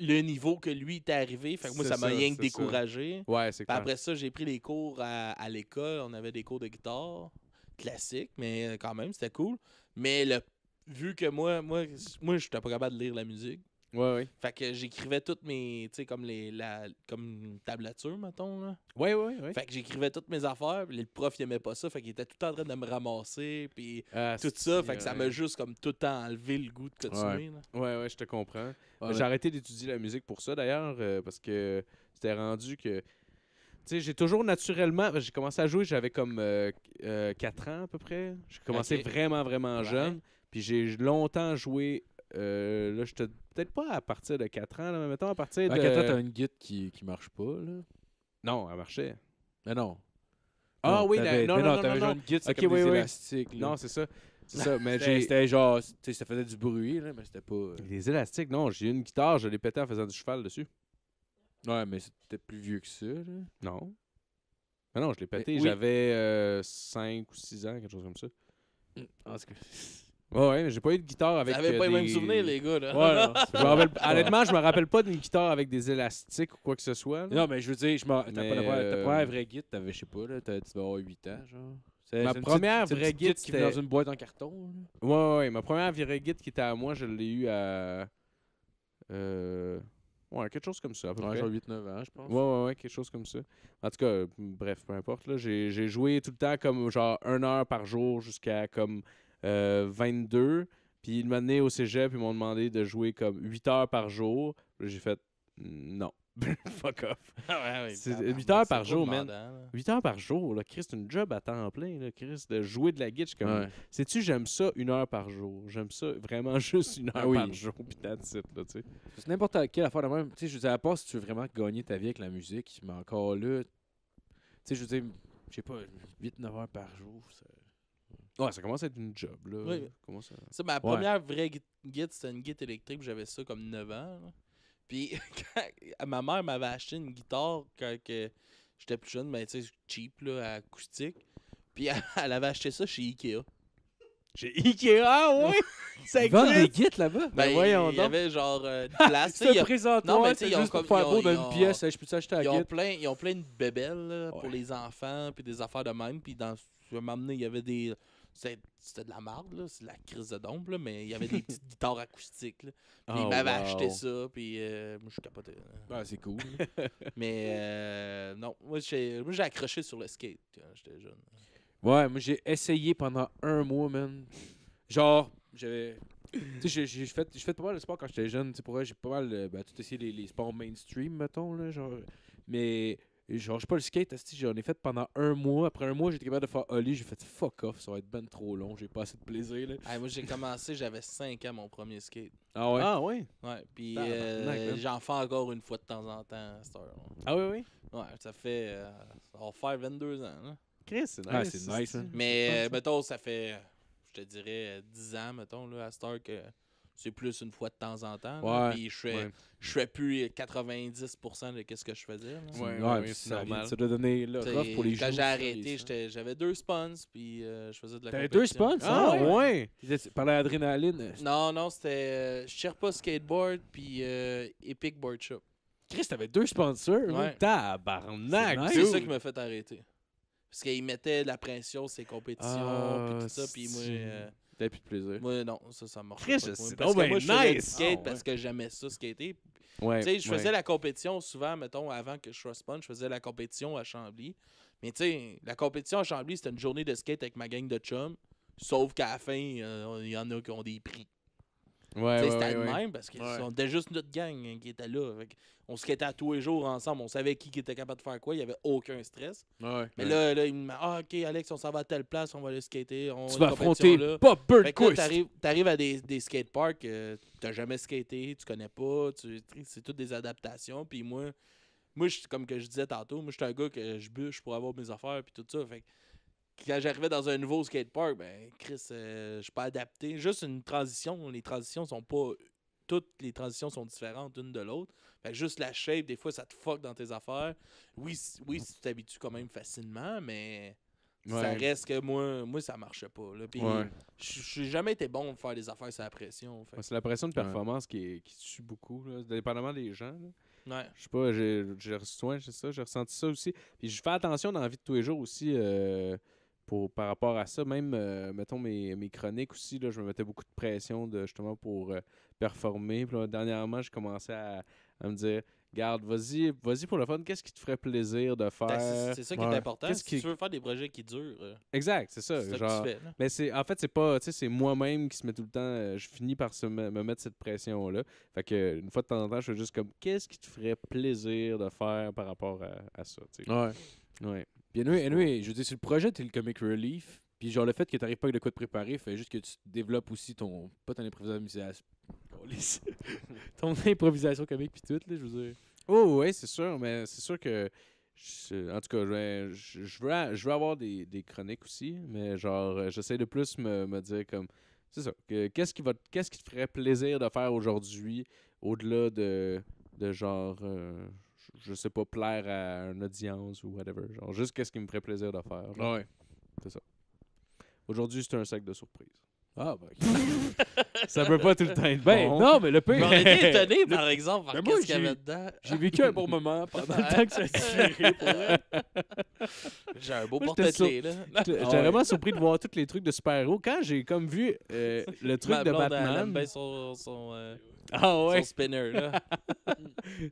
le niveau que lui était arrivé. Fait que moi, ça m'a rien que découragé. après ça, j'ai pris les cours à, l'école. On avait des cours de guitare classique, mais euh, quand même, c'était cool. Mais le vu que moi, moi, moi je n'étais pas capable de lire la musique. Ouais, oui. Fait que j'écrivais toutes mes. Tu sais, comme les la comme tablature, mettons. Là. Ouais, ouais, ouais. Fait que j'écrivais toutes mes affaires. le prof, il aimait pas ça. Fait qu'il était tout le temps en train de me ramasser. Puis ah, tout ça. Fait que ça m'a juste comme tout le temps enlevé le goût de continuer. Ouais, ouais, je te comprends.
J'ai arrêté d'étudier la musique pour ça, d'ailleurs, euh, parce que c'était rendu que Tu sais, j'ai toujours naturellement. J'ai commencé à jouer, j'avais comme 4 euh, euh, ans à peu près. J'ai commencé vraiment, vraiment jeune. Puis j'ai longtemps joué euh, là, je te. Peut-être pas à partir de 4 ans, là, mais mettons à partir de. À 4 ans, t'as une guide qui, qui marche pas, là. Non, elle marchait. Mais non. Ah oui, non, non, non, t'avais genre une guide, c'est comme des élastiques. Non, c'est ça. C'est ça, mais C'était genre. Tu sais, ça faisait du bruit, là, mais c'était pas. Les euh. élastiques, non, j'ai une guitare, je l'ai pété en faisant du cheval dessus. Ouais, mais c'était plus vieux que ça, là. Non. Mais non, je l'ai pété, j'avais 5 euh, ou 6 ans, quelque chose comme ça. En tout cas. Ouais, ouais, mais j'ai pas eu de guitare avec. Euh, pas les mêmes souvenirs, les gars. Là. Ouais, je ne Honnêtement, je me rappelle pas d'une guitare avec des élastiques ou quoi que ce soit. Non, mais je veux dire, je première pas, euh, vraie guitare, t'avais, je sais pas, là, tu vas avoir 8 ans, genre. Ma première vraie guitare. qui était dans une boîte en carton. Oui, Ouais, ouais, ma première vraie guitare qui était à moi, je l'ai eu à. Euh... Ouais, quelque chose comme ça. À peu ouais, genre 8-9 ans, je pense. Ouais, ouais, ouais, quelque chose comme ça. En tout cas, bref, peu importe. J'ai joué tout le temps comme genre une heure par jour jusqu'à comme 22. Euh, puis ils m'ont donné au cégep, ils m'ont demandé de jouer comme 8 heures par jour. J'ai fait mm, non.
Fuck off. 8, ah heures par jour, man.
8 heures par jour, là. Chris, c'est une job à temps plein, là. Chris, de jouer de la guitare. comme. Sais-tu, j'aime ça une heure par jour. J'aime ça vraiment juste une ah heure par jour, Putain de là, tu sais. C'est n'importe quelle affaire même. Tu sais, je veux à part si tu veux vraiment gagner ta vie avec la musique, mais encore là, tu sais, je veux dire, je sais pas, 8-9 heures par jour, Ouais, ça commence à être une job. Là. Oui. ça... ma première
vraie git, c'était une guitare électrique, j'avais ça comme 9 ans. Puis ma mère m'avait acheté une guitare quand j'étais plus jeune, mais ben, tu sais, cheap, là, acoustique. Puis elle, avait acheté ça chez Ikea. Chez Ikea, ah oui!
Ça Ils vendent des existe! là-bas. Ben, ben, voyons il y avait
genre de euh, place. tu te il y Non, mais tu sais, pour faire pièce. Je peux un plein, ils ont plein de bébelles pour les enfants, puis des affaires de même. Puis dans, je il y avait des, c'était de la marde, là. C'est de la crise de là. Mais il y avait des petites guitares acoustiques, là. Puis oh, acheté ça, puis euh, moi, je suis capoté. ben hein. ah, c'est cool. mais euh, non, moi, j'ai accroché sur le skate quand j'étais jeune.
Ouais, moi, j'ai essayé pendant un mois, man. Genre, j'avais tu sais, j'ai fait, fait pas mal de sport quand j'étais jeune. Tu sais, pour j'ai pas mal euh, ben, tout essayé les, les, sports mainstream, mettons, là, genre. Mais et je pas le skate, j'en ai fait pendant un mois. Après un mois, j'étais capable de faire ollie j'ai fait fuck off, ça va être ben trop long, j'ai pas assez de
plaisir. Là. moi j'ai commencé, j'avais 5 ans mon premier skate. Ah ouais? Ah ouais? Ouais, puis euh, j'en fais encore une fois de temps en temps à Ah oui, oui? Ouais, ça fait. Euh, ça va faire 22 ans. Chris, c'est nice. Ah, c'est nice. Mais euh, mettons, ça fait, je te dirais, 10 ans, mettons, là, à cette que c'est plus une fois de temps en temps. puis je fais, je fais plus 90% de ce que je faisais. Oui, Ouais, c'est normal. Ça doit donner le rough pour les Quand j'ai arrêté, j'avais deux sponsors. puis euh, je faisais de la T'avais deux spawns? Ah, ah ouais!
Par l'adrénaline? Euh,
non, non, c'était euh, Sherpa Skateboard, puis euh, Epic Board Shop. Chris, t'avais deux
sponsors? Tabarnak! C'est ça qui m'a
fait arrêter. Parce qu'il mettait de la pression, sur ses compétitions, puis tout ça, puis moi... Ah, T'as plus de plaisir. Moi, non, ça, ça marche Chris, pas. Parce moi, je faisais skate ah, parce que j'aimais ça, skater. tu sais, je faisais la compétition souvent, mettons, avant que je sois spawn, je faisais la compétition à Chambly. Mais tu sais, la compétition à Chambly, c'était une journée de skate avec ma gang de chums. Sauf qu'à la fin, euh, il y en a qui ont des prix
c'était le même parce que c'était
juste notre gang hein, qui était là. on se tous les jours ensemble. On savait qui, qui était capable de faire quoi. Il n'y avait aucun stress. Mais là, il me dit Ah, ok, Alex, on s'en va à telle place, on va aller skater. On, tu vas affronter pas Tu arrives à des, des skateparks, euh, tu n'as jamais skaté, tu connais pas. C'est toutes des adaptations. Puis moi, moi comme que je disais tantôt, moi, je suis un gars que je bûche pour avoir mes affaires. Puis tout ça quand j'arrivais dans un nouveau skatepark, ben Chris, euh, je suis pas adapté. Juste une transition, les transitions sont pas. Toutes les transitions sont différentes l'une de l'autre. juste la shape, des fois, ça te fuck dans tes affaires. Oui, oui tu t'habitues quand même facilement, mais ça reste que moi, moi ça marchait pas. Je Puis, jamais été bon de faire des affaires sur la pression. c'est la pression de
performance qui, tue beaucoup, là. dépendamment des gens. Ouais. Je sais pas, j'ai, j'ai, ça, j'ai ressenti ça aussi. Puis je fais attention dans la vie de tous les jours aussi. Euh, par rapport à ça. Même, euh, mettons, mes, chroniques aussi, là, je me mettais beaucoup de pression de, justement pour euh, performer. Puis dernièrement, je commençais à, me dire Garde, vas-y, vas-y pour le fun, qu'est-ce qui te ferait plaisir de ben, faire C'est ça qui est important. est si
tu veux faire des projets qui durent. Euh, exact, c'est ça. Genre,
mais c'est en fait, c'est pas, c'est moi-même qui se met tout le temps. je finis par me, mettre cette pression-là. Fait que une fois de temps en temps, je suis juste comme Qu'est-ce qui te ferait plaisir de faire par rapport à, ça Ouais. Ouais. Puis je veux dire, si le projet, t'es le comic relief, puis genre le fait que t'arrives pas avec de quoi te préparer, fait juste que tu développes aussi ton. Pas ton improvisation. ton improvisation comique, puis tout, là, je veux dire. Oh, ouais c'est sûr, mais c'est sûr que. en tout cas, je, je, veux, avoir des, chroniques aussi, mais genre, euh, j'essaie de plus me, dire comme. C'est ça. Qu'est-ce qui va qu'est-ce qui te ferait plaisir de faire aujourd'hui au-delà de, genre. Euh, je sais pas, plaire à une audience ou whatever. Genre, juste qu'est-ce qui me ferait plaisir de faire. Ouais. C'est ça. Aujourd'hui, c'est un sac de surprises. Ah, ben, ça peut pas tout le temps être ben, Bon. Non, mais le pire. On étonné, par exemple, par ben, ce qu'il y avait dedans. J'ai vécu un bon moment pendant le temps que ça a pour J'ai un beau porte là. J'étais ah vraiment surpris de voir tous les trucs de super-héros. Quand j'ai comme vu euh, le truc de Batman. Ben,
son, euh, ah, ouais. son spinner, là.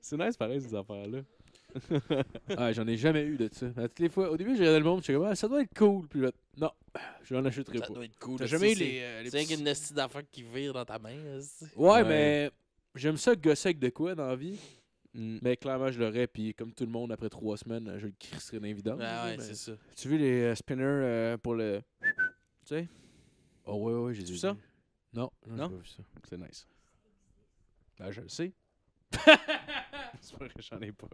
C'est nice, pareil, ces affaires-là. j'en ai jamais eu de ça. toutes les fois, au début, j'ai regardé le monde, je suis comme, ah, ça doit être cool. Puis là, non, je n'en achèterai pas. Ça doit être cool. T'as jamais eu les. Euh, les petits...
une d'affaires qui vire dans ta main. Ouais, mais
j'aime ça gosser avec de quoi dans la vie. Mm. Mais clairement, je l'aurais. Puis comme tout le monde, après trois semaines, je le crisserais d'invidence. Ah ouais, c'est ça. Tu veux les euh, spinners euh, pour le. tu sais Oh, ouais, ouais, j'ai vu ça. Non, non, non? j'ai pas vu ça. C'est nice. Ben, je le sais. j'en ai pas.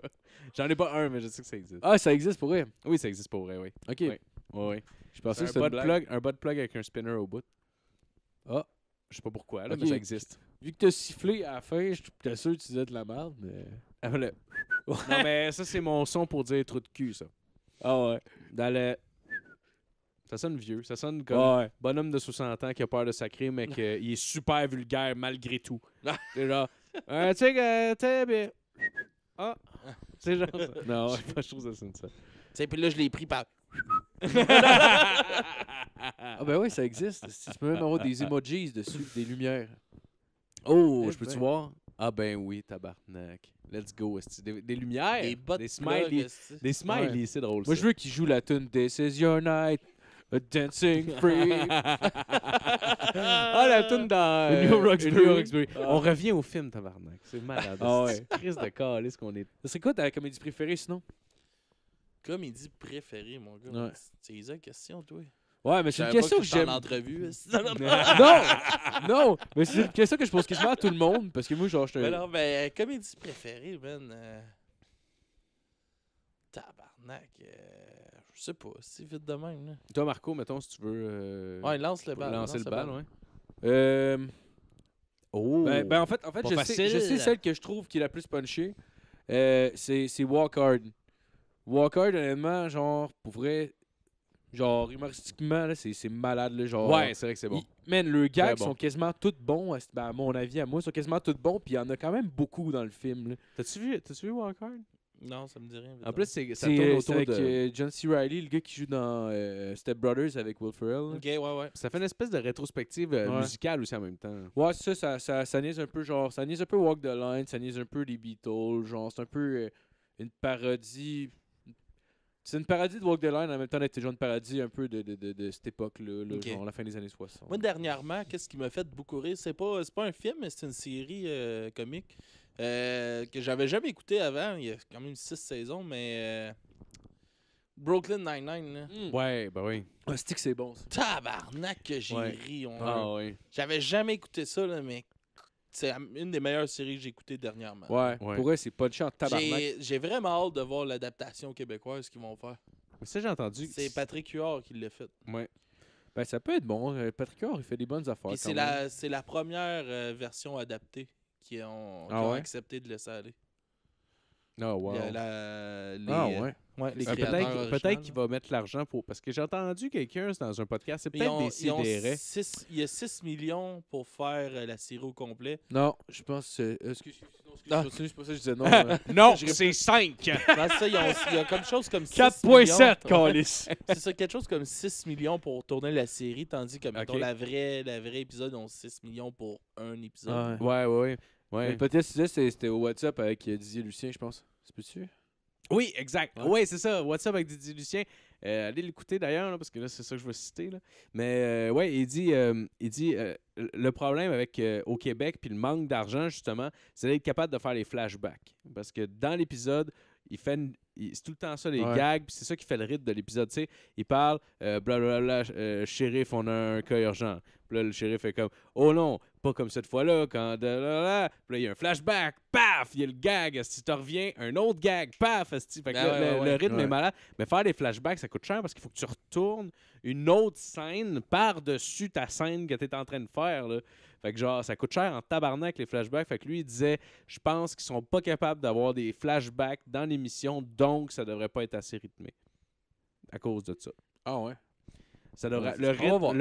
J'en ai pas un, mais je sais que ça existe. Ah, ça existe pour vrai? Oui, ça existe pour vrai, oui. Ok. Oui, Je pensais que c'était un plug, un bot plug avec un spinner au bout. Ah. Je sais pas pourquoi, là, mais ça existe. Vu que t'as sifflé à la fin, je suis sûr que tu disais de la merde, mais. Ah, ouais. Non, mais ça, c'est mon son pour dire trou de cul, ça. Ah ouais. Dans le. Ça sonne vieux. Ça sonne comme ah, bonhomme de 60 ans qui a peur de sacrer, mais qu'il est super vulgaire malgré tout. Déjà. Ah. Ah, tu sais que. Ah! C'est genre ça. Non, je trouve ça, c'est ça.
sais, puis là, je l'ai pris par. ah, ben oui, ça existe. tu peux même avoir des
emojis dessus, des lumières. Oh, eh je peux-tu ben. voir? Ah, ben oui, tabarnak. Let's go. Des, lumières. Des, des smileys. Des smileys, c'est drôle. Moi, je veux qu'il joue la tune This is your night. Dancing Free. Ah, ah, la dans euh, New Roxbury. On ah. revient au film, tabarnak. C'est malade. Ah, ouais. C'est triste de calice qu'on est. C'est quoi ta comédie préférée sinon
Comédie préférée, mon gars. C'est une question, toi. Ouais, mais c'est une question que, que j'aime. non, non, mais c'est une question
que je pose quasiment à tout le monde parce que moi, genre, je te. Mais
mais euh, comédie préférée, ben Tabarnak. Je sais pas, c'est vite de même. Là.
Toi, Marco, mettons, si tu veux. Euh, ouais, lance le ballon, lance le bal, ouais. Euh, oh. Ben, ben, en fait, en fait je, sais, je, sais, celle que je trouve qui est la plus punchée. Euh, c'est Walkard. Walkard, honnêtement, genre, pour vrai, genre, humoristiquement, c'est malade. genre, ouais, c'est vrai que c'est bon. mais le gars, ils sont quasiment tous bons, ben, à, mon avis, à moi, ils sont quasiment tous bons, puis il y en a quand même beaucoup dans le film. T'as-tu vu, Walkard?
Non, ça me dit rien. En plus, c'est
ça tourne euh, autour avec de... Euh, John C. Reilly, le gars qui joue dans euh, Step Brothers avec Will Ferrell. Ok, ouais, ouais. Ça fait une espèce de rétrospective musicale aussi en même temps. Ouais, ça, ça, ça, un peu genre, ça un peu Walk the Line, ça niaise un peu les Beatles, genre, c'est un peu une parodie. C'est une parodie de Walk the Line en même temps d'être genre une parodie un peu de, de, de, cette époque-là, genre la fin des années
60. Moi, dernièrement, qu'est-ce qui m'a fait beaucoup rire C'est pas, pas un film, mais c'est une série comique. Euh, que j'avais jamais écouté avant. Il y a quand même six saisons, mais. Euh, Brooklyn Nine-Nine. Hmm.
Ouais, ben oui. Un ah, stick, c'est bon. Ça.
Tabarnak que j'ai ri. ah, J'avais jamais écouté ça, mais c'est une des meilleures séries que j'ai écoutées dernièrement. Ouais, ouais. pour
eux, c'est pas de chance tabarnak.
J'ai vraiment hâte de voir l'adaptation québécoise qu'ils vont faire.
Mais ça, j'ai entendu.
C'est Patrick Huard qui l'a fait.
Ouais. Ben, ça peut être bon. Euh, Patrick Huard, il fait des bonnes affaires. C'est la,
la, première version adaptée qui ont, qui ah ont accepté de laisser aller.
Oh, wow. ah, ouais. Euh, ouais les euh, peut-être, peut-être qu'il va mettre l'argent pour. Parce que j'ai entendu quelqu'un dans un podcast, c'est peut-être des sidérés.
il y a 6 millions pour faire euh, la série au complet.
Non, je pense. que excuse,
non, excuse, ah. c'est pas ça que je disais non. non, c'est 5. Ben, il y a quelque chose comme 4,7 Calis. c'est ça, quelque chose comme 6 millions pour tourner la série, tandis que, okay. la vraie, la vraie épisode, 6 millions pour un épisode. ouais, ouais. ouais.
Ouais. le c'était au WhatsApp avec euh, Didier Lucien, je pense. C'est plus sûr
Oui, exact. Oui, ouais, c'est ça.
WhatsApp avec Didier Lucien. Euh, allez l'écouter d'ailleurs, parce que là, c'est ça que je veux citer. Là. Mais euh, ouais, il dit, euh, il dit le problème avec au Québec, puis le manque d'argent, justement, c'est d'être capable de faire les flashbacks. Parce que dans l'épisode, il fait c'est tout le temps ça, les gags, puis c'est ça qui fait le rythme de l'épisode. Tu sais, il parle, blablabla, shérif, on a un cas urgent. le shérif est comme, oh non, pas comme cette fois-là, quand. là, il y a un flashback, paf, il y a le gag, si tu reviens, un autre gag, paf, ah le, rythme est malade. Mais faire des flashbacks, ça coûte cher parce qu'il faut que tu retournes une autre scène par-dessus ta scène que tu es en train de faire. Là. Fait que genre, ça coûte cher en tabarnak les flashbacks. Fait que lui, il disait, je pense qu'ils sont pas capables d'avoir des flashbacks dans l'émission, donc ça devrait pas être assez rythmé. À cause de ça. Ah ouais?
le,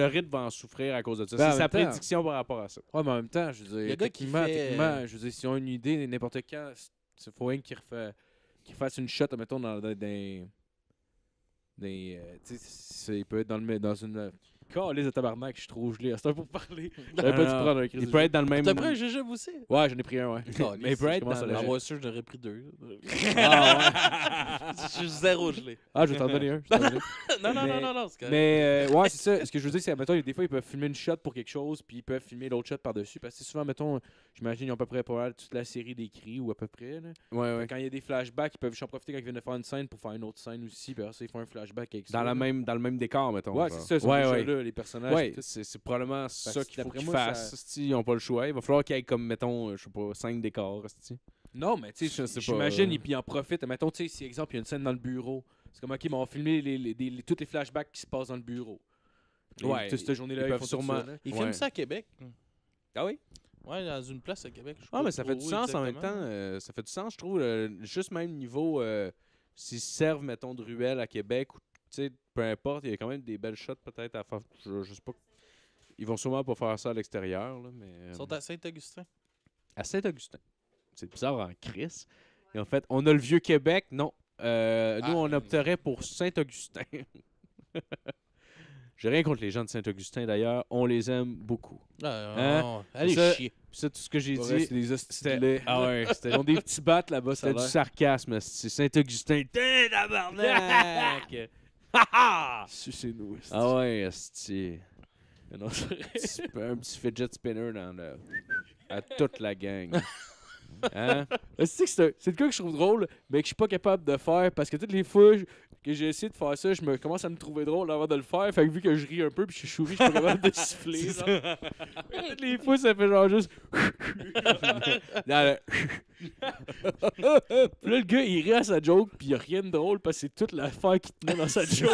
rythme,
le, va en souffrir à cause de ça. Ben, c'est sa prédiction par rapport à ça. Ouais, mais en même temps, je veux dire, techniquement, euh, je veux dire, si on a une idée, n'importe quand, il faut rien qu'il qui fasse une shot, mettons, dans, des... dans, euh, tu sais, il peut être dans, le, dans une Oh, de tabarnak, je suis trop gelé. C'est un pour parler. J'avais pas prendre un Il peut être dans le même. T'as pris un GG aussi Ouais, j'en ai pris un, ouais. mais il peut être. Dans... Moi, sûr, j'en aurais pris deux.
Ah, ah, je suis zéro gelé.
Ah, je vais t'en donner un. non, non, non, non, non, Mais euh, ouais, c'est ça. Ce que je veux dire, c'est, que des fois, ils peuvent filmer une shot pour quelque chose, puis ils peuvent filmer l'autre shot par-dessus. Parce que souvent, mettons, j'imagine, ils ont à peu près pas mal toute la série d'écrits ou à peu près. Ouais, ouais. Quand il y a des flashbacks, ils peuvent en profiter quand ils viennent de faire une scène pour faire une autre scène aussi. Puis ils font un flashback avec dans ça. dans le même décor, mettons. Ouais, c'est ça. Ouais, ouais les personnages. C'est probablement ça qu'il faut qu'ils fassent. Ils n'ont pas le choix. Il va falloir qu'il y ait comme, mettons, euh, je sais pas, cinq décors. Non, mais tu sais, j'imagine, euh. ils en profitent, Mettons, tu sais, si, exemple, il y a une scène dans le bureau. C'est comme, OK, mais on va filmer les, les, tous les flashbacks qui se passent dans le bureau. ouais. cette journée-là, ils, peuvent sûrement. ils filment ça à
Québec. Ah oui? Ouais, dans une place à Québec. Je ah, mais ça fait du sens en même temps.
Euh, ça fait du sens, je trouve. juste même niveau. S'ils servent, mettons, de ruelle à Québec ou sais, peu importe, il y a quand même des belles shots peut-être à faire. Je, sais pas. Ils vont sûrement pas faire ça à l'extérieur, mais. Euh, Ils sont
à Saint-Augustin.
À Saint-Augustin. C'est bizarre en Chris. Et en fait, on a le vieux Québec. Non. Euh, nous, ah. on opterait pour Saint-Augustin. J'ai rien contre les gens de Saint-Augustin d'ailleurs, on les aime beaucoup. Ah, hein? ah, ah allez chier. C'est tout ce que j'ai dit. C'était ah ouais, c'était des petits battes là-bas, c'était du sarcasme. C'est Saint-Augustin. Tabarnak. Sucez-nous. Ah ouais, esti. Un, un petit fidget spinner dans le... à toute la gang. Hein? C'est de quoi que je trouve drôle, mais que je suis pas capable de faire parce que toutes les fois, que j'ai essayé de faire ça, je me commence à me trouver drôle avant de le faire. Fait que vu que je ris un peu puis je suis chouvi, je suis capable de siffler. Toutes les fous, ça fait genre juste. là, le gars, il rit à sa joke puis il a rien de drôle parce que c'est toute l'affaire qui met dans sa joke.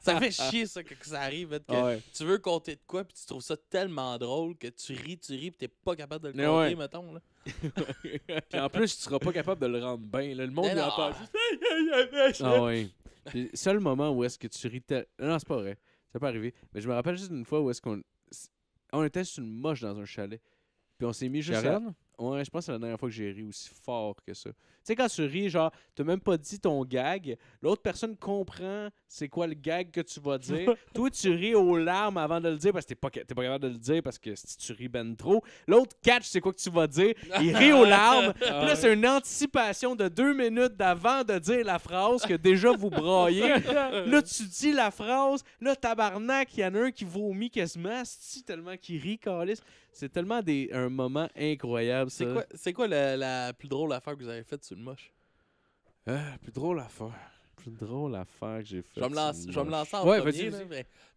ça fait chier ça que ça arrive. Hein, que
Tu veux compter de quoi puis tu trouves ça tellement drôle que tu ris, tu ris puis n'es pas capable de le compter, mettons. Là et en
plus, tu seras pas capable de le rendre bien. Le monde l'entend pas ah oui. le seul moment où est-ce que tu ris. Non, c'est pas vrai. Ça peut arriver. Mais je me rappelle juste une fois où est-ce qu'on. On était sur une moche dans un chalet. Puis on s'est mis juste. Ouais, je pense que c'est la dernière fois que j'ai ri aussi fort que ça. Tu sais, quand tu ris, genre, t'as même pas dit ton gag, l'autre personne comprend c'est quoi le gag que tu vas dire. Toi, tu ris aux larmes avant de le dire parce que tu pas, pas capable de le dire parce que si tu ris ben trop. L'autre catch c'est quoi que tu vas dire. Il rit aux larmes. Puis là, c'est une anticipation de deux minutes d'avant de dire la phrase que déjà vous broyez. là, tu dis la phrase. Là, tabarnak, il y en a un qui vomit quasiment. C'est tellement qu'il rit, Carlis. C'est tellement des, un moment incroyable, ça.
C'est quoi, la, la plus drôle affaire que vous avez faite moche. Ah, plus drôle à faire. Plus
drôle à faire que j'ai fait. Je vais me lancer, me en ouais, premier.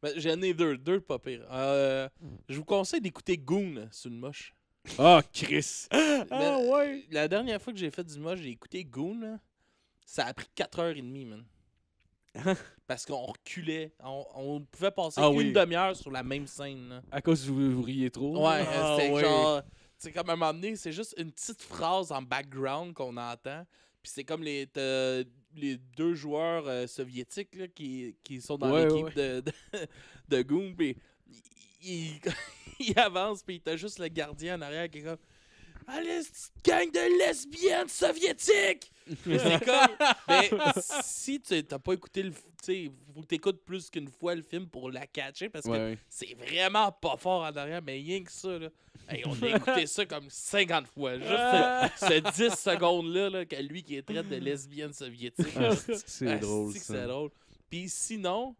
mais, j'ai j'en deux, deux pas euh, hmm. je vous conseille d'écouter Goon sur une moche.
Ah, oh, Chris! ah,
la, ouais! La dernière fois que j'ai fait du moche, j'ai écouté Goon. Ça a pris 4h30, man. Parce qu'on reculait. On, pouvait passer ah une demi-heure sur la même scène. À cause que vous, riez trop. Ouais, ah c'était genre c'est comme un moment c'est juste une petite phrase en background qu'on entend. Puis c'est comme les, les deux joueurs euh, soviétiques qui, sont dans l'équipe de, de, de Goom. Puis il, avance, puis t'as juste le gardien en arrière qui est comme Allez, gang de lesbiennes soviétiques! Mais c'est comme. Ben, si tu n'as pas écouté le. Tu sais, faut plus qu'une fois le film pour la catcher parce que c'est vraiment pas fort en arrière, mais rien que ça, là. on a écouté ça comme 50 fois. Juste ce, 10 secondes-là, là, que lui qui est traite de lesbienne soviétique. Ah, ah, c'est drôle. C'est Puis sinon,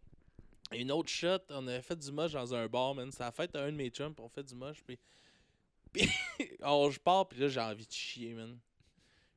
une autre shot, on avait fait du moche dans un bar, man. Ça a fait un de mes chums, on fait du moche. Puis alors, je pars, puis là, j'ai envie de chier, man.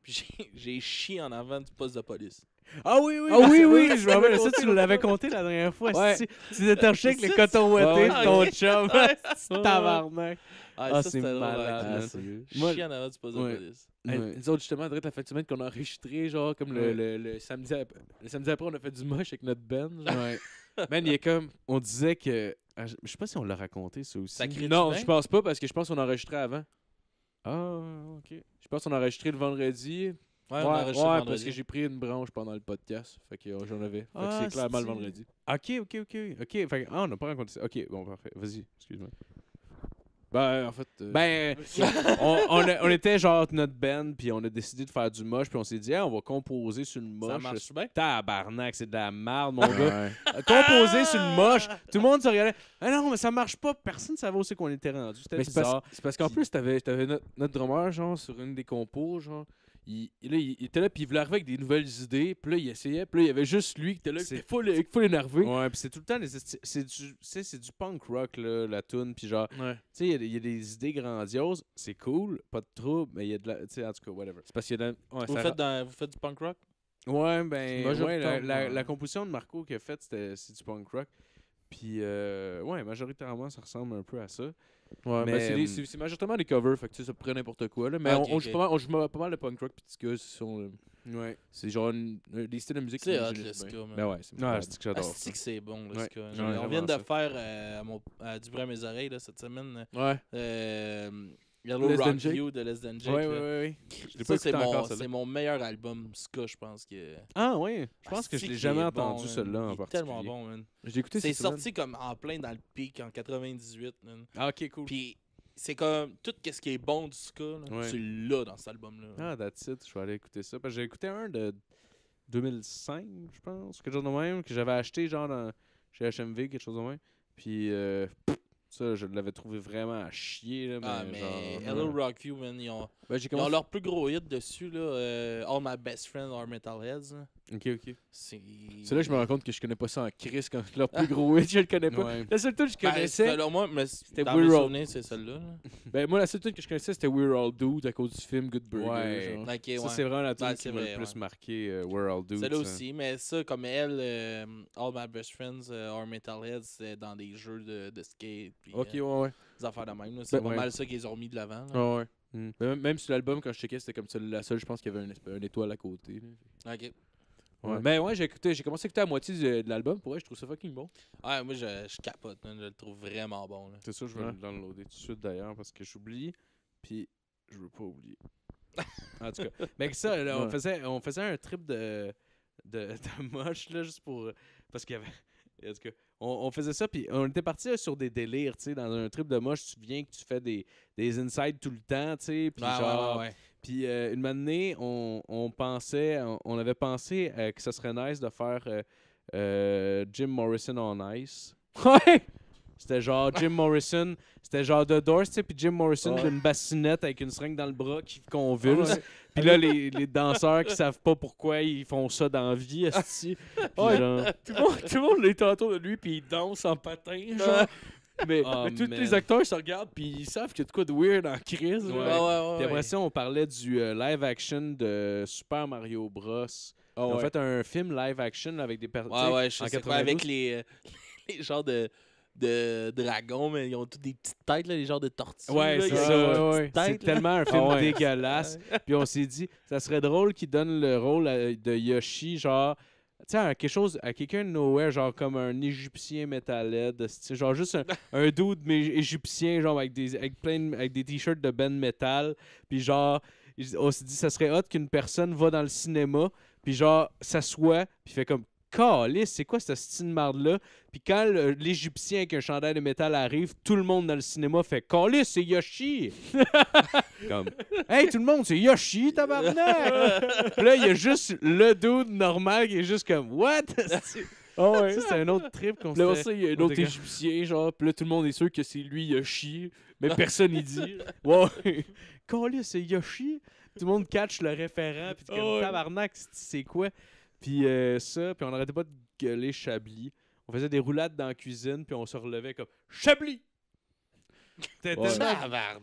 Puis j'ai chié en avant du poste de police. Ah oui, oui, ah, oui, oui, je me rappelle ça, tu l'avais compté la dernière fois. Ouais. Tu étais torché avec les cotons ouatés de ton
chum. Tabarnak. Ah, ah c'est malade. Chier en avant du poste de police. Nous autres, justement, Drette, la fait du semaine qu'on a enregistré, genre, comme le, samedi après, le samedi après, on a fait du moche avec notre Ben. Ouais. Man, ben, il est comme. On disait que ah, je sais pas si on l'a raconté, ça aussi. Non, je pense pas parce que je pense qu'on a enregistré avant. Ah, ok. Je pense qu'on a enregistré le vendredi. Ouais, on a ouais, parce que j'ai pris une branche pendant le podcast. Fait que euh, j'en avais. Fait ah, c'est clairement le vendredi. Ok, ok, ok. Ok, fait ah, on n'a pas raconté ça. Ok, bon, parfait. Vas-y, excuse-moi. Ben, en fait. Euh, ben, on, on, était genre notre band, puis on a décidé de faire du moche, puis on s'est dit, on va composer sur le moche. Ça marche bien. Tabarnak, c'est de la merde, mon gars. Euh, composer sur le moche. Tout le monde se regardait. Ah non, mais ça marche pas. Personne ne savait aussi qu'on était rendu. C'était bizarre. C'est parce, qu'en plus, t'avais avais notre, notre drummer, genre, sur une des compos, genre il, était là, puis il voulait arriver avec des nouvelles idées, puis là, il essayait, puis là, il y avait juste lui qui était là, qui était full, Ouais, puis c'est tout le temps, c'est du, c'est du punk rock, là, la tune puis genre, tu sais, il y, a des idées grandioses, c'est cool, pas de trouble, mais il y a de la, tu sais, en tout cas, whatever. C'est parce qu'il y a de vous, faites
dans, vous faites du punk rock?
Ouais, ben, la, composition de Marco qui a faite, c'était, c'est du punk rock. Puis, euh, ouais, majoritairement, ça ressemble un peu à ça. Ouais, ben, mais hum, c'est, majoritairement des covers, fait que tu sais, ça prend n'importe quoi. Là, mais ah, on, Joue pas mal, de punk rock, puis de euh, Ouais. C'est genre euh, des styles de musique. C'est hot, le ben ouais, ah, c'est que j'adore. Ah, c'est que c'est bon, le on vient de
faire, euh, à, mon, à, du bruit à mes oreilles, là, cette semaine. Ouais. Euh, Yellow Less Rock View de Les Than Oui, oui, oui. c'est mon, mon meilleur album ska, je pense. Que... Ah, oui. Je pense que je l'ai jamais entendu, celui-là, en particulier. tellement bon, man. J'ai écouté C'est sorti comme en plein dans le pic, en 98, Ah, ok, cool. Puis c'est comme tout ce qui est bon du ska, c'est là dans cet album-là. Ah,
that's it. Je vais aller écouter ça. J'ai écouté un de 2005, je pense, quelque chose de même, que j'avais acheté genre chez HMV, quelque chose de même. Puis euh, ça, je l'avais trouvé vraiment à chier. Là, mais ah, mais Hello Rock You, man, ils ont, ben, leur plus
gros hit dessus. Là, euh, All My Best Friends Are Metalheads. Ok, ok. C'est là que je me
rends compte que je connais pas ça en Chris. Quand leur plus gros hit, je le connais pas. La seule chose que je ben, connaissais. alors moi, c'était We're All c'est celle-là. Ben, moi, la seule chose que je connaissais, c'était We're All Dude à cause du film Good Burger. ça, c'est vraiment la ben, tune qui m'a le plus marqué. Euh, We're All Dude. Celle-là hein. aussi,
mais ça, comme elle, euh, All My Best Friends euh, Are Metalheads, c'est dans des jeux de, de skate. ok, ouais, ouais. Des affaires de même. C'est ben, pas mal ça qu'ils ont mis de l'avant.
ouais. Mm. Même sur l'album, quand je checkais, c'était comme la seule, je pense, qu'il y avait une étoile à côté.
Ok. Ouais. Mais ben
ouais, j'ai écouté, j'ai commencé à écouter à la moitié de, l'album. Pour vrai, je trouve ça fucking bon.
Ouais, moi, je, capote, Je le trouve vraiment bon. C'est ça, je vais le downloader tout de suite d'ailleurs parce que j'oublie. Puis, je veux pas oublier.
en tout cas. Mais ça, on, faisait, on faisait un trip de, de, moche, là, juste pour. Parce qu'il y avait. En tout cas, on, faisait ça, puis on était parti sur des délires, tu sais, dans un trip de moche, tu viens que tu fais des, des insides tout le temps, tu sais, puis genre, ouais, ouais, puis euh, une année, on, pensait, on, avait pensé euh, que ce serait nice de faire euh, Jim Morrison on Ice. Ouais! C'était genre Jim Morrison, c'était genre The Doors, tu sais, puis Jim Morrison d'une une bassinette avec une seringue dans le bras qui ah convulse. Puis là, les, danseurs qui savent pas pourquoi ils font ça dans la vie, Tout le monde, est autour de lui, puis il danse en patin, genre. Oh, mais, tous les acteurs se regardent puis ils savent qu'il y a de quoi de weird en crise. puis après on parlait du euh, live action de Super Mario Bros. On ah Ils ont fait un film live action avec des personnes. Ouais, je en avec
les, euh, les genres de de dragons, mais ils ont toutes des petites têtes, les genres de tortues. Ouais, c'est ça. tellement un film ah dégueulasse.
Puis on s'est dit, ça serait drôle qu'ils donnent le rôle de Yoshi, genre tu sais, quelque chose, à quelqu'un de nowhere, genre comme un Égyptien métalhead, genre juste un, un dude mais égyptien, genre avec des, avec plein, avec des t-shirts de Ben Metal, puis genre, on s'est dit, ça serait hot qu'une personne va dans le cinéma, puis genre, s'assoit, puis fait comme calice, c'est quoi cette style de marde-là? Puis quand l'Égyptien avec un chandail de métal arrive, tout le monde dans le cinéma fait calice, c'est Yoshi! Comme, hey, tout le monde, c'est Yoshi, tabarnak! puis là, il y a juste le dude normal qui est juste comme, what? Oh ouais. c'est un autre trip qu'on fait. Là aussi, il y a un autre Égyptien, genre, puis là, tout le monde est sûr que c'est lui, Yoshi, mais ah. personne n'y dit. Ouais. Calice, c'est Yoshi? Tout le monde catch le référent, puis comme, ah tabarnak, c'est quoi? Puis euh, ça, puis on n'arrêtait pas de gueuler Chablis. On faisait des roulades dans la cuisine, puis on se relevait comme Chablis T'étais ouais.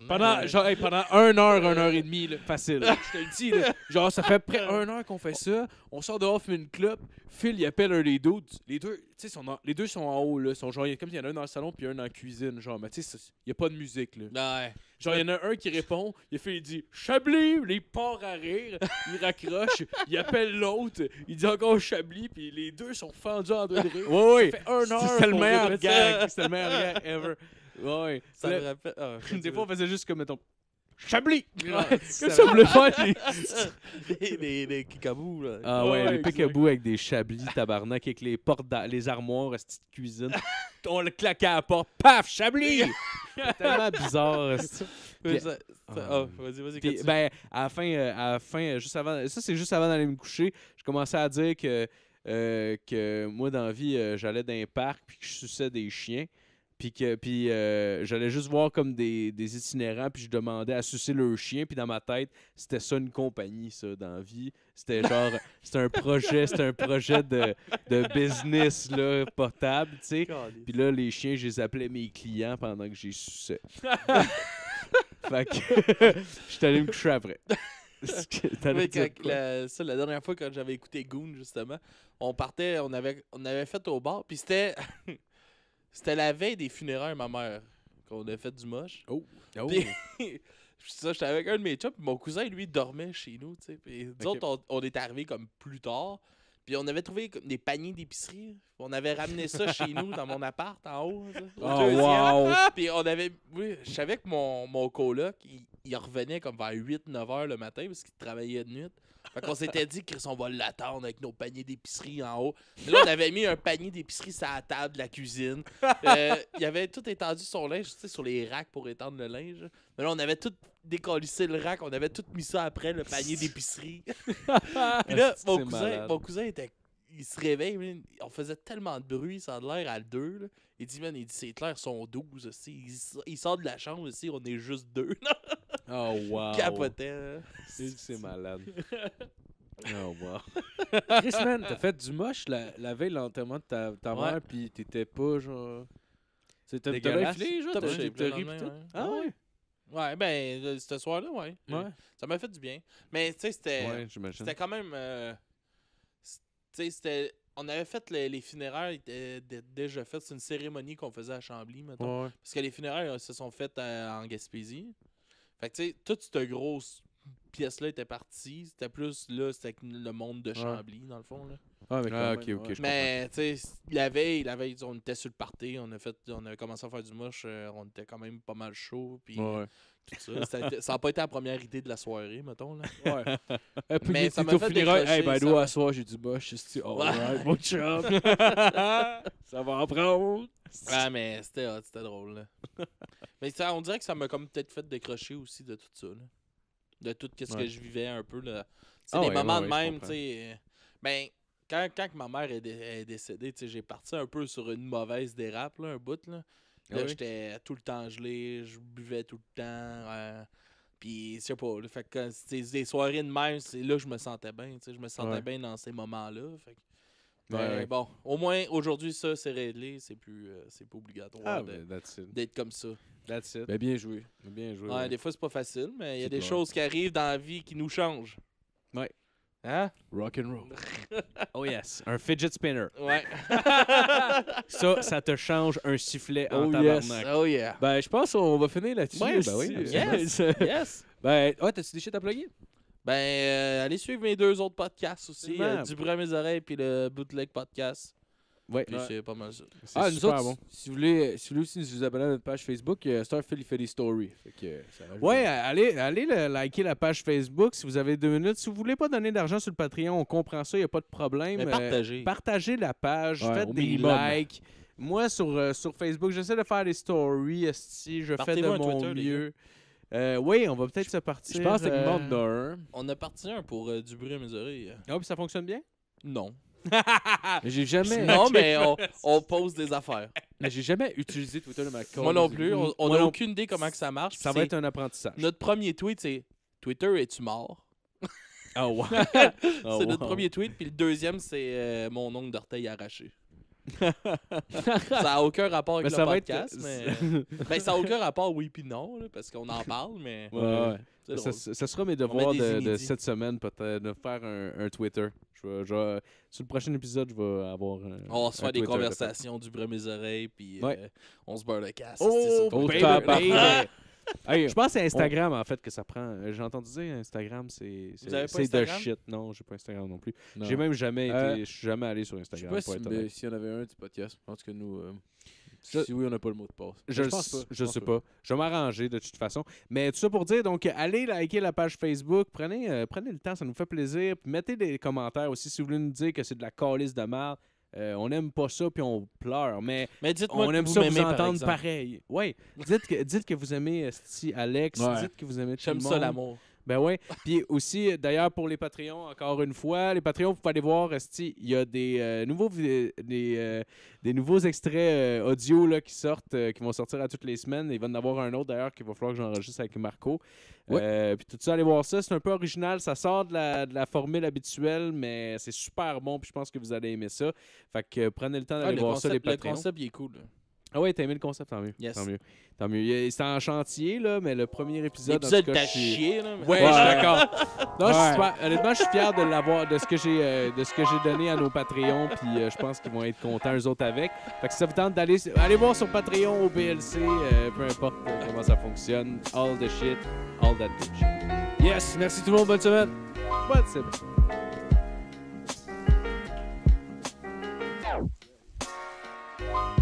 pendant, genre, pendant une heure, une heure et demie, facile. Je te le dis, genre, ça fait près une heure qu'on fait ça. On sort dehors, fume une clope. Phil, il appelle un des deux. Les deux, sont en, les deux sont en haut, là. Sont genre, comme il y en a un dans le salon puis un dans la cuisine, genre. Mais tu sais, il n'y a pas de musique, là. Genre, il y en a un qui répond. Il fait, il dit Chablis, les porte à rire. Il raccroche. il appelle l'autre. Il dit encore Chablis, puis les deux sont fendus en deux de rire. Ça fait un heure. C'est le meilleur gag. C'est le meilleur gag ever. Ouais. Ça me rappelle. Ah, des fois, on faisait juste comme, mettons. Chablis! Ouais, ça, ça voulait des. des, des, là. Ah ouais, les avec des chablis, tabarnak, avec les portes, les armoires, cette cuisine. on le claquait à la porte, paf, chablis! tellement bizarre. Puis, ça, ah, ah, vas-y, vas-y. ben, à la fin, euh, à la fin euh, juste avant, ça c'est juste avant d'aller me coucher, je commençais à dire que, euh, que moi, dans la vie, j'allais dans un parc puis que je suçais des chiens. Puis, que, puis euh, j'allais juste voir comme des, des itinérants, puis je demandais à sucer leur chien. Puis dans ma tête, c'était ça une compagnie, ça, dans vie. C'était genre, c'était un projet, c'était un projet de, de business, là, portable, tu sais. Puis là, les chiens, je les appelais mes clients pendant que j'ai suçais. fait que je allé me coucher après.
la, ça, la dernière fois, quand j'avais écouté Goon, justement, on partait, on avait, on avait fait au bar, puis c'était. C'était la veille des funérailles, ma mère, qu'on a fait du moche. Oh! Puis, oh. ça, j'étais avec un de mes chums, mon cousin, lui, dormait chez nous, tu sais. Puis autres, on, était est arrivés comme plus tard. Puis on avait trouvé comme des paniers d'épicerie. On avait ramené ça chez nous, dans mon appart, en haut. Oh, puis on avait... Oui, je savais que mon, mon coloc, il, il revenait comme vers 8-9 heures le matin, parce qu'il travaillait de nuit. Fait qu'on s'était dit, Chris, on va l'attendre avec nos paniers d'épicerie en haut. Mais là, on avait mis un panier d'épicerie sur la table de la cuisine. Euh, il avait tout étendu son linge, tu sais, sur les racks pour étendre le linge. Mais là, on avait tout décollissé le rack, on avait tout mis ça après, le panier d'épicerie. Puis là, mon cousin, il se réveille, on faisait tellement de bruit, ça a l'air à deux. Il dit, man, il dit, c'est clair, sont douze. » Aussi. Il, sort de la chambre aussi, on est juste deux. Oh, wow. Hein. C'est malade. Oh, wow.
Chris, man, t'as fait du moche la, veille de l'enterrement de ta, mère, pis t'étais pas genre. C'était bien filé, genre, t'as ri pis
Ah oui? Ouais, ben, euh, ce soir-là, ouais. Ça m'a fait du bien. Mais, tu sais, c'était. Ouais, c'était quand même. Euh, tu sais, c'était. On avait fait les, funérailles étaient euh, déjà faites. C'est une cérémonie qu'on faisait à Chambly, maintenant, Ouais. Parce que les funérailles se sont faites en Gaspésie. Fait que tu sais, toute cette grosse pièce-là était partie. C'était plus là, c'était le monde de Chambly, dans le fond. Là. Ah, mais ah, Mais tu sais, la veille, la veille, on était sur le party, on a fait, on a commencé à faire du moche, euh, on était quand même pas mal chaud. Puis ça. n'a pas été la première idée de la soirée, mettons. Là. mais ça m'a fait finira, Hey, ben, nous, à soir, j'ai du boche. Je alright, bon job. »« ça va en prendre. Ouais, mais c'était c'était drôle. mais ça, on dirait que ça m'a comme peut-être fait décrocher aussi de tout ça. De tout ce que je vivais un peu. C'est ah des moments de même, tu sais. Ben, quand, quand ma mère est, décédée, j'ai parti un peu sur une mauvaise dérape, là, un bout. Là. Ah là, j'étais tout le temps gelé, je buvais tout le temps. Euh, puis, je sais pas, fait que c'était des soirées de même, c'est là je me sentais bien. Je me sentais bien dans ces moments-là. mais ben, bon, au moins aujourd'hui, ça, c'est réglé. C'est plus, euh, c'est pas obligatoire ah, ben, d'être comme ça. That's ben, bien joué. Bien joué. des fois, c'est pas facile, mais il y a des choses qui arrivent dans la vie qui nous changent.
Ouais. Hein? Rock and roll.
oh yes, un fidget spinner. Ouais. ça, ça te
change un sifflet en oh Yes. Oh yeah. Ben, je
pense qu'on va finir là-dessus. ben oui. Yes. yes. Ben, ouais, t'as-tu des shit à plugger? Ben, euh, allez suivre mes deux autres podcasts aussi, euh, Du bruit à mes oreilles puis le Bootleg Podcast. Ouais. c'est pas mal ça. Ah, nous autres, bon.
si vous voulez, euh, si vous aussi vous abonner à notre page Facebook, Starfield euh, Star Story. Fait que euh, ça ouais, allez, allez liker la page Facebook si vous avez deux minutes. Si vous voulez pas donner d'argent sur le Patreon, on comprend ça, il n'y a pas de problème. partagez. partagez la page, faites des likes. Moi, sur, sur Facebook, j'essaie de faire des stories, je fais de mon mieux. oui, on va peut-être se partir. Je pense que
On a parti un pour du bruit à mes oreilles. Ah, puis ça fonctionne bien? Non. j'ai jamais. Non, mais on, pose des affaires. Mais j'ai jamais utilisé Twitter de ma Moi non plus. On n'a aucune idée comment que ça marche. Ça va être un apprentissage. Notre premier tweet, c'est Twitter, es-tu mort? Ah, ah, c'est notre premier tweet. Puis le deuxième, c'est euh, mon ongle d'orteil arraché ça n'a aucun rapport avec le podcast, mais... Euh, ben, ça n'a aucun rapport, oui puis non, parce qu'on en parle, mais... ça, sera mes devoirs de, cette
semaine, peut-être, de faire un, Twitter. sur le prochain épisode, je vais avoir un, On va se faire des conversations,
du bruit mes oreilles, puis euh, on se beurre le casse. Oh, oh je pense que c'est Instagram,
en fait, que ça prend. Euh, j'ai entendu dire Instagram, c'est de shit. Non, j'ai pas Instagram non plus. J'ai même jamais été. Euh, je suis jamais allé sur Instagram. Je sais pas si, on y en avait un du podcast, je pense que nous. Euh, si oui, on n'a pas le mot de passe. Je, ne pas. Je, sais pas. Je vais m'arranger de toute façon. Mais tout ça pour dire, donc, allez liker la page Facebook. Prenez, prenez le temps, ça nous fait plaisir. mettez des commentaires aussi si vous voulez nous dire que c'est de la calice de mal. Euh, on n'aime pas ça puis on pleure. Mais, mais on aime vous ça vous entendre par pareil. Oui. Dites que, vous aimez euh, Alex. Dites que vous aimez tout J'aime ça l'amour. Ben oui. Puis aussi, d'ailleurs, pour les Patreons, encore une fois, les Patreons, vous pouvez aller voir, il y a des, euh, nouveaux, euh, des, nouveaux extraits euh, audio là, qui sortent, qui vont sortir à toutes les semaines. Il va y en avoir un autre, d'ailleurs, qu'il va falloir que j'enregistre avec Marco. puis tout ça, allez voir ça. C'est un peu original. Ça sort de la, formule habituelle, mais c'est super bon. Puis je pense que vous allez aimer ça. Fait que prenez le temps d'aller ah, voir ça, les Patreons. Le concept, cool. Ah ouais, t'as aimé le concept, tant mieux. Tant mieux. Tant mieux. C'était en chantier, là, mais le premier épisode. L'épisode t'a chié, là. Ouais, je suis d'accord. non, je suis honnêtement, je suis fier de l'avoir, de ce que j'ai euh, donné à nos Patreons, puis euh, je pense qu'ils vont être contents eux autres avec. Fait que si ça vous tente d'aller voir sur Patreon au BLC, euh, peu importe comment ça fonctionne. All the shit, all that bitch. Yes, merci tout le monde, bonne semaine. Bonne semaine.